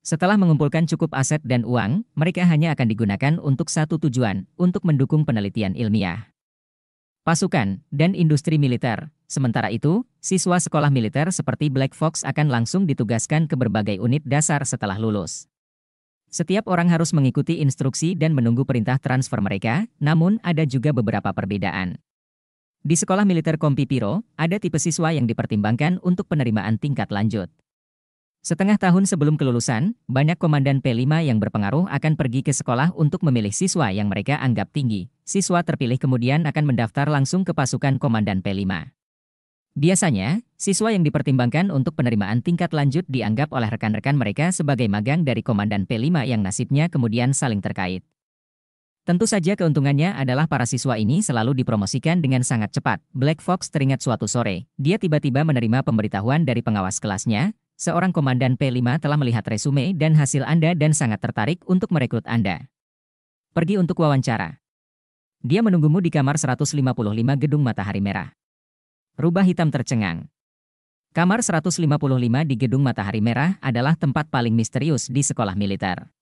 Setelah mengumpulkan cukup aset dan uang, mereka hanya akan digunakan untuk satu tujuan, untuk mendukung penelitian ilmiah pasukan, dan industri militer. Sementara itu, siswa sekolah militer seperti Black Fox akan langsung ditugaskan ke berbagai unit dasar setelah lulus. Setiap orang harus mengikuti instruksi dan menunggu perintah transfer mereka, namun ada juga beberapa perbedaan. Di sekolah militer Kompipiro, ada tipe siswa yang dipertimbangkan untuk penerimaan tingkat lanjut. Setengah tahun sebelum kelulusan, banyak komandan P5 yang berpengaruh akan pergi ke sekolah untuk memilih siswa yang mereka anggap tinggi. Siswa terpilih kemudian akan mendaftar langsung ke pasukan komandan P5. Biasanya, siswa yang dipertimbangkan untuk penerimaan tingkat lanjut dianggap oleh rekan-rekan mereka sebagai magang dari komandan P5 yang nasibnya kemudian saling terkait. Tentu saja keuntungannya adalah para siswa ini selalu dipromosikan dengan sangat cepat. Black Fox teringat suatu sore, dia tiba-tiba menerima pemberitahuan dari pengawas kelasnya, Seorang komandan P5 telah melihat resume dan hasil Anda dan sangat tertarik untuk merekrut Anda. Pergi untuk wawancara. Dia menunggumu di kamar 155 Gedung Matahari Merah. Rubah hitam tercengang. Kamar 155 di Gedung Matahari Merah adalah tempat paling misterius di sekolah militer.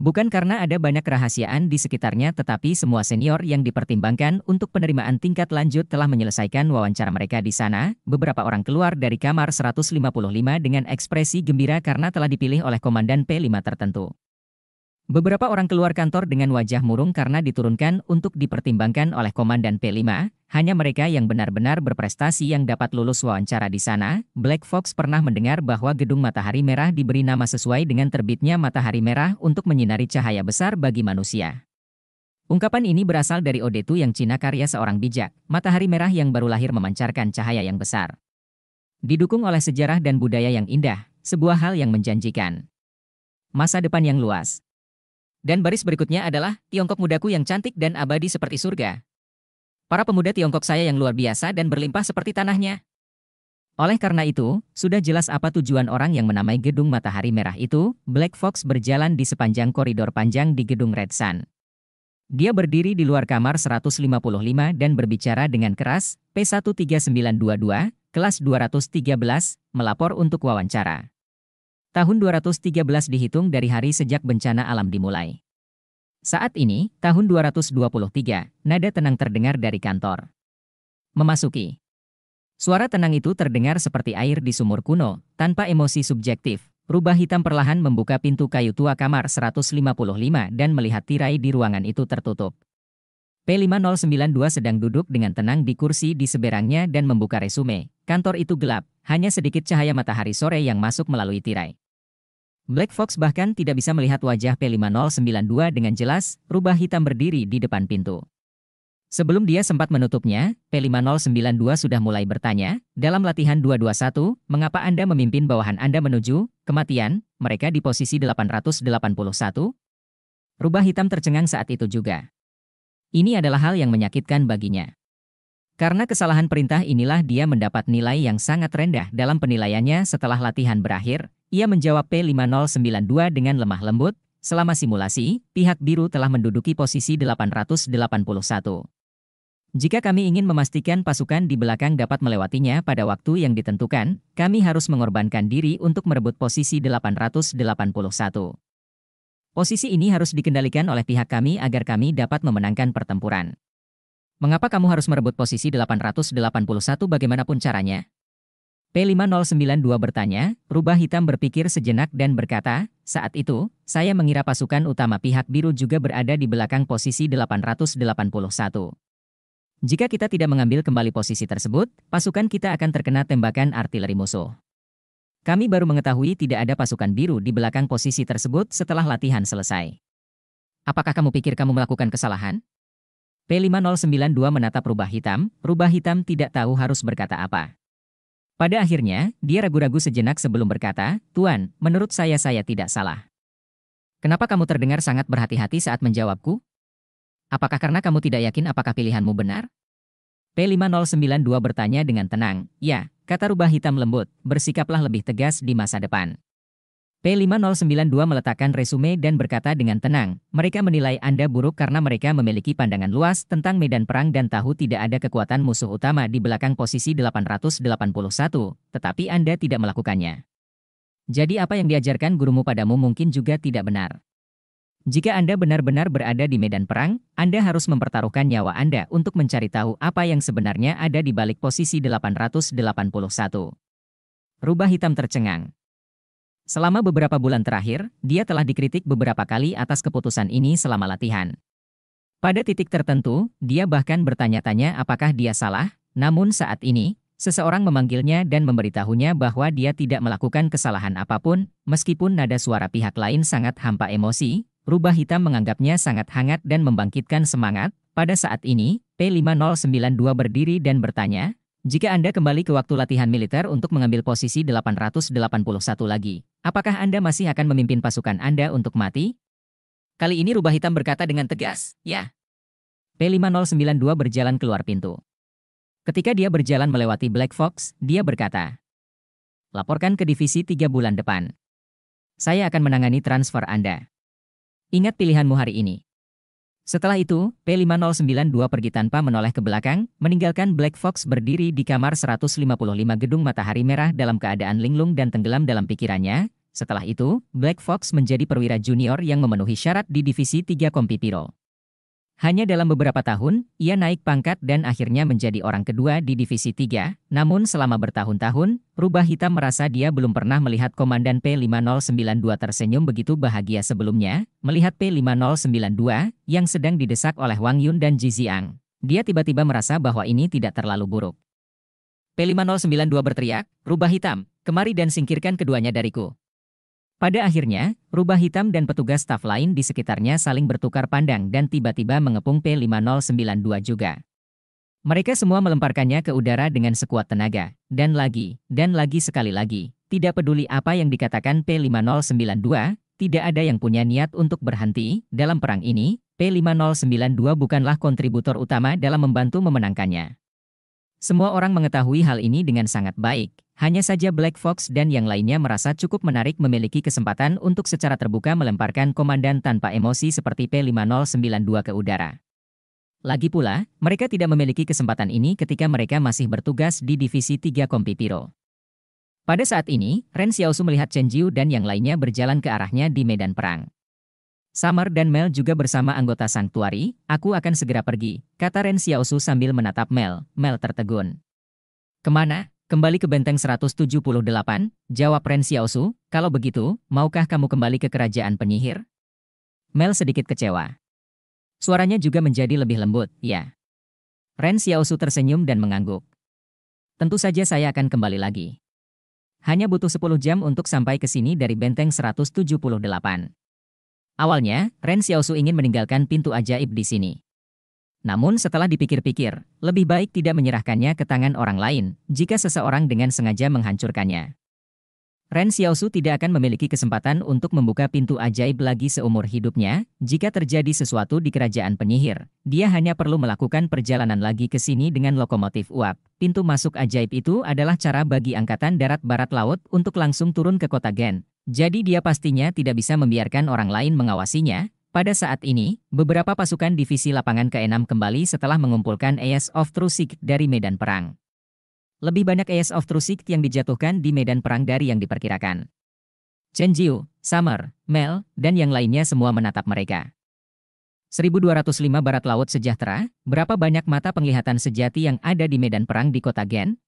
Bukan karena ada banyak kerahasiaan di sekitarnya tetapi semua senior yang dipertimbangkan untuk penerimaan tingkat lanjut telah menyelesaikan wawancara mereka di sana. Beberapa orang keluar dari kamar 155 dengan ekspresi gembira karena telah dipilih oleh komandan P5 tertentu. Beberapa orang keluar kantor dengan wajah murung karena diturunkan untuk dipertimbangkan oleh komandan P5. Hanya mereka yang benar-benar berprestasi yang dapat lulus wawancara di sana. Black Fox pernah mendengar bahwa gedung matahari merah diberi nama sesuai dengan terbitnya matahari merah untuk menyinari cahaya besar bagi manusia. Ungkapan ini berasal dari Odetu yang Cina karya seorang bijak, matahari merah yang baru lahir memancarkan cahaya yang besar. Didukung oleh sejarah dan budaya yang indah, sebuah hal yang menjanjikan. Masa depan yang luas. Dan baris berikutnya adalah Tiongkok mudaku yang cantik dan abadi seperti surga. Para pemuda Tiongkok saya yang luar biasa dan berlimpah seperti tanahnya. Oleh karena itu, sudah jelas apa tujuan orang yang menamai gedung matahari merah itu, Black Fox berjalan di sepanjang koridor panjang di gedung Red Sun. Dia berdiri di luar kamar 155 dan berbicara dengan keras, P13922, kelas 213, melapor untuk wawancara. Tahun 213 dihitung dari hari sejak bencana alam dimulai. Saat ini, tahun 223, nada tenang terdengar dari kantor. Memasuki. Suara tenang itu terdengar seperti air di sumur kuno, tanpa emosi subjektif. Rubah hitam perlahan membuka pintu kayu tua kamar 155 dan melihat tirai di ruangan itu tertutup. P5092 sedang duduk dengan tenang di kursi di seberangnya dan membuka resume. Kantor itu gelap, hanya sedikit cahaya matahari sore yang masuk melalui tirai. Black Fox bahkan tidak bisa melihat wajah P5092 dengan jelas, rubah hitam berdiri di depan pintu. Sebelum dia sempat menutupnya, P5092 sudah mulai bertanya, dalam latihan 221, mengapa Anda memimpin bawahan Anda menuju kematian, mereka di posisi 881? Rubah hitam tercengang saat itu juga. Ini adalah hal yang menyakitkan baginya. Karena kesalahan perintah inilah dia mendapat nilai yang sangat rendah dalam penilaiannya setelah latihan berakhir, ia menjawab P5092 dengan lemah lembut, selama simulasi, pihak biru telah menduduki posisi 881. Jika kami ingin memastikan pasukan di belakang dapat melewatinya pada waktu yang ditentukan, kami harus mengorbankan diri untuk merebut posisi 881. Posisi ini harus dikendalikan oleh pihak kami agar kami dapat memenangkan pertempuran. Mengapa kamu harus merebut posisi 881 bagaimanapun caranya? P5092 bertanya, rubah hitam berpikir sejenak dan berkata, saat itu, saya mengira pasukan utama pihak biru juga berada di belakang posisi 881. Jika kita tidak mengambil kembali posisi tersebut, pasukan kita akan terkena tembakan artileri musuh. Kami baru mengetahui tidak ada pasukan biru di belakang posisi tersebut setelah latihan selesai. Apakah kamu pikir kamu melakukan kesalahan? P5092 menatap rubah hitam, rubah hitam tidak tahu harus berkata apa. Pada akhirnya, dia ragu-ragu sejenak sebelum berkata, Tuan, menurut saya saya tidak salah. Kenapa kamu terdengar sangat berhati-hati saat menjawabku? Apakah karena kamu tidak yakin apakah pilihanmu benar? P5092 bertanya dengan tenang, ya, kata rubah hitam lembut, bersikaplah lebih tegas di masa depan. P5092 meletakkan resume dan berkata dengan tenang, mereka menilai Anda buruk karena mereka memiliki pandangan luas tentang medan perang dan tahu tidak ada kekuatan musuh utama di belakang posisi 881, tetapi Anda tidak melakukannya. Jadi apa yang diajarkan gurumu padamu mungkin juga tidak benar. Jika Anda benar-benar berada di medan perang, Anda harus mempertaruhkan nyawa Anda untuk mencari tahu apa yang sebenarnya ada di balik posisi 881. Rubah hitam tercengang. Selama beberapa bulan terakhir, dia telah dikritik beberapa kali atas keputusan ini selama latihan. Pada titik tertentu, dia bahkan bertanya-tanya apakah dia salah, namun saat ini, seseorang memanggilnya dan memberitahunya bahwa dia tidak melakukan kesalahan apapun, meskipun nada suara pihak lain sangat hampa emosi, rubah hitam menganggapnya sangat hangat dan membangkitkan semangat. Pada saat ini, P5092 berdiri dan bertanya, jika Anda kembali ke waktu latihan militer untuk mengambil posisi 881 lagi, apakah Anda masih akan memimpin pasukan Anda untuk mati? Kali ini rubah hitam berkata dengan tegas, ya. P5092 berjalan keluar pintu. Ketika dia berjalan melewati Black Fox, dia berkata, Laporkan ke divisi tiga bulan depan. Saya akan menangani transfer Anda. Ingat pilihanmu hari ini. Setelah itu, P5092 pergi tanpa menoleh ke belakang, meninggalkan Black Fox berdiri di kamar 155 gedung matahari merah dalam keadaan linglung dan tenggelam dalam pikirannya. Setelah itu, Black Fox menjadi perwira junior yang memenuhi syarat di Divisi 3 Pirol. Hanya dalam beberapa tahun, ia naik pangkat dan akhirnya menjadi orang kedua di Divisi 3, namun selama bertahun-tahun, Rubah Hitam merasa dia belum pernah melihat Komandan P5092 tersenyum begitu bahagia sebelumnya, melihat P5092 yang sedang didesak oleh Wang Yun dan Ji Ziang. Dia tiba-tiba merasa bahwa ini tidak terlalu buruk. P5092 berteriak, Rubah Hitam, kemari dan singkirkan keduanya dariku. Pada akhirnya, rubah hitam dan petugas staf lain di sekitarnya saling bertukar pandang dan tiba-tiba mengepung P5092 juga. Mereka semua melemparkannya ke udara dengan sekuat tenaga, dan lagi, dan lagi sekali lagi, tidak peduli apa yang dikatakan P5092, tidak ada yang punya niat untuk berhenti. Dalam perang ini, P5092 bukanlah kontributor utama dalam membantu memenangkannya. Semua orang mengetahui hal ini dengan sangat baik. Hanya saja Black Fox dan yang lainnya merasa cukup menarik memiliki kesempatan untuk secara terbuka melemparkan komandan tanpa emosi seperti P5092 ke udara. Lagi pula, mereka tidak memiliki kesempatan ini ketika mereka masih bertugas di Divisi 3 Kompipiro. Pada saat ini, Ren Xiaosu melihat Chen Jiu dan yang lainnya berjalan ke arahnya di medan perang. Summer dan Mel juga bersama anggota Santuari. aku akan segera pergi, kata Ren Xiaosu sambil menatap Mel, Mel tertegun. Kemana? Kembali ke benteng 178, jawab Ren Xiaosu, kalau begitu, maukah kamu kembali ke kerajaan penyihir? Mel sedikit kecewa. Suaranya juga menjadi lebih lembut, ya. Ren Xiaosu tersenyum dan mengangguk. Tentu saja saya akan kembali lagi. Hanya butuh 10 jam untuk sampai ke sini dari benteng 178. Awalnya, Ren Xiaosu ingin meninggalkan pintu ajaib di sini. Namun setelah dipikir-pikir, lebih baik tidak menyerahkannya ke tangan orang lain jika seseorang dengan sengaja menghancurkannya. Ren Xiaosu tidak akan memiliki kesempatan untuk membuka pintu ajaib lagi seumur hidupnya. Jika terjadi sesuatu di kerajaan penyihir, dia hanya perlu melakukan perjalanan lagi ke sini dengan lokomotif uap. Pintu masuk ajaib itu adalah cara bagi angkatan darat barat laut untuk langsung turun ke kota Gen, jadi dia pastinya tidak bisa membiarkan orang lain mengawasinya. Pada saat ini, beberapa pasukan divisi lapangan ke-6 kembali setelah mengumpulkan Ace of Trusik dari medan perang. Lebih banyak Ace of Trusik yang dijatuhkan di medan perang dari yang diperkirakan. Chen Jiu, Summer, Mel, dan yang lainnya semua menatap mereka. 1205 Barat Laut Sejahtera, berapa banyak mata penglihatan sejati yang ada di medan perang di kota Gen,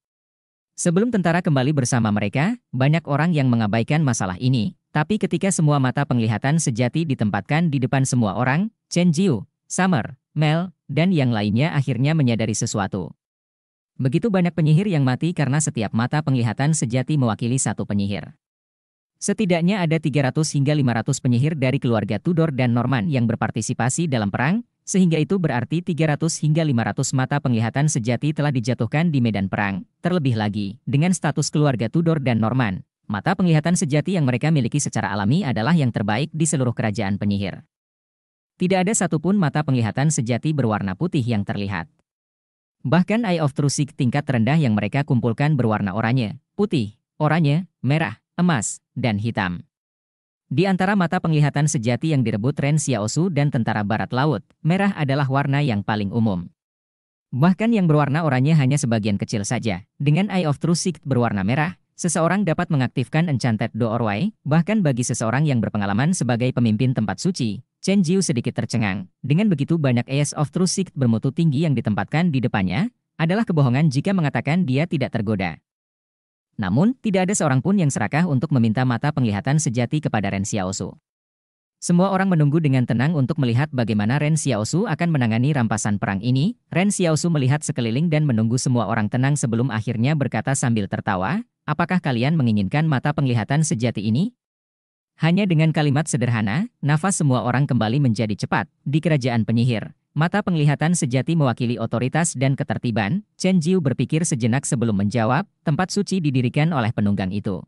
Sebelum tentara kembali bersama mereka, banyak orang yang mengabaikan masalah ini. Tapi ketika semua mata penglihatan sejati ditempatkan di depan semua orang, Chen Jiu, Summer, Mel, dan yang lainnya akhirnya menyadari sesuatu. Begitu banyak penyihir yang mati karena setiap mata penglihatan sejati mewakili satu penyihir. Setidaknya ada 300 hingga 500 penyihir dari keluarga Tudor dan Norman yang berpartisipasi dalam perang, sehingga itu berarti 300 hingga 500 mata penglihatan sejati telah dijatuhkan di medan perang. Terlebih lagi, dengan status keluarga Tudor dan Norman, mata penglihatan sejati yang mereka miliki secara alami adalah yang terbaik di seluruh kerajaan penyihir. Tidak ada satupun mata penglihatan sejati berwarna putih yang terlihat. Bahkan Eye of Trusik tingkat terendah yang mereka kumpulkan berwarna oranye, putih, oranye, merah, emas, dan hitam. Di antara mata penglihatan sejati yang direbut Ren Xiaosu dan tentara barat laut, merah adalah warna yang paling umum. Bahkan yang berwarna oranye hanya sebagian kecil saja. Dengan Eye of True Sight berwarna merah, seseorang dapat mengaktifkan Enchanted Doorway, Way, bahkan bagi seseorang yang berpengalaman sebagai pemimpin tempat suci, Chen Jiu sedikit tercengang. Dengan begitu banyak Eyes of True Sight bermutu tinggi yang ditempatkan di depannya, adalah kebohongan jika mengatakan dia tidak tergoda. Namun, tidak ada seorang pun yang serakah untuk meminta mata penglihatan sejati kepada Ren Xiaosu. Semua orang menunggu dengan tenang untuk melihat bagaimana Ren Xiaosu akan menangani rampasan perang ini. Ren Xiaosu melihat sekeliling dan menunggu semua orang tenang sebelum akhirnya berkata sambil tertawa, apakah kalian menginginkan mata penglihatan sejati ini? Hanya dengan kalimat sederhana, nafas semua orang kembali menjadi cepat di kerajaan penyihir. Mata penglihatan sejati mewakili otoritas dan ketertiban, Chen Jiu berpikir sejenak sebelum menjawab, tempat suci didirikan oleh penunggang itu.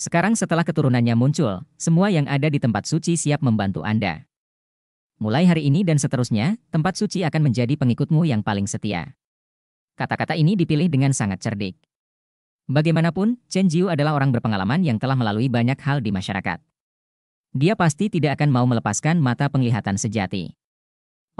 Sekarang setelah keturunannya muncul, semua yang ada di tempat suci siap membantu Anda. Mulai hari ini dan seterusnya, tempat suci akan menjadi pengikutmu yang paling setia. Kata-kata ini dipilih dengan sangat cerdik. Bagaimanapun, Chen Jiu adalah orang berpengalaman yang telah melalui banyak hal di masyarakat. Dia pasti tidak akan mau melepaskan mata penglihatan sejati.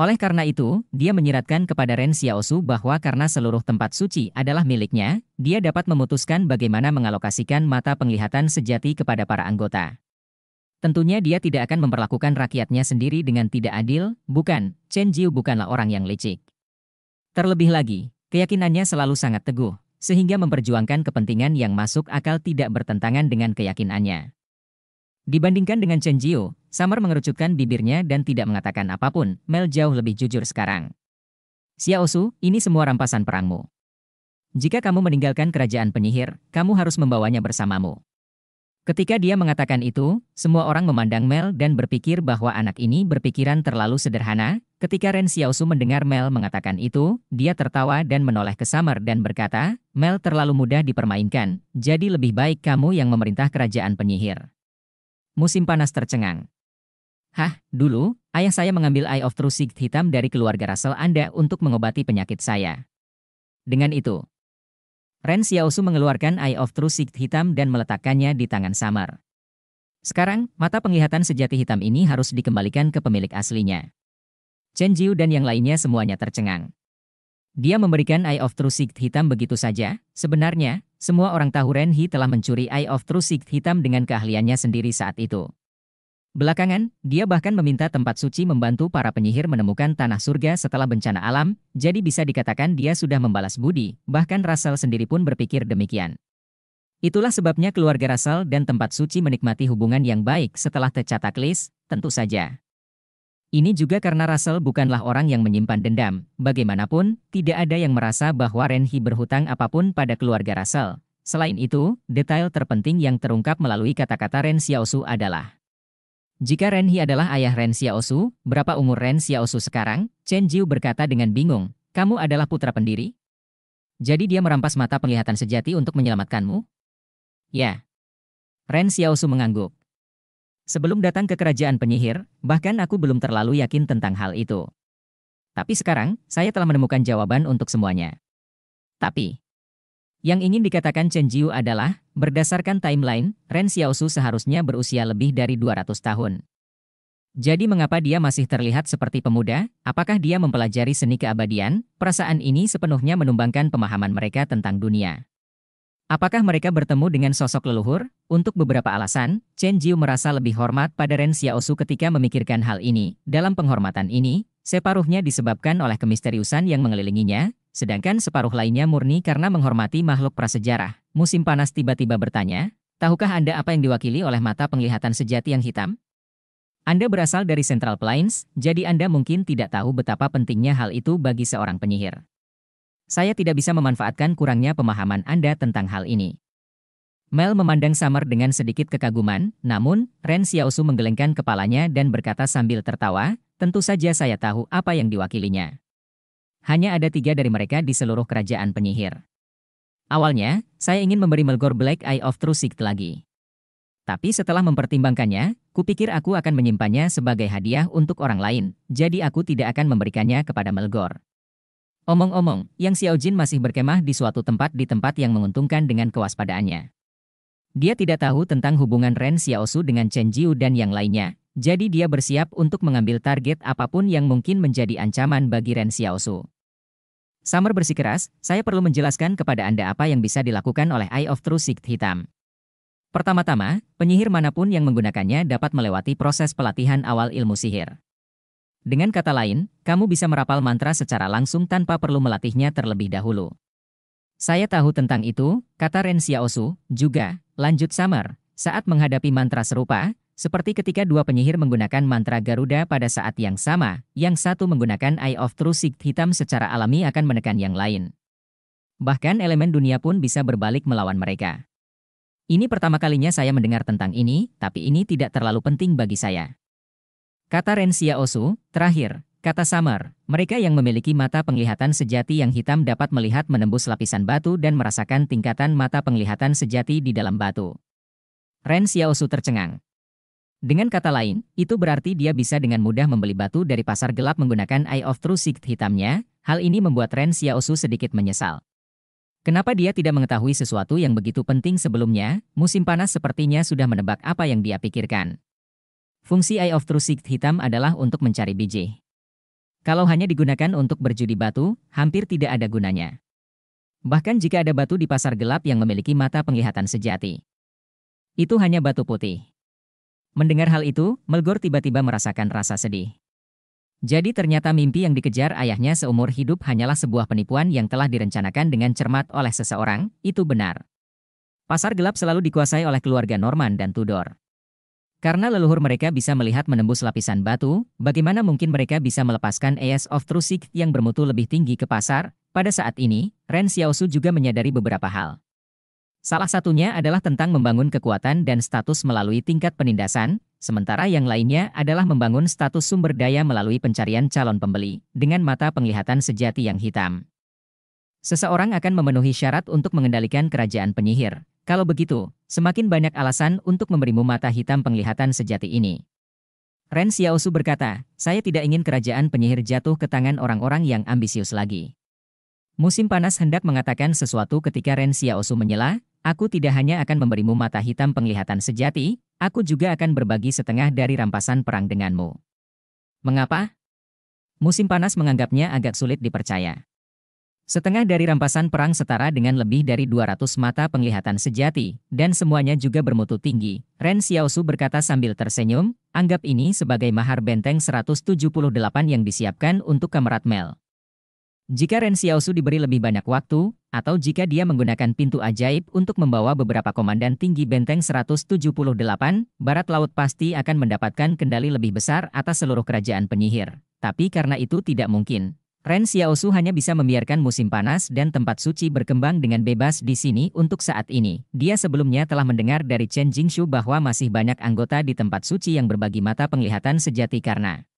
Oleh karena itu, dia menyiratkan kepada Ren Xiaosu bahwa karena seluruh tempat suci adalah miliknya, dia dapat memutuskan bagaimana mengalokasikan mata penglihatan sejati kepada para anggota. Tentunya dia tidak akan memperlakukan rakyatnya sendiri dengan tidak adil, bukan, Chen Jiu bukanlah orang yang licik. Terlebih lagi, keyakinannya selalu sangat teguh, sehingga memperjuangkan kepentingan yang masuk akal tidak bertentangan dengan keyakinannya. Dibandingkan dengan Chen Jiu, Samar mengerucutkan bibirnya dan tidak mengatakan apapun, Mel jauh lebih jujur sekarang. Xiao Su, ini semua rampasan perangmu. Jika kamu meninggalkan kerajaan penyihir, kamu harus membawanya bersamamu. Ketika dia mengatakan itu, semua orang memandang Mel dan berpikir bahwa anak ini berpikiran terlalu sederhana. Ketika Ren Xiao Su mendengar Mel mengatakan itu, dia tertawa dan menoleh ke Summer dan berkata, Mel terlalu mudah dipermainkan, jadi lebih baik kamu yang memerintah kerajaan penyihir musim panas tercengang. Hah, dulu, ayah saya mengambil Eye of True Sight hitam dari keluarga Russell Anda untuk mengobati penyakit saya. Dengan itu, Ren Xiaosu mengeluarkan Eye of True Sight hitam dan meletakkannya di tangan Summer. Sekarang, mata penglihatan sejati hitam ini harus dikembalikan ke pemilik aslinya. Chen Jiu dan yang lainnya semuanya tercengang. Dia memberikan Eye of True hitam begitu saja. Sebenarnya, semua orang tahu Renhi telah mencuri Eye of True hitam dengan keahliannya sendiri saat itu. Belakangan, dia bahkan meminta tempat suci membantu para penyihir menemukan tanah surga setelah bencana alam, jadi bisa dikatakan dia sudah membalas budi, bahkan Russell sendiri pun berpikir demikian. Itulah sebabnya keluarga Russell dan tempat suci menikmati hubungan yang baik setelah tercatat list, tentu saja. Ini juga karena Russell bukanlah orang yang menyimpan dendam. Bagaimanapun, tidak ada yang merasa bahwa Renhi berhutang apapun pada keluarga Russell. Selain itu, detail terpenting yang terungkap melalui kata-kata Ren Xiaosu adalah Jika Renhi adalah ayah Ren Xiaosu, berapa umur Ren Xiaosu sekarang? Chen Jiu berkata dengan bingung, kamu adalah putra pendiri? Jadi dia merampas mata penglihatan sejati untuk menyelamatkanmu? Ya. Ren Xiaosu mengangguk. Sebelum datang ke kerajaan penyihir, bahkan aku belum terlalu yakin tentang hal itu. Tapi sekarang, saya telah menemukan jawaban untuk semuanya. Tapi, yang ingin dikatakan Chen Jiu adalah, berdasarkan timeline, Ren Xiaosu seharusnya berusia lebih dari 200 tahun. Jadi mengapa dia masih terlihat seperti pemuda? Apakah dia mempelajari seni keabadian? Perasaan ini sepenuhnya menumbangkan pemahaman mereka tentang dunia. Apakah mereka bertemu dengan sosok leluhur? Untuk beberapa alasan, Chen Jiu merasa lebih hormat pada Ren Xiaosu ketika memikirkan hal ini. Dalam penghormatan ini, separuhnya disebabkan oleh kemisteriusan yang mengelilinginya, sedangkan separuh lainnya murni karena menghormati makhluk prasejarah. Musim panas tiba-tiba bertanya, tahukah Anda apa yang diwakili oleh mata penglihatan sejati yang hitam? Anda berasal dari Central Plains, jadi Anda mungkin tidak tahu betapa pentingnya hal itu bagi seorang penyihir. Saya tidak bisa memanfaatkan kurangnya pemahaman Anda tentang hal ini. Mel memandang Summer dengan sedikit kekaguman, namun Ren Xiaosu menggelengkan kepalanya dan berkata sambil tertawa, tentu saja saya tahu apa yang diwakilinya. Hanya ada tiga dari mereka di seluruh kerajaan penyihir. Awalnya, saya ingin memberi Melgor Black Eye of Trusik lagi. Tapi setelah mempertimbangkannya, kupikir aku akan menyimpannya sebagai hadiah untuk orang lain, jadi aku tidak akan memberikannya kepada Melgor. Omong-omong, Yang Xiao Jin masih berkemah di suatu tempat di tempat yang menguntungkan dengan kewaspadaannya. Dia tidak tahu tentang hubungan Ren Xiaosu dengan Chen Jiu dan yang lainnya, jadi dia bersiap untuk mengambil target apapun yang mungkin menjadi ancaman bagi Ren Xiaosu. Summer bersikeras, saya perlu menjelaskan kepada Anda apa yang bisa dilakukan oleh Eye of True Sect Hitam. Pertama-tama, penyihir manapun yang menggunakannya dapat melewati proses pelatihan awal ilmu sihir. Dengan kata lain, kamu bisa merapal mantra secara langsung tanpa perlu melatihnya terlebih dahulu. Saya tahu tentang itu, kata Ren Xiaosu, juga, lanjut Samar, saat menghadapi mantra serupa, seperti ketika dua penyihir menggunakan mantra Garuda pada saat yang sama, yang satu menggunakan Eye of True Sight hitam secara alami akan menekan yang lain. Bahkan elemen dunia pun bisa berbalik melawan mereka. Ini pertama kalinya saya mendengar tentang ini, tapi ini tidak terlalu penting bagi saya. Kata Rensia Osu, terakhir, kata Samar, mereka yang memiliki mata penglihatan sejati yang hitam dapat melihat menembus lapisan batu dan merasakan tingkatan mata penglihatan sejati di dalam batu. Ren Xiaosu tercengang. Dengan kata lain, itu berarti dia bisa dengan mudah membeli batu dari pasar gelap menggunakan Eye of True Sight hitamnya, hal ini membuat Ren Xiaosu sedikit menyesal. Kenapa dia tidak mengetahui sesuatu yang begitu penting sebelumnya, musim panas sepertinya sudah menebak apa yang dia pikirkan. Fungsi Eye of True Sight hitam adalah untuk mencari biji. Kalau hanya digunakan untuk berjudi batu, hampir tidak ada gunanya. Bahkan jika ada batu di pasar gelap yang memiliki mata penglihatan sejati. Itu hanya batu putih. Mendengar hal itu, Melgor tiba-tiba merasakan rasa sedih. Jadi ternyata mimpi yang dikejar ayahnya seumur hidup hanyalah sebuah penipuan yang telah direncanakan dengan cermat oleh seseorang, itu benar. Pasar gelap selalu dikuasai oleh keluarga Norman dan Tudor. Karena leluhur mereka bisa melihat menembus lapisan batu, bagaimana mungkin mereka bisa melepaskan Ace of Trusik yang bermutu lebih tinggi ke pasar? Pada saat ini, Ren Xiaosu juga menyadari beberapa hal. Salah satunya adalah tentang membangun kekuatan dan status melalui tingkat penindasan, sementara yang lainnya adalah membangun status sumber daya melalui pencarian calon pembeli, dengan mata penglihatan sejati yang hitam. Seseorang akan memenuhi syarat untuk mengendalikan kerajaan penyihir, kalau begitu, semakin banyak alasan untuk memberimu mata hitam penglihatan sejati ini. Ren Xiaosu berkata, saya tidak ingin kerajaan penyihir jatuh ke tangan orang-orang yang ambisius lagi. Musim panas hendak mengatakan sesuatu ketika Ren Xiaosu menyela, aku tidak hanya akan memberimu mata hitam penglihatan sejati, aku juga akan berbagi setengah dari rampasan perang denganmu. Mengapa? Musim panas menganggapnya agak sulit dipercaya. Setengah dari rampasan perang setara dengan lebih dari 200 mata penglihatan sejati, dan semuanya juga bermutu tinggi. Ren Xiaosu berkata sambil tersenyum, anggap ini sebagai mahar benteng 178 yang disiapkan untuk kamerat Mel. Jika Ren Xiaosu diberi lebih banyak waktu, atau jika dia menggunakan pintu ajaib untuk membawa beberapa komandan tinggi benteng 178, Barat Laut pasti akan mendapatkan kendali lebih besar atas seluruh kerajaan penyihir. Tapi karena itu tidak mungkin, Ren Xiaosu hanya bisa membiarkan musim panas dan tempat suci berkembang dengan bebas di sini untuk saat ini. Dia sebelumnya telah mendengar dari Chen Jingshu bahwa masih banyak anggota di tempat suci yang berbagi mata penglihatan sejati karena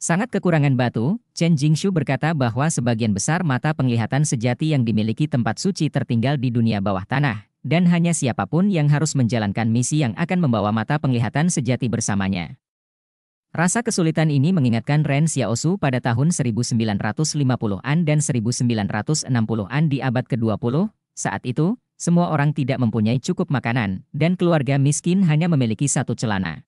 sangat kekurangan batu, Chen Jingshu berkata bahwa sebagian besar mata penglihatan sejati yang dimiliki tempat suci tertinggal di dunia bawah tanah, dan hanya siapapun yang harus menjalankan misi yang akan membawa mata penglihatan sejati bersamanya. Rasa kesulitan ini mengingatkan Ren Xiaosu pada tahun 1950-an dan 1960-an di abad ke-20. Saat itu, semua orang tidak mempunyai cukup makanan, dan keluarga miskin hanya memiliki satu celana.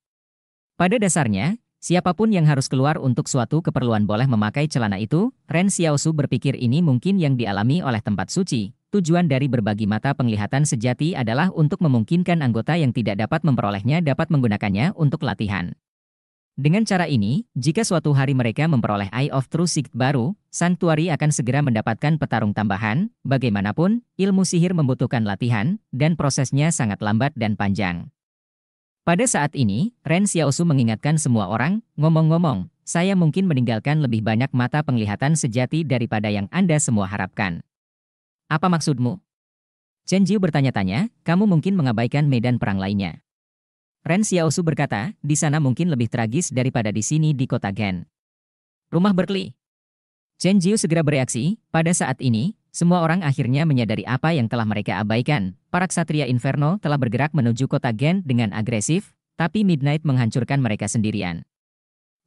Pada dasarnya, siapapun yang harus keluar untuk suatu keperluan boleh memakai celana itu, Ren Xiaosu berpikir ini mungkin yang dialami oleh tempat suci. Tujuan dari berbagi mata penglihatan sejati adalah untuk memungkinkan anggota yang tidak dapat memperolehnya dapat menggunakannya untuk latihan. Dengan cara ini, jika suatu hari mereka memperoleh Eye of True Sight baru, Santuari akan segera mendapatkan petarung tambahan, bagaimanapun, ilmu sihir membutuhkan latihan, dan prosesnya sangat lambat dan panjang. Pada saat ini, Ren Xiaosu mengingatkan semua orang, ngomong-ngomong, saya mungkin meninggalkan lebih banyak mata penglihatan sejati daripada yang Anda semua harapkan. Apa maksudmu? Chen Jiu bertanya-tanya, kamu mungkin mengabaikan medan perang lainnya. Ren Xiaosu berkata, di sana mungkin lebih tragis daripada di sini di kota Gen. Rumah Berkeley. Chen Jiu segera bereaksi, pada saat ini, semua orang akhirnya menyadari apa yang telah mereka abaikan. Para ksatria Inferno telah bergerak menuju kota Gen dengan agresif, tapi Midnight menghancurkan mereka sendirian.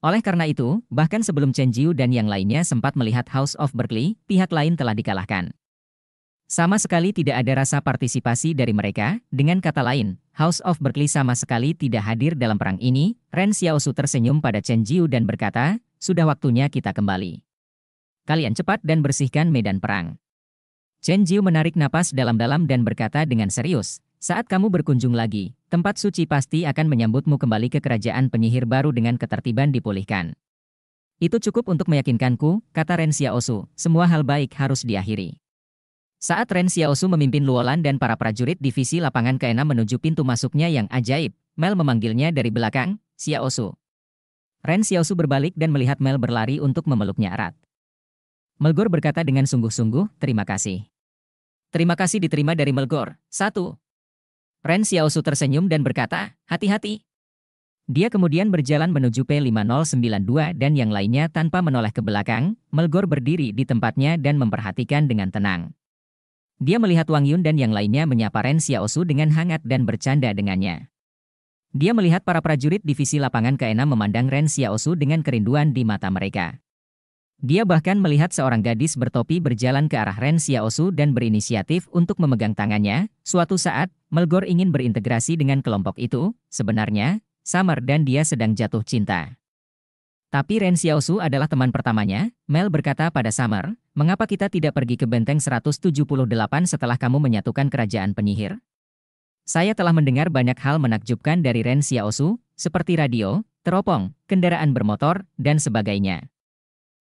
Oleh karena itu, bahkan sebelum Chen Jiu dan yang lainnya sempat melihat House of Berkeley, pihak lain telah dikalahkan. Sama sekali tidak ada rasa partisipasi dari mereka, dengan kata lain, House of Berkeley sama sekali tidak hadir dalam perang ini, Ren Xiaosu tersenyum pada Chen Jiu dan berkata, sudah waktunya kita kembali. Kalian cepat dan bersihkan medan perang. Chen Jiu menarik napas dalam-dalam dan berkata dengan serius, saat kamu berkunjung lagi, tempat suci pasti akan menyambutmu kembali ke kerajaan penyihir baru dengan ketertiban dipulihkan. Itu cukup untuk meyakinkanku, kata Ren Xiaosu, semua hal baik harus diakhiri. Saat Ren Xiaosu memimpin Luolan dan para prajurit divisi lapangan ke-6 menuju pintu masuknya yang ajaib, Mel memanggilnya dari belakang, Xiaosu. Ren Xiaosu berbalik dan melihat Mel berlari untuk memeluknya erat. Melgor berkata dengan sungguh-sungguh, terima kasih. Terima kasih diterima dari Melgor. Satu. Ren Xiaosu tersenyum dan berkata, hati-hati, dia kemudian berjalan menuju P5092 dan yang lainnya tanpa menoleh ke belakang, Melgor berdiri di tempatnya dan memperhatikan dengan tenang. Dia melihat Wang Yun dan yang lainnya menyapa Ren Xiaosu dengan hangat dan bercanda dengannya. Dia melihat para prajurit divisi lapangan ke-6 memandang Ren Xiaosu dengan kerinduan di mata mereka. Dia bahkan melihat seorang gadis bertopi berjalan ke arah Ren Xiaosu dan berinisiatif untuk memegang tangannya. Suatu saat, Melgor ingin berintegrasi dengan kelompok itu. Sebenarnya, Samar dan dia sedang jatuh cinta. Tapi Ren Xiaosu adalah teman pertamanya, Mel berkata pada Summer, mengapa kita tidak pergi ke Benteng 178 setelah kamu menyatukan kerajaan penyihir? Saya telah mendengar banyak hal menakjubkan dari Ren Xiaosu, seperti radio, teropong, kendaraan bermotor, dan sebagainya.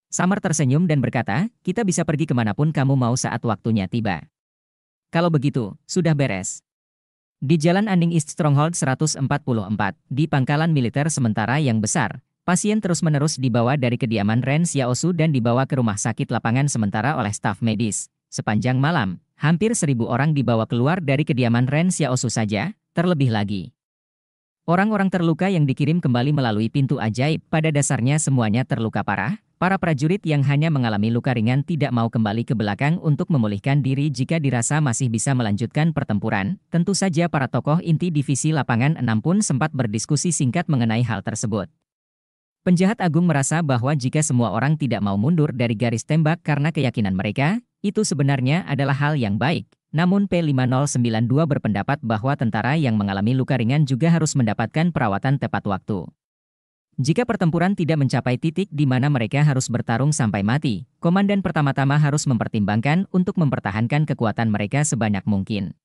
Summer tersenyum dan berkata, kita bisa pergi kemanapun kamu mau saat waktunya tiba. Kalau begitu, sudah beres. Di Jalan Anding East Stronghold 144, di pangkalan militer sementara yang besar, Pasien terus-menerus dibawa dari kediaman Ren Xiaosu dan dibawa ke rumah sakit lapangan sementara oleh staf medis. Sepanjang malam, hampir seribu orang dibawa keluar dari kediaman Ren Xiaosu saja, terlebih lagi. Orang-orang terluka yang dikirim kembali melalui pintu ajaib pada dasarnya semuanya terluka parah, para prajurit yang hanya mengalami luka ringan tidak mau kembali ke belakang untuk memulihkan diri jika dirasa masih bisa melanjutkan pertempuran. Tentu saja para tokoh inti divisi lapangan 6 pun sempat berdiskusi singkat mengenai hal tersebut. Penjahat agung merasa bahwa jika semua orang tidak mau mundur dari garis tembak karena keyakinan mereka, itu sebenarnya adalah hal yang baik. Namun P5092 berpendapat bahwa tentara yang mengalami luka ringan juga harus mendapatkan perawatan tepat waktu. Jika pertempuran tidak mencapai titik di mana mereka harus bertarung sampai mati, komandan pertama-tama harus mempertimbangkan untuk mempertahankan kekuatan mereka sebanyak mungkin.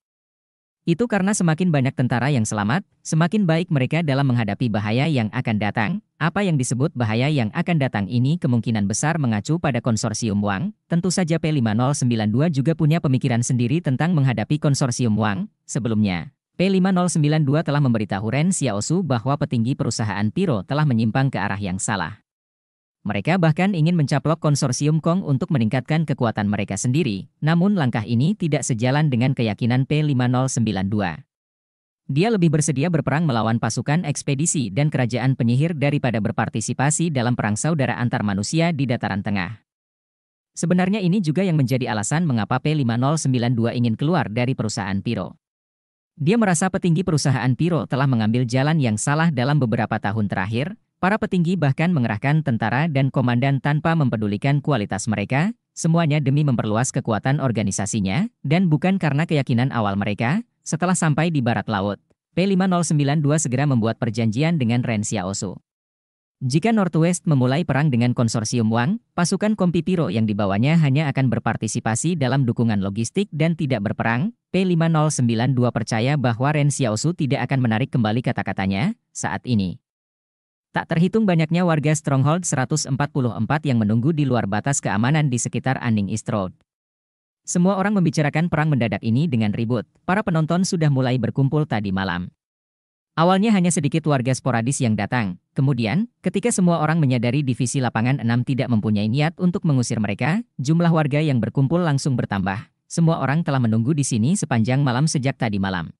Itu karena semakin banyak tentara yang selamat, semakin baik mereka dalam menghadapi bahaya yang akan datang. Apa yang disebut bahaya yang akan datang ini kemungkinan besar mengacu pada konsorsium Wang. Tentu saja P5092 juga punya pemikiran sendiri tentang menghadapi konsorsium Wang. Sebelumnya, P5092 telah memberitahu Ren Xiaosu bahwa petinggi perusahaan Piro telah menyimpang ke arah yang salah. Mereka bahkan ingin mencaplok konsorsium Kong untuk meningkatkan kekuatan mereka sendiri, namun langkah ini tidak sejalan dengan keyakinan P5092. Dia lebih bersedia berperang melawan pasukan ekspedisi dan kerajaan penyihir daripada berpartisipasi dalam perang saudara antar manusia di dataran tengah. Sebenarnya ini juga yang menjadi alasan mengapa P5092 ingin keluar dari perusahaan Piro. Dia merasa petinggi perusahaan Piro telah mengambil jalan yang salah dalam beberapa tahun terakhir, Para petinggi bahkan mengerahkan tentara dan komandan tanpa mempedulikan kualitas mereka, semuanya demi memperluas kekuatan organisasinya, dan bukan karena keyakinan awal mereka, setelah sampai di barat laut. P5092 segera membuat perjanjian dengan Ren Xiaosu. Jika Northwest memulai perang dengan konsorsium Wang, pasukan Kompipiro yang dibawanya hanya akan berpartisipasi dalam dukungan logistik dan tidak berperang, P5092 percaya bahwa Ren Xiaosu tidak akan menarik kembali kata-katanya saat ini. Tak terhitung banyaknya warga Stronghold 144 yang menunggu di luar batas keamanan di sekitar Anning East Road. Semua orang membicarakan perang mendadak ini dengan ribut. Para penonton sudah mulai berkumpul tadi malam. Awalnya hanya sedikit warga sporadis yang datang. Kemudian, ketika semua orang menyadari divisi lapangan 6 tidak mempunyai niat untuk mengusir mereka, jumlah warga yang berkumpul langsung bertambah. Semua orang telah menunggu di sini sepanjang malam sejak tadi malam.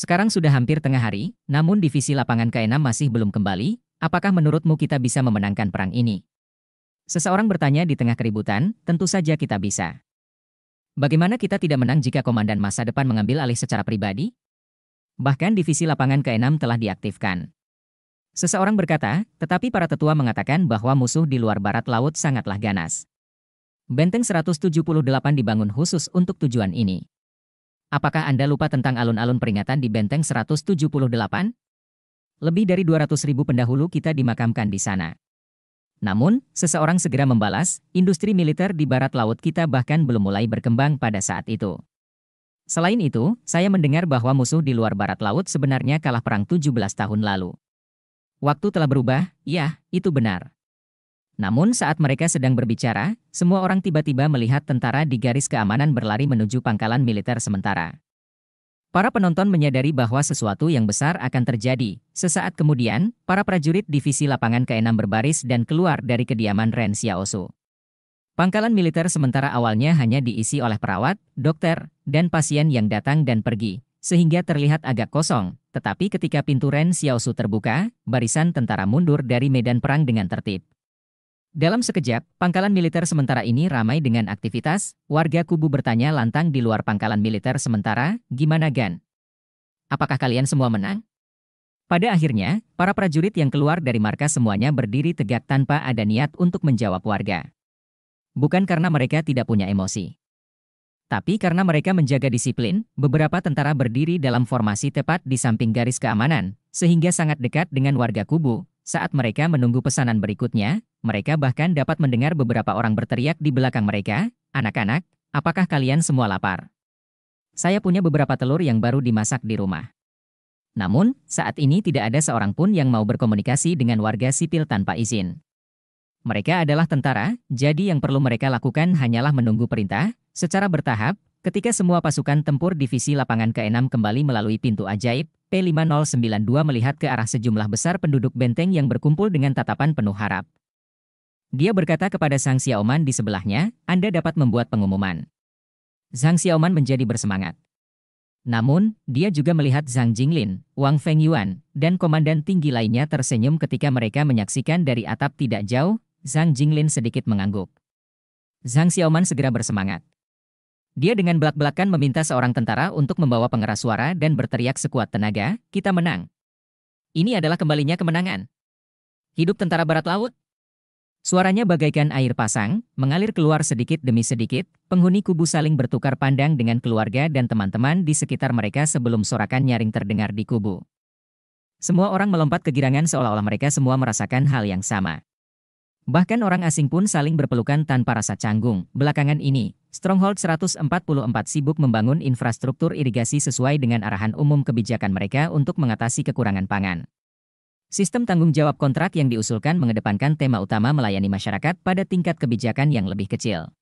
Sekarang sudah hampir tengah hari, namun divisi lapangan K6 masih belum kembali. Apakah menurutmu kita bisa memenangkan perang ini? Seseorang bertanya di tengah keributan, tentu saja kita bisa. Bagaimana kita tidak menang jika komandan masa depan mengambil alih secara pribadi? Bahkan divisi lapangan K6 telah diaktifkan. Seseorang berkata, tetapi para tetua mengatakan bahwa musuh di luar barat laut sangatlah ganas. Benteng 178 dibangun khusus untuk tujuan ini. Apakah Anda lupa tentang alun-alun peringatan di Benteng 178? Lebih dari 200 ribu pendahulu kita dimakamkan di sana. Namun, seseorang segera membalas, industri militer di barat laut kita bahkan belum mulai berkembang pada saat itu. Selain itu, saya mendengar bahwa musuh di luar barat laut sebenarnya kalah perang 17 tahun lalu. Waktu telah berubah, ya, itu benar. Namun saat mereka sedang berbicara, semua orang tiba-tiba melihat tentara di garis keamanan berlari menuju pangkalan militer sementara. Para penonton menyadari bahwa sesuatu yang besar akan terjadi. Sesaat kemudian, para prajurit divisi lapangan ke-6 berbaris dan keluar dari kediaman Ren Xiaosu. Pangkalan militer sementara awalnya hanya diisi oleh perawat, dokter, dan pasien yang datang dan pergi, sehingga terlihat agak kosong. Tetapi ketika pintu Ren Xiaosu terbuka, barisan tentara mundur dari medan perang dengan tertib. Dalam sekejap, pangkalan militer sementara ini ramai dengan aktivitas, warga kubu bertanya lantang di luar pangkalan militer sementara, gimana Gan? Apakah kalian semua menang? Pada akhirnya, para prajurit yang keluar dari markas semuanya berdiri tegak tanpa ada niat untuk menjawab warga. Bukan karena mereka tidak punya emosi. Tapi karena mereka menjaga disiplin, beberapa tentara berdiri dalam formasi tepat di samping garis keamanan, sehingga sangat dekat dengan warga kubu, saat mereka menunggu pesanan berikutnya, mereka bahkan dapat mendengar beberapa orang berteriak di belakang mereka, anak-anak, apakah kalian semua lapar? Saya punya beberapa telur yang baru dimasak di rumah. Namun, saat ini tidak ada seorang pun yang mau berkomunikasi dengan warga sipil tanpa izin. Mereka adalah tentara, jadi yang perlu mereka lakukan hanyalah menunggu perintah secara bertahap Ketika semua pasukan tempur divisi lapangan ke-6 kembali melalui pintu ajaib, P5092 melihat ke arah sejumlah besar penduduk benteng yang berkumpul dengan tatapan penuh harap. Dia berkata kepada Zhang Xiaoman di sebelahnya, Anda dapat membuat pengumuman. Zhang Xiaoman menjadi bersemangat. Namun, dia juga melihat Zhang Jinglin, Wang Feng Yuan, dan komandan tinggi lainnya tersenyum ketika mereka menyaksikan dari atap tidak jauh, Zhang Jinglin sedikit mengangguk. Zhang Xiaoman segera bersemangat. Dia dengan belak-belakan meminta seorang tentara untuk membawa pengeras suara dan berteriak sekuat tenaga, kita menang. Ini adalah kembalinya kemenangan. Hidup tentara barat laut. Suaranya bagaikan air pasang, mengalir keluar sedikit demi sedikit, penghuni kubu saling bertukar pandang dengan keluarga dan teman-teman di sekitar mereka sebelum sorakan nyaring terdengar di kubu. Semua orang melompat kegirangan seolah-olah mereka semua merasakan hal yang sama. Bahkan orang asing pun saling berpelukan tanpa rasa canggung. Belakangan ini, Stronghold 144 sibuk membangun infrastruktur irigasi sesuai dengan arahan umum kebijakan mereka untuk mengatasi kekurangan pangan. Sistem tanggung jawab kontrak yang diusulkan mengedepankan tema utama melayani masyarakat pada tingkat kebijakan yang lebih kecil.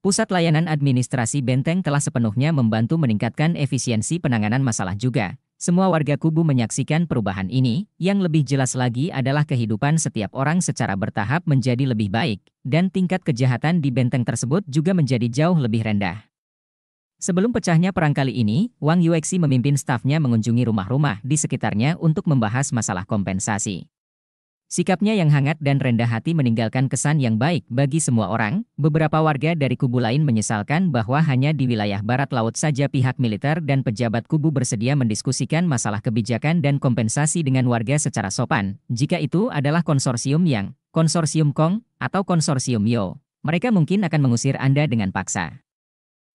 Pusat Layanan Administrasi Benteng telah sepenuhnya membantu meningkatkan efisiensi penanganan masalah juga, semua warga kubu menyaksikan perubahan ini, yang lebih jelas lagi adalah kehidupan setiap orang secara bertahap menjadi lebih baik, dan tingkat kejahatan di benteng tersebut juga menjadi jauh lebih rendah. Sebelum pecahnya perang kali ini, Wang Yuexi memimpin stafnya mengunjungi rumah-rumah di sekitarnya untuk membahas masalah kompensasi. Sikapnya yang hangat dan rendah hati meninggalkan kesan yang baik bagi semua orang. Beberapa warga dari kubu lain menyesalkan bahwa hanya di wilayah barat laut saja pihak militer dan pejabat kubu bersedia mendiskusikan masalah kebijakan dan kompensasi dengan warga secara sopan, jika itu adalah konsorsium yang, konsorsium Kong, atau konsorsium Yo. Mereka mungkin akan mengusir Anda dengan paksa.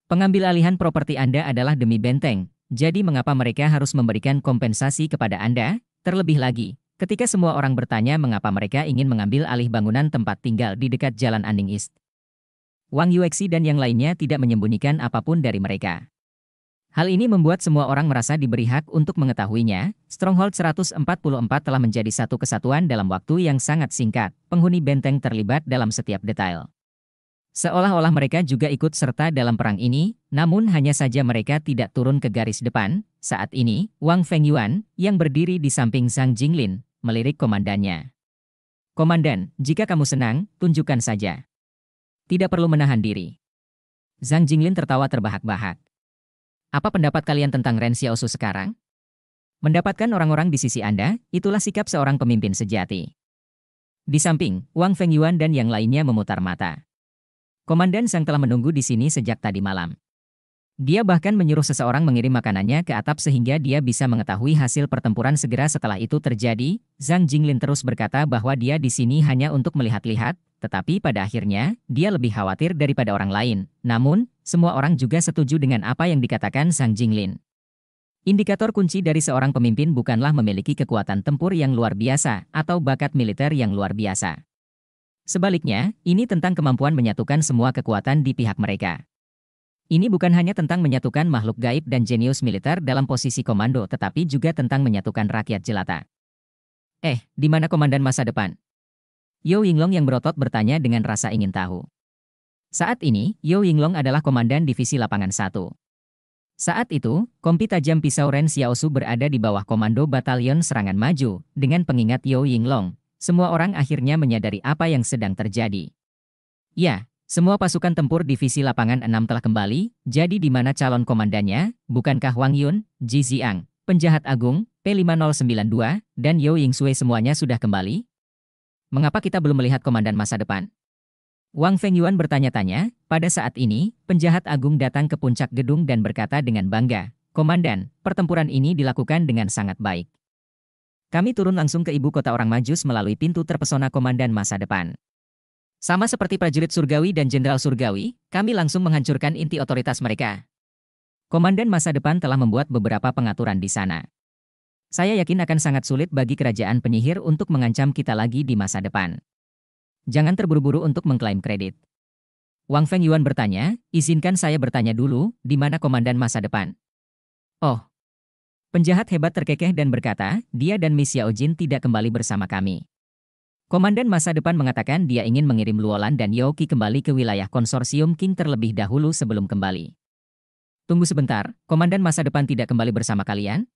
Pengambil alihan properti Anda adalah demi benteng, jadi mengapa mereka harus memberikan kompensasi kepada Anda? Terlebih lagi, Ketika semua orang bertanya mengapa mereka ingin mengambil alih bangunan tempat tinggal di dekat Jalan Anding East, Wang Yuexi dan yang lainnya tidak menyembunyikan apapun dari mereka. Hal ini membuat semua orang merasa diberi hak untuk mengetahuinya. Stronghold 144 telah menjadi satu kesatuan dalam waktu yang sangat singkat. Penghuni benteng terlibat dalam setiap detail. Seolah-olah mereka juga ikut serta dalam perang ini, namun hanya saja mereka tidak turun ke garis depan. Saat ini, Wang Fengyuan, yang berdiri di samping Zhang Jinglin, melirik komandannya. Komandan, jika kamu senang, tunjukkan saja. Tidak perlu menahan diri. Zhang Jinglin tertawa terbahak-bahak. Apa pendapat kalian tentang Ren Xiaosu sekarang? Mendapatkan orang-orang di sisi Anda, itulah sikap seorang pemimpin sejati. Di samping, Wang Fengyuan dan yang lainnya memutar mata. Komandan Sang telah menunggu di sini sejak tadi malam. Dia bahkan menyuruh seseorang mengirim makanannya ke atap sehingga dia bisa mengetahui hasil pertempuran segera setelah itu terjadi. Zhang Jinglin terus berkata bahwa dia di sini hanya untuk melihat-lihat, tetapi pada akhirnya, dia lebih khawatir daripada orang lain. Namun, semua orang juga setuju dengan apa yang dikatakan Zhang Jinglin. Indikator kunci dari seorang pemimpin bukanlah memiliki kekuatan tempur yang luar biasa atau bakat militer yang luar biasa. Sebaliknya, ini tentang kemampuan menyatukan semua kekuatan di pihak mereka. Ini bukan hanya tentang menyatukan makhluk gaib dan jenius militer dalam posisi komando tetapi juga tentang menyatukan rakyat jelata. Eh, di mana komandan masa depan? Yo Yinglong yang berotot bertanya dengan rasa ingin tahu. Saat ini, Yo Yinglong adalah komandan divisi lapangan 1. Saat itu, kompi tajam pisau Ren Xiaosu berada di bawah komando batalion serangan maju, dengan pengingat Yo Yinglong. Semua orang akhirnya menyadari apa yang sedang terjadi. Ya, semua pasukan tempur divisi lapangan 6 telah kembali, jadi di mana calon komandannya, bukankah Wang Yun, Ji Ziang, penjahat agung, P5092, dan Yao Sui semuanya sudah kembali? Mengapa kita belum melihat komandan masa depan? Wang Feng Yuan bertanya-tanya, pada saat ini, penjahat agung datang ke puncak gedung dan berkata dengan bangga, Komandan, pertempuran ini dilakukan dengan sangat baik. Kami turun langsung ke ibu kota orang Majus melalui pintu terpesona komandan masa depan. Sama seperti prajurit surgawi dan jenderal surgawi, kami langsung menghancurkan inti otoritas mereka. Komandan masa depan telah membuat beberapa pengaturan di sana. Saya yakin akan sangat sulit bagi kerajaan penyihir untuk mengancam kita lagi di masa depan. Jangan terburu-buru untuk mengklaim kredit. Wang Feng Yuan bertanya, izinkan saya bertanya dulu, di mana komandan masa depan? Oh. Penjahat hebat terkekeh dan berkata, dia dan Miss Yao Jin tidak kembali bersama kami. Komandan masa depan mengatakan dia ingin mengirim Luolan dan Yoki kembali ke wilayah konsorsium King terlebih dahulu sebelum kembali. Tunggu sebentar, komandan masa depan tidak kembali bersama kalian?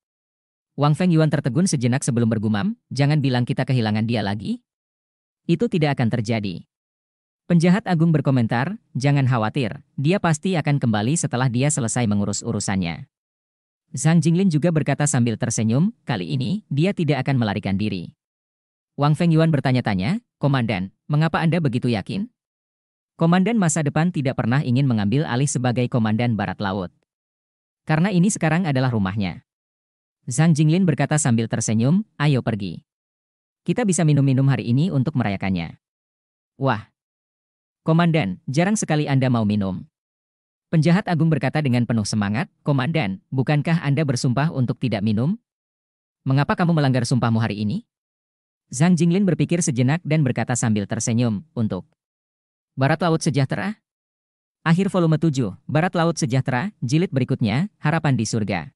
Wang Feng Yuan tertegun sejenak sebelum bergumam, jangan bilang kita kehilangan dia lagi. Itu tidak akan terjadi. Penjahat agung berkomentar, jangan khawatir, dia pasti akan kembali setelah dia selesai mengurus urusannya. Zhang Jinglin juga berkata sambil tersenyum, kali ini, dia tidak akan melarikan diri. Wang Feng Yuan bertanya-tanya, Komandan, mengapa Anda begitu yakin? Komandan masa depan tidak pernah ingin mengambil alih sebagai Komandan Barat Laut. Karena ini sekarang adalah rumahnya. Zhang Jinglin berkata sambil tersenyum, ayo pergi. Kita bisa minum-minum hari ini untuk merayakannya. Wah. Komandan, jarang sekali Anda mau minum. Penjahat agung berkata dengan penuh semangat, Komandan, bukankah Anda bersumpah untuk tidak minum? Mengapa kamu melanggar sumpahmu hari ini? Zhang Jinglin berpikir sejenak dan berkata sambil tersenyum, untuk Barat Laut Sejahtera? Akhir volume 7, Barat Laut Sejahtera, jilid berikutnya, Harapan di Surga.